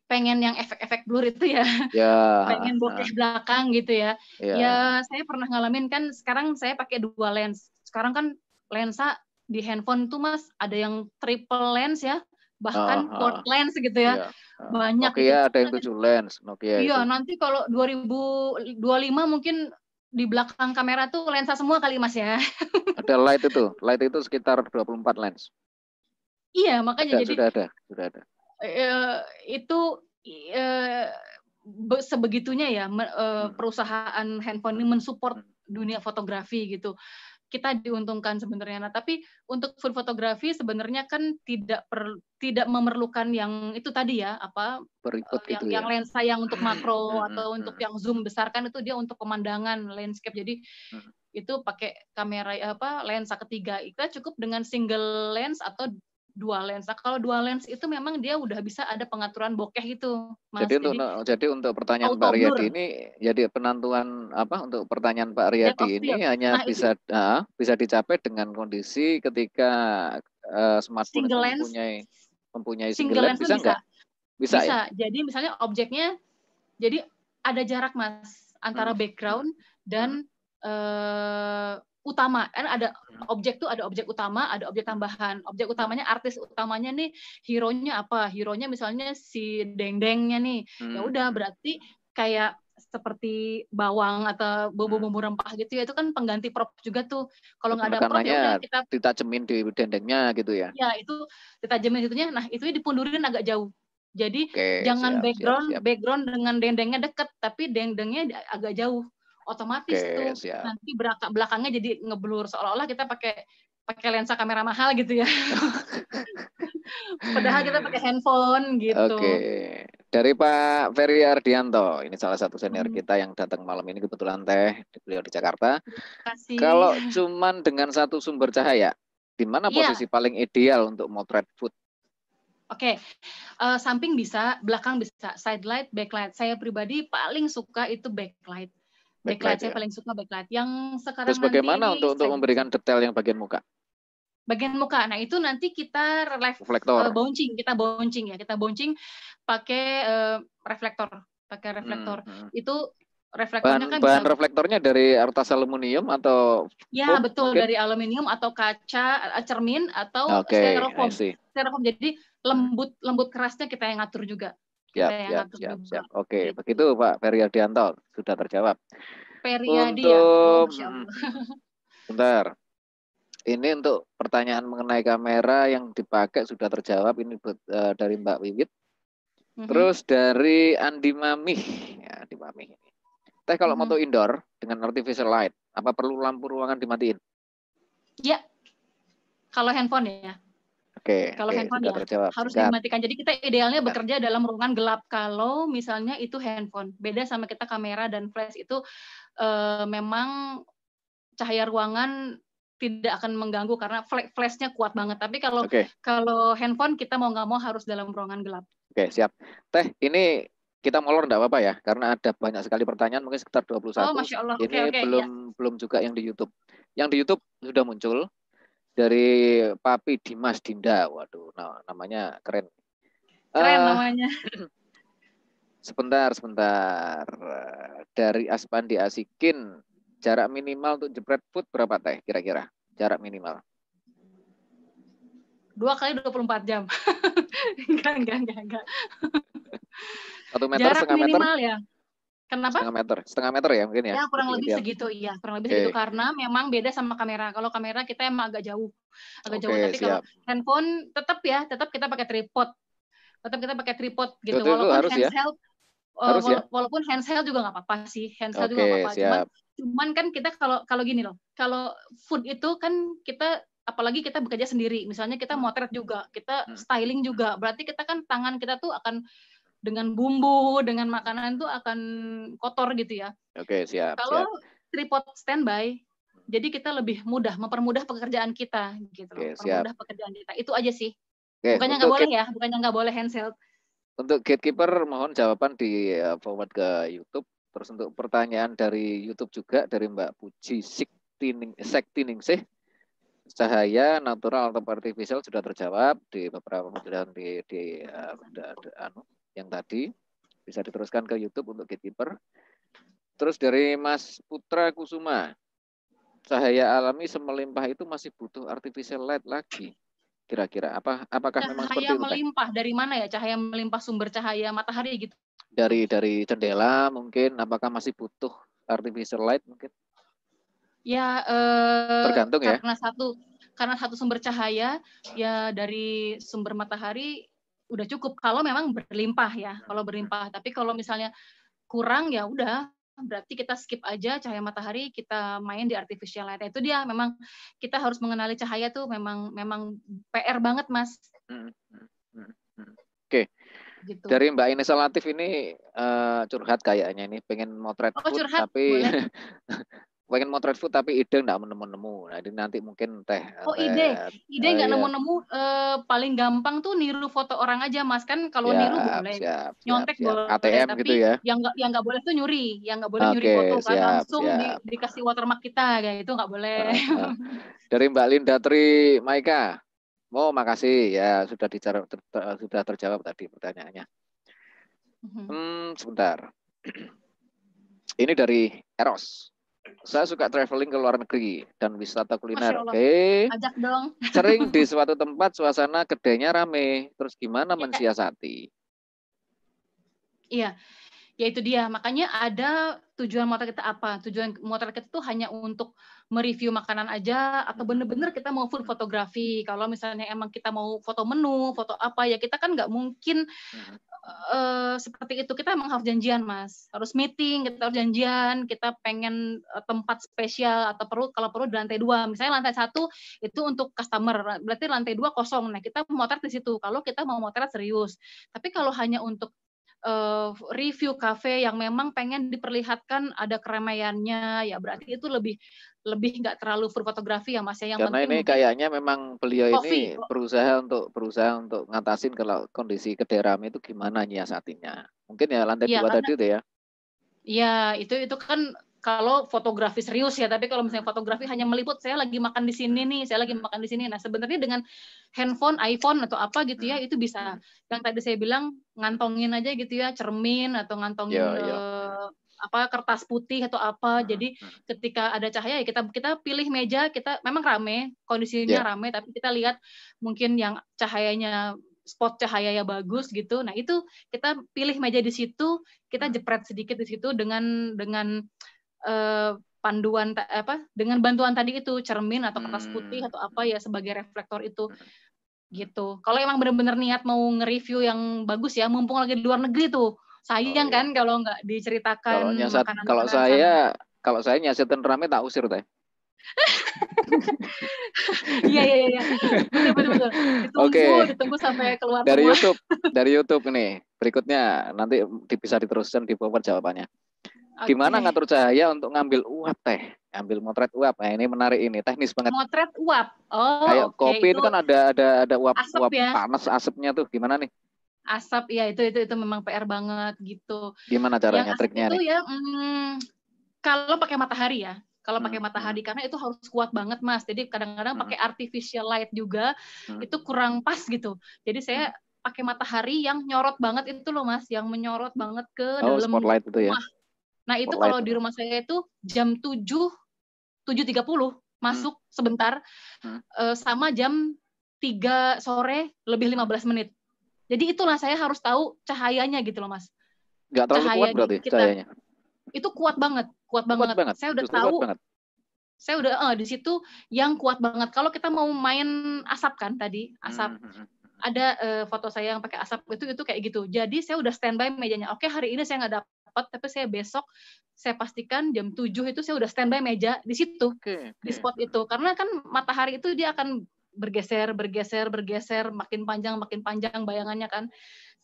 Pengen yang efek-efek blur itu ya. Ya. [laughs] pengen bokeh nah. belakang gitu ya. ya. Ya, saya pernah ngalamin kan sekarang saya pakai dua lens. Sekarang kan lensa di handphone tuh Mas ada yang triple lens ya bahkan uh, ah, port ah. lens gitu ya. Iya.
Banyak. Nokia gitu. ada yang tujuh lens, Nokia. Iya, itu.
nanti kalau 2025 mungkin di belakang kamera tuh lensa semua kali Mas ya.
ada light itu. Light itu sekitar 24 lens.
Iya, makanya ada, jadi sudah
ada, sudah ada.
Uh, itu uh, sebegitunya ya uh, perusahaan handphone ini mensupport hmm. dunia fotografi gitu. Kita diuntungkan sebenarnya. Nah, tapi untuk food fotografi sebenarnya kan tidak per, tidak memerlukan yang itu tadi ya, apa Berikut yang, yang ya. lensa yang untuk hmm. makro atau untuk yang zoom besar kan itu dia untuk pemandangan landscape. Jadi itu pakai kamera apa lensa ketiga. Kita cukup dengan single lens atau dua lens. Nah, kalau dua lens itu memang dia udah bisa ada pengaturan bokeh itu Mas. Jadi, untuk,
jadi, untuk pertanyaan Pak Riyadi ini, jadi penentuan apa untuk pertanyaan Pak iya, Riyadi ini ya. hanya nah, bisa itu. Uh, bisa dicapai dengan kondisi ketika uh, smartphone single lens, mempunyai mempunyai single, single lens bisa enggak?
Bisa. Bisa. bisa. Ya? Jadi misalnya objeknya, jadi ada jarak mas antara hmm. background dan hmm utama kan ada hmm. objek tuh ada objek utama ada objek tambahan objek utamanya artis utamanya nih hero nya apa hero nya misalnya si dengdengnya nih ya hmm. ya udah berarti kayak seperti bawang atau bumbu-bumbu hmm. rempah gitu ya itu kan pengganti prop juga tuh kalau nggak ada prop ya kita
kita cemin di dendengnya gitu ya
ya itu kita itu nya nah itu dipundurin agak jauh jadi okay, jangan siap, background siap, siap. background dengan dendengnya deket tapi dendengnya agak jauh otomatis okay, tuh siap. nanti belakang belakangnya jadi ngeblur seolah-olah kita pakai pakai lensa kamera mahal gitu ya. [laughs] Padahal kita pakai handphone gitu. Oke. Okay.
Dari Pak Ferry Ardianto, ini salah satu senior hmm. kita yang datang malam ini kebetulan teh beliau di Jakarta.
Kasih. Kalau
cuman dengan satu sumber cahaya, di mana yeah. posisi paling ideal untuk motret food?
Oke, okay. uh, eh, samping bisa, belakang bisa, side light, backlight. Saya pribadi paling suka itu backlight. Backlight, backlight saya ya. paling suka backlight. Yang sekarang Terus bagaimana nanti, untuk untuk
memberikan detail yang bagian muka?
Bagian muka. Nah, itu nanti kita reflektor, reflektor. Uh, bouncing, kita bouncing ya. Kita bouncing pakai uh, reflektor, pakai reflektor. Hmm, hmm. Itu reflektornya bahan, kan bahan bisa...
reflektornya dari kertas aluminium atau
Ya, foam, betul, mungkin? dari aluminium atau kaca, eh, cermin atau okay, styrofoam. Styrofoam. Jadi lembut lembut kerasnya kita yang ngatur juga. Siap, siap, siap,
siap. Oke, begitu Pak Ferry Ardianto sudah terjawab.
Ferry untuk, ya. Oh, hmm.
Bentar. Ini untuk pertanyaan mengenai kamera yang dipakai sudah terjawab ini eh, dari Mbak Wiwit. Mhm. Terus dari Andi Mami. ya Andi Mami. Teh kalau moto mhm. indoor dengan artificial light, apa perlu lampu ruangan dimatiin?
Ya. Kalau handphone ya.
Oke. Okay, kalau okay, handphone ya terjawab. harus Siap.
dimatikan. Jadi kita idealnya Siap. Ya. bekerja dalam ruangan gelap kalau misalnya itu handphone. Beda sama kita kamera dan flash itu uh, memang cahaya ruangan tidak akan mengganggu karena flashnya kuat banget. Tapi kalau okay. kalau handphone kita mau nggak mau harus dalam ruangan gelap.
Oke okay, siap. Teh ini kita molor enggak apa-apa ya karena ada banyak sekali pertanyaan mungkin sekitar 21. Oh, Masya Allah. Ini okay, okay, belum ya. belum juga yang di YouTube. Yang di YouTube sudah muncul, dari Papi Dimas Dinda. Waduh, nah, namanya keren. Keren uh,
namanya. [clears throat]
Sebentar, sebentar. Dari Aspandi Asikin, jarak minimal untuk jebret food berapa teh kira-kira? Jarak minimal.
Dua kali 24 jam. [laughs] enggak, enggak, enggak, enggak.
Satu meter, jarak setengah minimal meter?
ya? Kenapa? Setengah
meter, setengah meter ya mungkin ya. Ya kurang lebih ya. segitu,
iya kurang lebih okay. segitu karena memang beda sama kamera. Kalau kamera kita emang agak jauh, agak okay, jauh. Tapi siap. kalau handphone tetap ya, tetap kita pakai tripod, tetap kita pakai tripod gitu. Itu, walaupun harus ya. handheld, eh, ya? harus wala ya? walaupun handheld juga nggak apa-apa sih, handheld okay, juga nggak apa-apa. Cuman, cuman kan kita kalau kalau gini loh, kalau food itu kan kita apalagi kita bekerja sendiri, misalnya kita hmm. motret juga, kita hmm. styling juga, berarti kita kan tangan kita tuh akan dengan bumbu, dengan makanan itu akan kotor gitu ya.
Oke,
okay, siap. Kalau
tripod standby, jadi kita lebih mudah mempermudah pekerjaan kita gitu. Oke, okay, mempermudah siap. pekerjaan kita. Itu aja sih. Okay, bukannya nggak boleh ya, bukannya nggak boleh handheld.
Untuk gatekeeper mohon jawaban di eh, forward ke YouTube. Terus untuk pertanyaan dari YouTube juga dari Mbak Puji Sektining sih. cahaya natural atau artificial sudah terjawab di beberapa pembelajaran di di, di, di, di di yang tadi. Bisa diteruskan ke YouTube untuk gatekeeper. Terus dari Mas Putra Kusuma. Cahaya alami semelimpah itu masih butuh artificial light lagi. Kira-kira apa apakah cahaya memang seperti Cahaya melimpah
dari mana ya? Cahaya melimpah sumber cahaya matahari gitu.
Dari dari jendela mungkin apakah masih butuh artificial light mungkin?
Ya eh, tergantung karena ya. Karena satu karena satu sumber cahaya ya dari sumber matahari udah cukup kalau memang berlimpah ya iya, kalau iya. berlimpah tapi kalau misalnya kurang ya udah berarti kita skip aja cahaya matahari kita main di artificial light itu dia memang kita harus mengenali cahaya tuh memang memang PR banget mas hmm,
hmm, hmm, oke okay. gitu. dari Mbak Ines Latif ini uh, curhat kayaknya ini pengen motret oh, food, curhat, tapi [laughs] pengen motret food tapi ide nggak menemu-nemu. Nah, ini nanti mungkin teh. Oh, eh, ide. Ide eh, nggak iya. nemu-nemu
eh, paling gampang tuh niru foto orang aja, Mas. Kan kalau ya, niru boleh. Siap, Nyontek siap, boleh. ATM tapi gitu ya. Yang nggak yang nggak boleh tuh nyuri, yang nggak boleh okay, nyuri foto kan. siap, kan langsung Di, dikasih watermark kita kayak itu nggak boleh. [laughs]
Dari Mbak Linda Tri Maika. Oh, makasih ya sudah dicara, ter, ter, sudah terjawab tadi pertanyaannya. Mhm. Hmm, sebentar. [clears throat] Ini dari Eros saya suka traveling ke luar negeri dan wisata kuliner. Oke. Okay.
Ajak
dong. [laughs]
Sering di suatu tempat suasana kedainya rame. Terus gimana iya. mensiasati?
Iya. Ya itu dia. Makanya ada tujuan motor kita apa? Tujuan motor kita itu hanya untuk mereview makanan aja atau bener-bener kita mau full fotografi kalau misalnya emang kita mau foto menu foto apa ya kita kan nggak mungkin uh, seperti itu kita emang harus janjian mas harus meeting kita harus janjian kita pengen eh, tempat spesial atau perlu kalau perlu di lantai dua misalnya lantai satu itu untuk customer berarti lantai dua kosong nah kita motret di situ kalau kita mau motret serius tapi kalau hanya untuk uh, review kafe yang memang pengen diperlihatkan ada keramaiannya ya berarti itu lebih lebih nggak terlalu fotografi ya mas ya yang karena ini kayaknya memang beliau coffee. ini
berusaha untuk berusaha untuk ngatasin kalau kondisi kederam itu gimana ya saatnya mungkin ya lantai ya, dua tadi itu ya
Iya, itu itu kan kalau fotografi serius ya, tapi kalau misalnya fotografi hanya meliput saya lagi makan di sini nih, saya lagi makan di sini. Nah, sebenarnya dengan handphone, iPhone atau apa gitu ya, hmm. itu bisa yang tadi saya bilang ngantongin aja gitu ya, cermin atau ngantongin yeah, ya, ya. yeah. Uh, apa kertas putih atau apa. Hmm, Jadi hmm. ketika ada cahaya ya kita kita pilih meja, kita memang rame, kondisinya yeah. rame tapi kita lihat mungkin yang cahayanya spot cahaya ya bagus gitu. Nah, itu kita pilih meja di situ, kita jepret sedikit di situ dengan dengan eh, panduan apa dengan bantuan tadi itu cermin atau kertas hmm. putih atau apa ya sebagai reflektor itu hmm. gitu. Kalau emang benar-benar niat mau nge-review yang bagus ya, mumpung lagi di luar negeri tuh. Sayang oh, kan iya. kan kalau nggak diceritakan kalau nyasat, makanan kalau saya
sana. kalau saya nyasetin rame tak usir teh. [laughs]
Iya iya iya. Betul betul. Ditunggu, okay. ditunggu sampai keluar dari semua. YouTube,
[laughs] dari YouTube nih. Berikutnya nanti bisa diteruskan di bawah jawabannya. Okay. Di mana ngatur cahaya untuk ngambil uap teh, ngambil motret uap. Nah, ini menarik ini, teknis banget.
Motret uap. Oh, Kayak okay. kopi itu kan ada
ada ada uap asep uap ya? panas asapnya tuh. Gimana nih?
Asap ya itu itu itu memang PR banget gitu. Gimana caranya Yang triknya itu ya mm, kalau pakai matahari ya. Kalau pakai hmm. matahari hmm. karena itu harus kuat banget, Mas. Jadi kadang-kadang hmm. pakai artificial light juga hmm. itu kurang pas gitu. Jadi saya hmm. pakai matahari yang nyorot banget itu loh mas, yang menyorot banget ke oh, dalam spotlight rumah. itu ya. Nah, itu kalau di rumah saya itu jam 7 7.30 masuk hmm. sebentar hmm. Eh, sama jam 3 sore lebih 15 menit. Jadi itulah saya harus tahu cahayanya gitu loh, Mas.
Gak terlalu cahaya kuat berarti kita, cahayanya.
Itu kuat banget, kuat, kuat banget. Saya udah Justru tahu. Saya udah uh, di situ yang kuat banget. Kalau kita mau main asap kan tadi, asap. Hmm, hmm, hmm, hmm. ada uh, foto saya yang pakai asap itu itu kayak gitu. Jadi saya udah standby mejanya. Oke, hari ini saya nggak dapat tapi saya besok saya pastikan jam 7 itu saya udah standby meja di situ okay, okay. di spot itu karena kan matahari itu dia akan bergeser bergeser bergeser makin panjang makin panjang bayangannya kan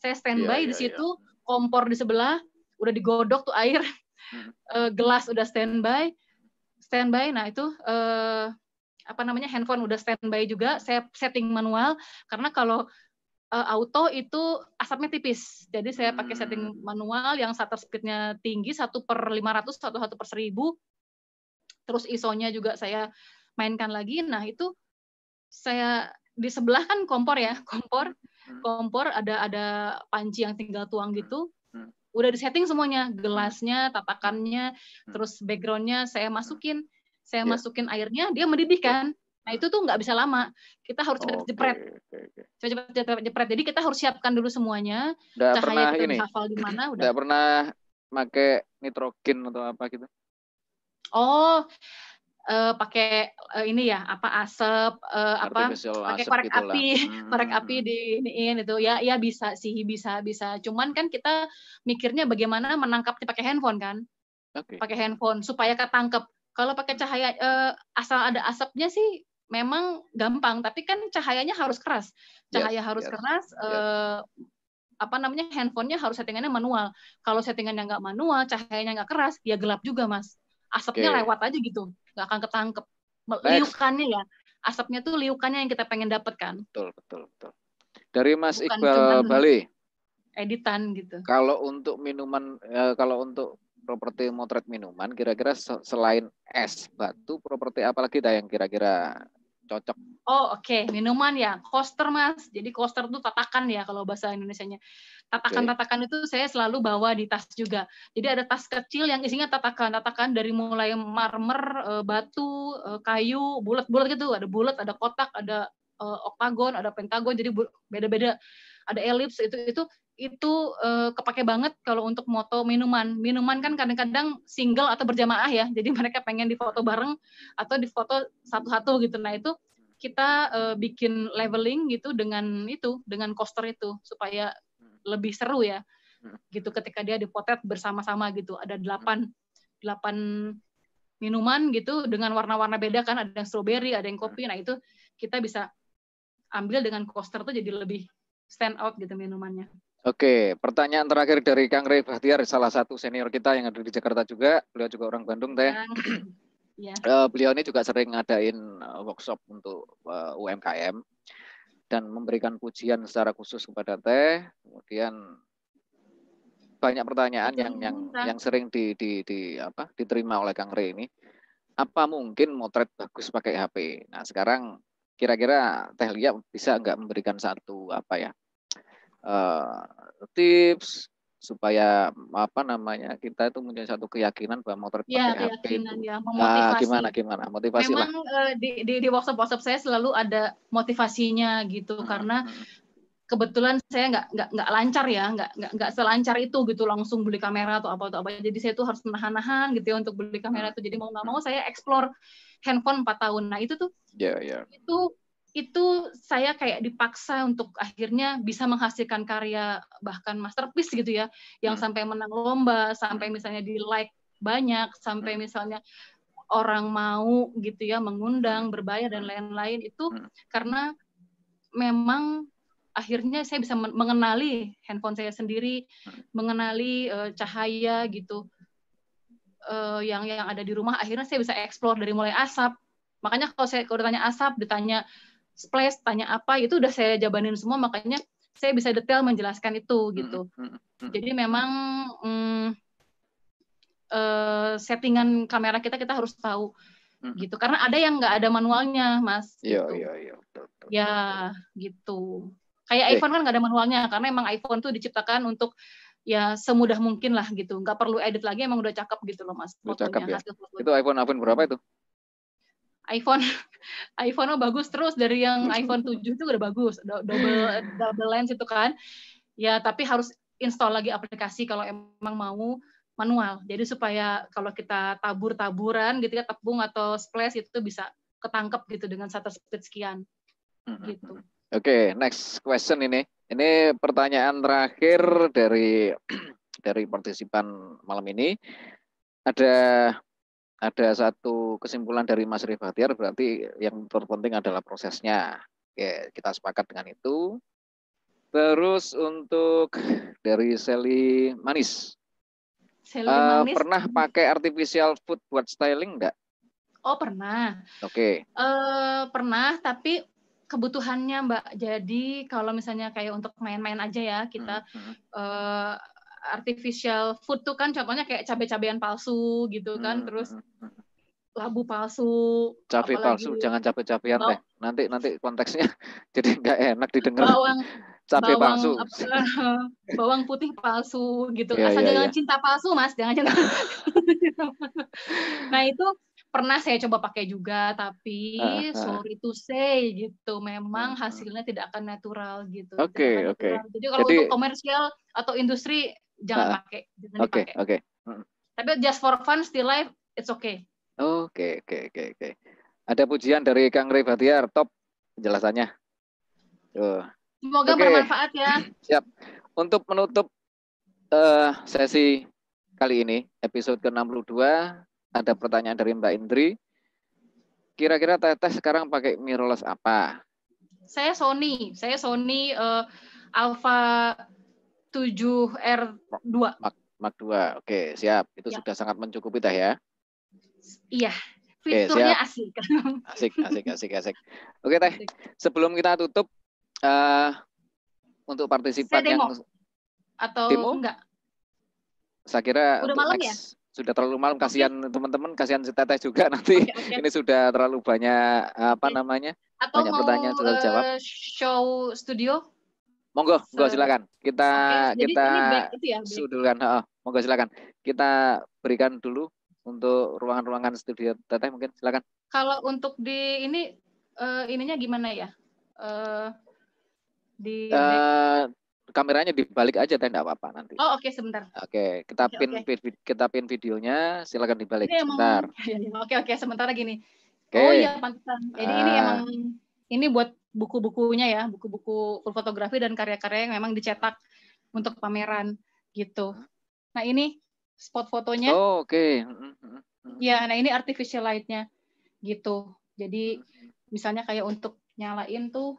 saya standby yeah, yeah, di iya, iya. situ yeah. kompor di sebelah udah digodok tuh air hmm. [laughs] Eh, gelas udah standby standby nah itu uh, apa namanya handphone udah standby juga saya setting manual karena kalau uh, auto itu asapnya tipis. Jadi saya pakai hmm. setting manual yang shutter speednya tinggi, 1 per 500, 1, 1 per 1000. Terus ISO-nya juga saya mainkan lagi. Nah itu saya di sebelah kan kompor ya, [laughs] kompor. Hmm. Kompor ada ada panci yang tinggal tuang gitu. Hmm. Hmm. Udah disetting semuanya, gelasnya, tatakannya, terus backgroundnya saya masukin. Saya yeah. masukin airnya, dia mendidih kan. Nah itu tuh nggak bisa lama. Kita harus cepat-cepat okay, jepret. Cepat-cepat jepret. Jadi kita harus siapkan dulu semuanya.
Udah Cahaya pernah kita ini. hafal di [clears throat] mana. Udah. udah pernah pakai nitrogen atau apa gitu?
Oh, uh, pakai uh, ini ya apa asap uh, apa pakai korek gitu [laughs] hmm, api hmm. korek hmm. api di iniin itu ya ya bisa sih bisa bisa cuman kan kita mikirnya bagaimana menangkapnya pakai handphone kan okay. pakai handphone supaya ketangkep kalau pakai cahaya uh, asal ada asapnya sih memang gampang, tapi kan cahayanya harus keras. Iya, Cahaya yes, harus yes, iya, keras, yes. Iya. Eh, apa namanya handphonenya harus settingannya manual. Kalau settingannya nggak manual, cahayanya nggak keras, ya gelap juga mas. Asapnya okay. lewat aja gitu, nggak akan ketangkep. Liukannya ya, asapnya tuh liukannya yang kita pengen dapatkan. Betul
betul betul. Dari Mas Bukan Iqbal Bali.
Editan gitu. Kalau
untuk minuman, eh, kalau untuk properti motret minuman, kira-kira selain es batu, properti apalagi dah yang kira-kira cocok.
Oh oke, okay. minuman ya, coaster mas. Jadi coaster tuh tatakan ya kalau bahasa Indonesianya. Tatakan-tatakan okay. itu saya selalu bawa di tas juga. Jadi ada tas kecil yang isinya tatakan-tatakan dari mulai marmer, eh, batu, eh, kayu, bulat-bulat gitu. Ada bulat, ada kotak, ada eh, oktagon, ada pentagon. Jadi beda-beda. Ada elips itu itu itu uh, kepake banget kalau untuk moto minuman. Minuman kan kadang-kadang single atau berjamaah ya. Jadi mereka pengen difoto bareng atau difoto satu-satu gitu. Nah, itu kita uh, bikin leveling gitu dengan itu, dengan coaster itu supaya lebih seru ya. Gitu ketika dia dipotret bersama-sama gitu. Ada delapan delapan minuman gitu dengan warna-warna beda kan ada yang strawberry, ada yang kopi. Nah, itu kita bisa ambil dengan coaster tuh jadi lebih stand out gitu minumannya.
Oke, pertanyaan terakhir dari Kang Rey Bahtiar, salah satu senior kita yang ada di Jakarta juga. Beliau juga orang Bandung, Teh. Ya. [clears throat] beliau ini juga sering ngadain eh, workshop untuk eh, UMKM dan memberikan pujian secara khusus kepada Teh. Kemudian banyak pertanyaan yang yang yang sering di, di, di apa diterima oleh Kang Rey ini. Apa mungkin motret bagus pakai HP? Nah, sekarang kira-kira Teh Lia bisa nggak memberikan satu apa ya uh, tips supaya apa namanya kita itu menjadi satu keyakinan bahwa motret ya, pakai HP itu
ya, Nah, gimana
gimana motivasi Memang,
lah. Eh, di di di workshop workshop saya selalu ada motivasinya gitu hmm. karena hmm. kebetulan saya nggak nggak nggak lancar ya nggak nggak nggak selancar itu gitu langsung beli kamera atau apa atau apa jadi saya tuh harus menahan-nahan gitu ya untuk beli kamera hmm. tuh jadi mau nggak mau saya explore handphone 4 tahun nah itu tuh yeah, yeah. itu itu saya kayak dipaksa untuk akhirnya bisa menghasilkan karya bahkan masterpiece gitu ya yang hmm. sampai menang lomba sampai misalnya di like banyak sampai hmm. misalnya orang mau gitu ya mengundang hmm. berbayar dan lain-lain itu hmm. karena memang akhirnya saya bisa mengenali handphone saya sendiri hmm. mengenali uh, cahaya gitu uh, yang yang ada di rumah akhirnya saya bisa explore dari mulai asap makanya kalau saya kalau ditanya asap ditanya splash tanya apa itu udah saya jabanin semua makanya saya bisa detail menjelaskan itu hmm, gitu hmm, hmm, jadi memang mm, uh, settingan kamera kita kita harus tahu gitu karena ada yang nggak ada manualnya mas iya gitu. iya iya ya gitu kayak eh. iPhone kan nggak ada manualnya karena emang iPhone tuh diciptakan untuk ya semudah mungkin lah gitu nggak perlu edit lagi emang udah cakep gitu loh mas udah cakep ya.
itu iPhone iPhone berapa itu
iPhone [laughs] iPhone lo bagus terus dari yang hmm. iPhone 7 itu udah bagus double [laughs] double lens itu kan ya tapi harus install lagi aplikasi kalau emang mau manual jadi supaya kalau kita tabur taburan gitu ya tepung atau splash itu bisa ketangkep gitu dengan shutter speed sekian hmm,
hmm, gitu oke
okay, next question ini ini pertanyaan terakhir dari [clears throat] dari partisipan malam ini ada ada satu kesimpulan dari Mas Rifatiar berarti yang terpenting adalah prosesnya. Oke, kita sepakat dengan itu. Terus untuk dari Seli Manis.
Seli uh, Manis. Pernah
pakai artificial food buat styling enggak?
Oh, pernah. Oke. Okay. Uh, eh, pernah, tapi kebutuhannya Mbak. Jadi kalau misalnya kayak untuk main-main aja ya, kita hmm. Uh, artificial food tuh kan contohnya kayak cabai-cabean palsu gitu kan, hmm. terus hmm, hmm, hmm. labu palsu, cabai palsu, jangan
cabai-cabean deh. Nanti nanti konteksnya [laughs] jadi nggak enak didengar. Bawang cabai bawang, palsu. Apa,
[laughs] bawang putih palsu gitu. Yeah, Asal yeah, jangan yeah. cinta palsu, Mas, jangan cinta. [laughs] nah, itu pernah saya coba pakai juga tapi uh, uh. sorry to say gitu memang hasilnya tidak akan natural gitu. Oke, okay, oke. Okay. Jadi kalau Jadi, untuk komersial atau industri jangan uh, pakai
jangan okay, dipakai oke
okay. tapi just for fun still life it's okay
oke oke oke oke ada pujian dari Kang Ray Batiar top penjelasannya Tuh.
semoga okay. bermanfaat ya
[clears throat] siap untuk menutup uh, sesi kali ini episode ke-62 ada pertanyaan dari Mbak Indri kira-kira teteh sekarang pakai mirrorless apa
saya Sony saya Sony uh, Alpha 7R2. Mark,
Mark 2. Oke, siap. Itu ya. sudah sangat mencukupi teh ya.
Iya. Fiturnya Oke, asik.
Asik, asik, asik, asik. Oke teh, sebelum kita tutup uh, untuk partisipan yang
atau demo? enggak?
Saya kira Udah malam next, ya? sudah terlalu malam kasihan teman-teman kasihan si teteh juga [laughs] nanti okay, okay. ini sudah terlalu banyak apa okay. namanya
atau banyak pertanyaan sudah jawab eh, show studio
Monggo, monggo silakan. Kita okay, kita ya, sudulkan. Oh, monggo silakan. Kita berikan dulu untuk ruangan-ruangan studio teteh mungkin silakan.
Kalau untuk di ini uh, ininya gimana ya? Uh, di uh,
kameranya dibalik aja teh enggak apa-apa nanti. Oh,
oke okay, sebentar. Oke,
okay, kita okay, pin okay. Vid, kita pin videonya, silakan dibalik ini sebentar. [laughs]
Oke, oke okay, okay, sebentar gini. Okay. Oh iya pantesan. Jadi uh, ini emang ini buat buku-bukunya ya, buku-buku fotografi dan karya-karya yang memang dicetak untuk pameran gitu. Nah ini spot fotonya. Oh, Oke. Okay. Ya, nah ini artificial light-nya gitu. Jadi misalnya kayak untuk nyalain tuh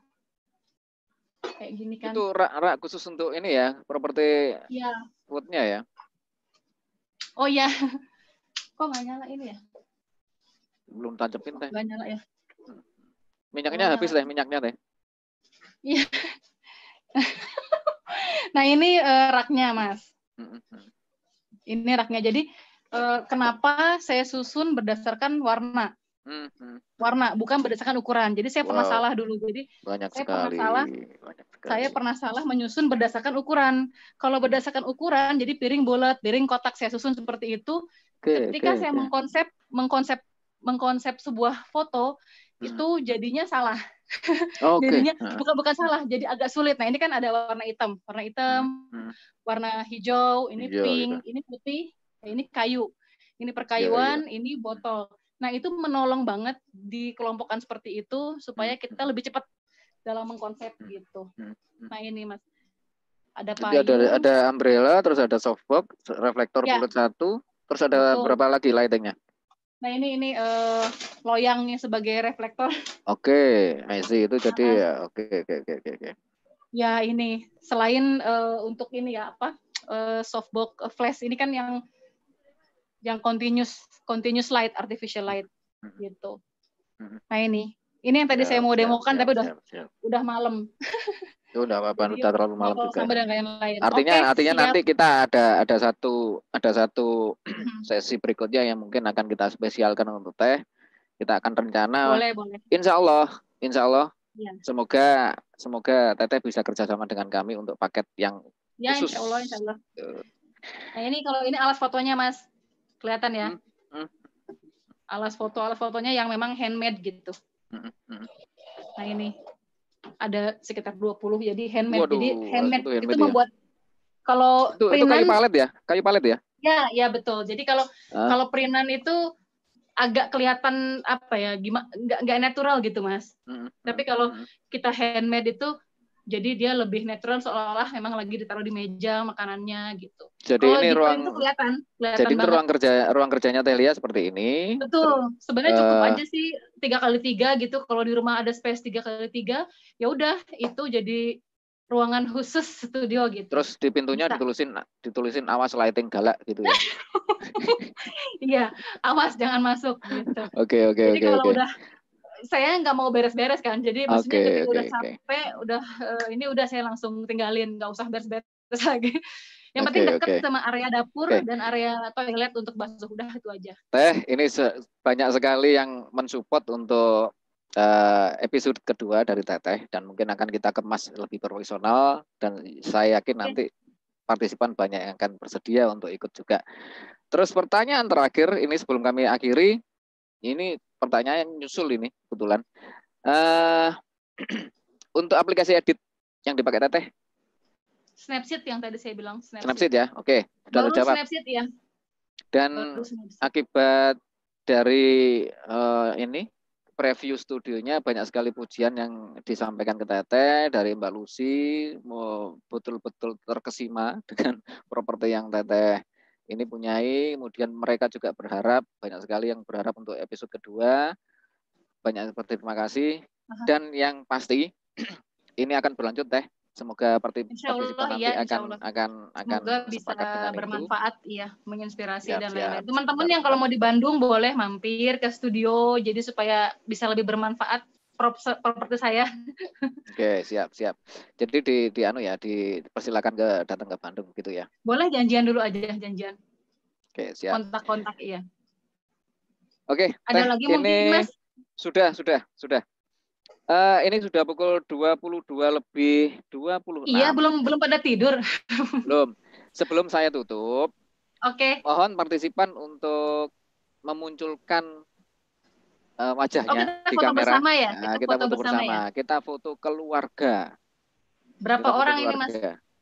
kayak gini
kan. Itu rak, rak khusus untuk ini ya, properti ya. foodnya ya.
Oh ya, [laughs] kok nggak nyala ini ya?
Belum tancapin teh. Nggak nyala ya. Minyaknya oh. habis deh, minyaknya deh.
Iya. [laughs] nah ini uh, raknya mas. Ini raknya. Jadi uh, kenapa saya susun berdasarkan warna?
Mm-hmm.
Warna bukan berdasarkan ukuran. Jadi saya wow. pernah salah dulu. Jadi Banyak saya sekali. pernah salah. Banyak sekali. Saya pernah salah menyusun berdasarkan ukuran. Kalau berdasarkan ukuran, jadi piring bulat, piring kotak saya susun seperti itu.
Okay, Ketika okay, saya okay.
mengkonsep mengkonsep mengkonsep sebuah foto, Hmm. itu jadinya salah.
Oh, okay. jadinya hmm. bukan
bukan salah, jadi agak sulit. Nah ini kan ada warna hitam, warna hitam, hmm. hmm. warna hijau, ini hijau, pink, itu. Ya. ini putih, ini kayu, ini iya, iya. perkayuan, yeah, yeah. ini botol. Nah itu menolong banget di seperti itu supaya kita lebih cepat dalam mengkonsep gitu. Nah ini mas, ada payung. Jadi ada ada
umbrella, terus ada softbox, reflektor ya. bulat satu, terus ada Betul. berapa lagi lightingnya?
Nah ini ini uh, eh, loyangnya sebagai reflektor.
Oke, okay, I itu jadi ya. Oke, oke, oke, oke.
Ya ini selain uh, untuk ini ya apa uh, softbox flash ini kan yang yang continuous continuous light artificial light mm-hmm. gitu. Mm-hmm. Nah ini ini yang tadi ya, saya mau demo kan tapi udah udah malam. [laughs]
itu enggak apa-apa udah terlalu malam juga
artinya okay, artinya siap. nanti
kita ada ada satu ada satu mm-hmm. sesi berikutnya yang mungkin akan kita spesialkan untuk teh kita akan rencana boleh boleh insya Allah insya Allah ya. semoga semoga teteh bisa kerjasama dengan kami untuk paket yang ya, khusus insya Allah insya
Allah eh. nah ini kalau ini alas fotonya mas kelihatan ya hmm, hmm. alas foto alas fotonya yang memang handmade gitu hmm, hmm. hmm. nah ini ada sekitar 20 jadi handmade Waduh, jadi handmade itu, handmade itu ya. membuat kalau itu, perinan, itu kayu palet
ya kayu palet ya
ya ya betul jadi kalau ah. kalau perinan itu agak kelihatan apa ya gimana nggak natural gitu mas hmm. tapi hmm, kalau hmm, hmm. kita handmade itu jadi dia lebih natural seolah-olah memang lagi ditaruh di meja makanannya gitu.
Jadi Kalau ini ruang
kelihatan, kelihatan. Jadi banget. ruang kerja
ruang kerjanya Telia seperti ini.
Betul. Sebenarnya cukup uh, aja sih tiga kali tiga gitu kalau di rumah ada space tiga kali tiga ya udah itu jadi ruangan khusus studio gitu
terus di pintunya Bisa. ditulisin ditulisin awas lighting galak gitu ya [laughs]
iya awas jangan masuk gitu. oke oke oke oke kalau udah saya nggak mau beres-beres kan jadi maksudnya okay, ketika okay, udah okay. sampai udah uh, ini udah saya langsung tinggalin nggak usah beres-beres [laughs] lagi yang okay, penting dekat okay. sama area dapur okay. dan area toilet untuk basuh udah itu aja.
Teh, ini se banyak sekali yang mensupport untuk uh, episode kedua dari Teteh dan mungkin akan kita kemas lebih profesional dan saya yakin okay. nanti partisipan banyak yang akan bersedia untuk ikut juga. Terus pertanyaan terakhir ini sebelum kami akhiri, ini pertanyaan yang nyusul ini kebetulan. Uh, [clears throat] untuk aplikasi edit yang dipakai Teteh,
Snapseed yang tadi saya bilang. Snapseed, Snapseed
ya, oke. Okay. Sudah Baru terjawab. Snapseed ya. Dan Snapseed. akibat dari uh, ini preview studionya banyak sekali pujian yang disampaikan ke Teteh dari Mbak Lucy betul-betul terkesima [laughs] dengan properti yang Teteh ini punyai kemudian mereka juga berharap banyak sekali yang berharap untuk episode kedua banyak seperti terima kasih dan yang pasti [clears throat] ini akan berlanjut Teh Semoga partisipan nanti ya, akan akan
akan bisa bermanfaat itu. ya, menginspirasi siap, dan lain-lain. Teman-teman yang kalau mau di Bandung boleh mampir ke studio jadi supaya bisa lebih bermanfaat properti saya. [laughs]
Oke, siap, siap. Jadi di di anu ya, dipersilakan ke datang ke Bandung gitu ya.
Boleh janjian dulu aja, janjian. Oke, siap. Kontak-kontak iya.
Oke, Ada teh, lagi ini mungkin Mas? Sudah, sudah, sudah. Uh, ini sudah pukul 22 lebih 26. Iya,
belum belum pada tidur.
[laughs] belum. Sebelum saya tutup, oke. Okay. Mohon partisipan untuk memunculkan uh, wajahnya oh, kita di foto kamera. Bersama ya? Nah, kita, nah, kita foto, foto bersama. bersama. Ya? Kita foto keluarga. Berapa kita orang ini, Mas?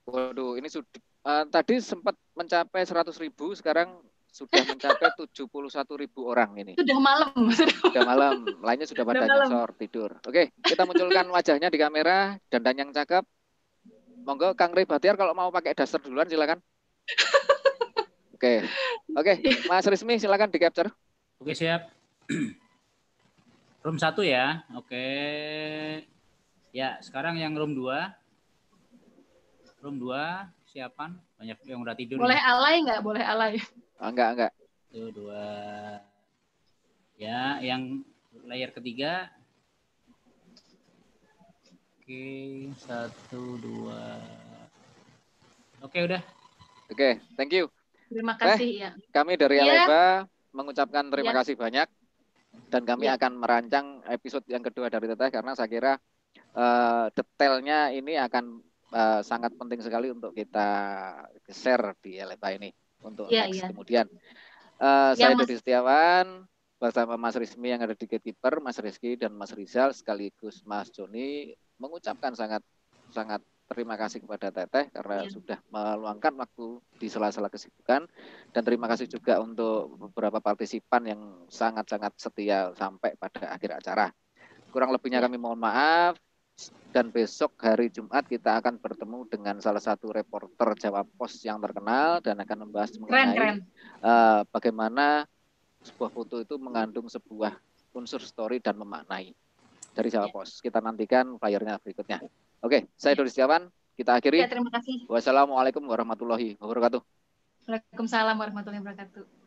Waduh, ini sudah eh, uh, tadi sempat mencapai 100.000, sekarang sudah mencapai tujuh puluh satu ribu orang ini. Sudah malam. Sudah, malam. Lainnya sudah pada nyosor tidur. Oke, kita munculkan wajahnya di kamera dan dan yang cakep. Monggo Kang Rey Batiar kalau mau pakai dasar duluan silakan. Oke. Oke, Mas Rismi silakan di capture. Oke, siap. Room satu ya. Oke. Ya, sekarang yang room dua Room dua persiapan banyak yang udah tidur boleh nih. alay
nggak boleh alay oh, nggak enggak
itu dua ya yang layar ketiga oke satu dua oke udah oke okay, thank you
terima kasih eh, ya
kami dari ya. Aleba mengucapkan terima ya. kasih banyak dan kami ya. akan merancang episode yang kedua dari Teteh karena saya kira uh, detailnya ini akan uh, sangat penting sekali untuk kita geser di LFA ini untuk yeah, next yeah. kemudian. Uh, ya, saya Dodi Setiawan bersama Mas Rizmi yang ada di Gatekeeper, Mas Rizky dan Mas Rizal sekaligus Mas Joni mengucapkan sangat sangat terima kasih kepada Teteh karena ya. sudah meluangkan waktu di sela-sela kesibukan dan terima kasih juga untuk beberapa partisipan yang sangat-sangat setia sampai pada akhir acara. Kurang lebihnya iya. kami mohon maaf. Dan besok hari Jumat kita akan bertemu dengan salah satu reporter Jawa Pos yang terkenal dan akan membahas mengenai keren. Uh, bagaimana sebuah foto itu mengandung sebuah unsur story dan memaknai dari Jawa ya. Pos. Kita nantikan flyernya berikutnya. Oke, okay, saya ya. Doris Jawan. Kita akhiri. Ya, terima kasih. Wassalamualaikum warahmatullahi wabarakatuh.
Waalaikumsalam warahmatullahi wabarakatuh.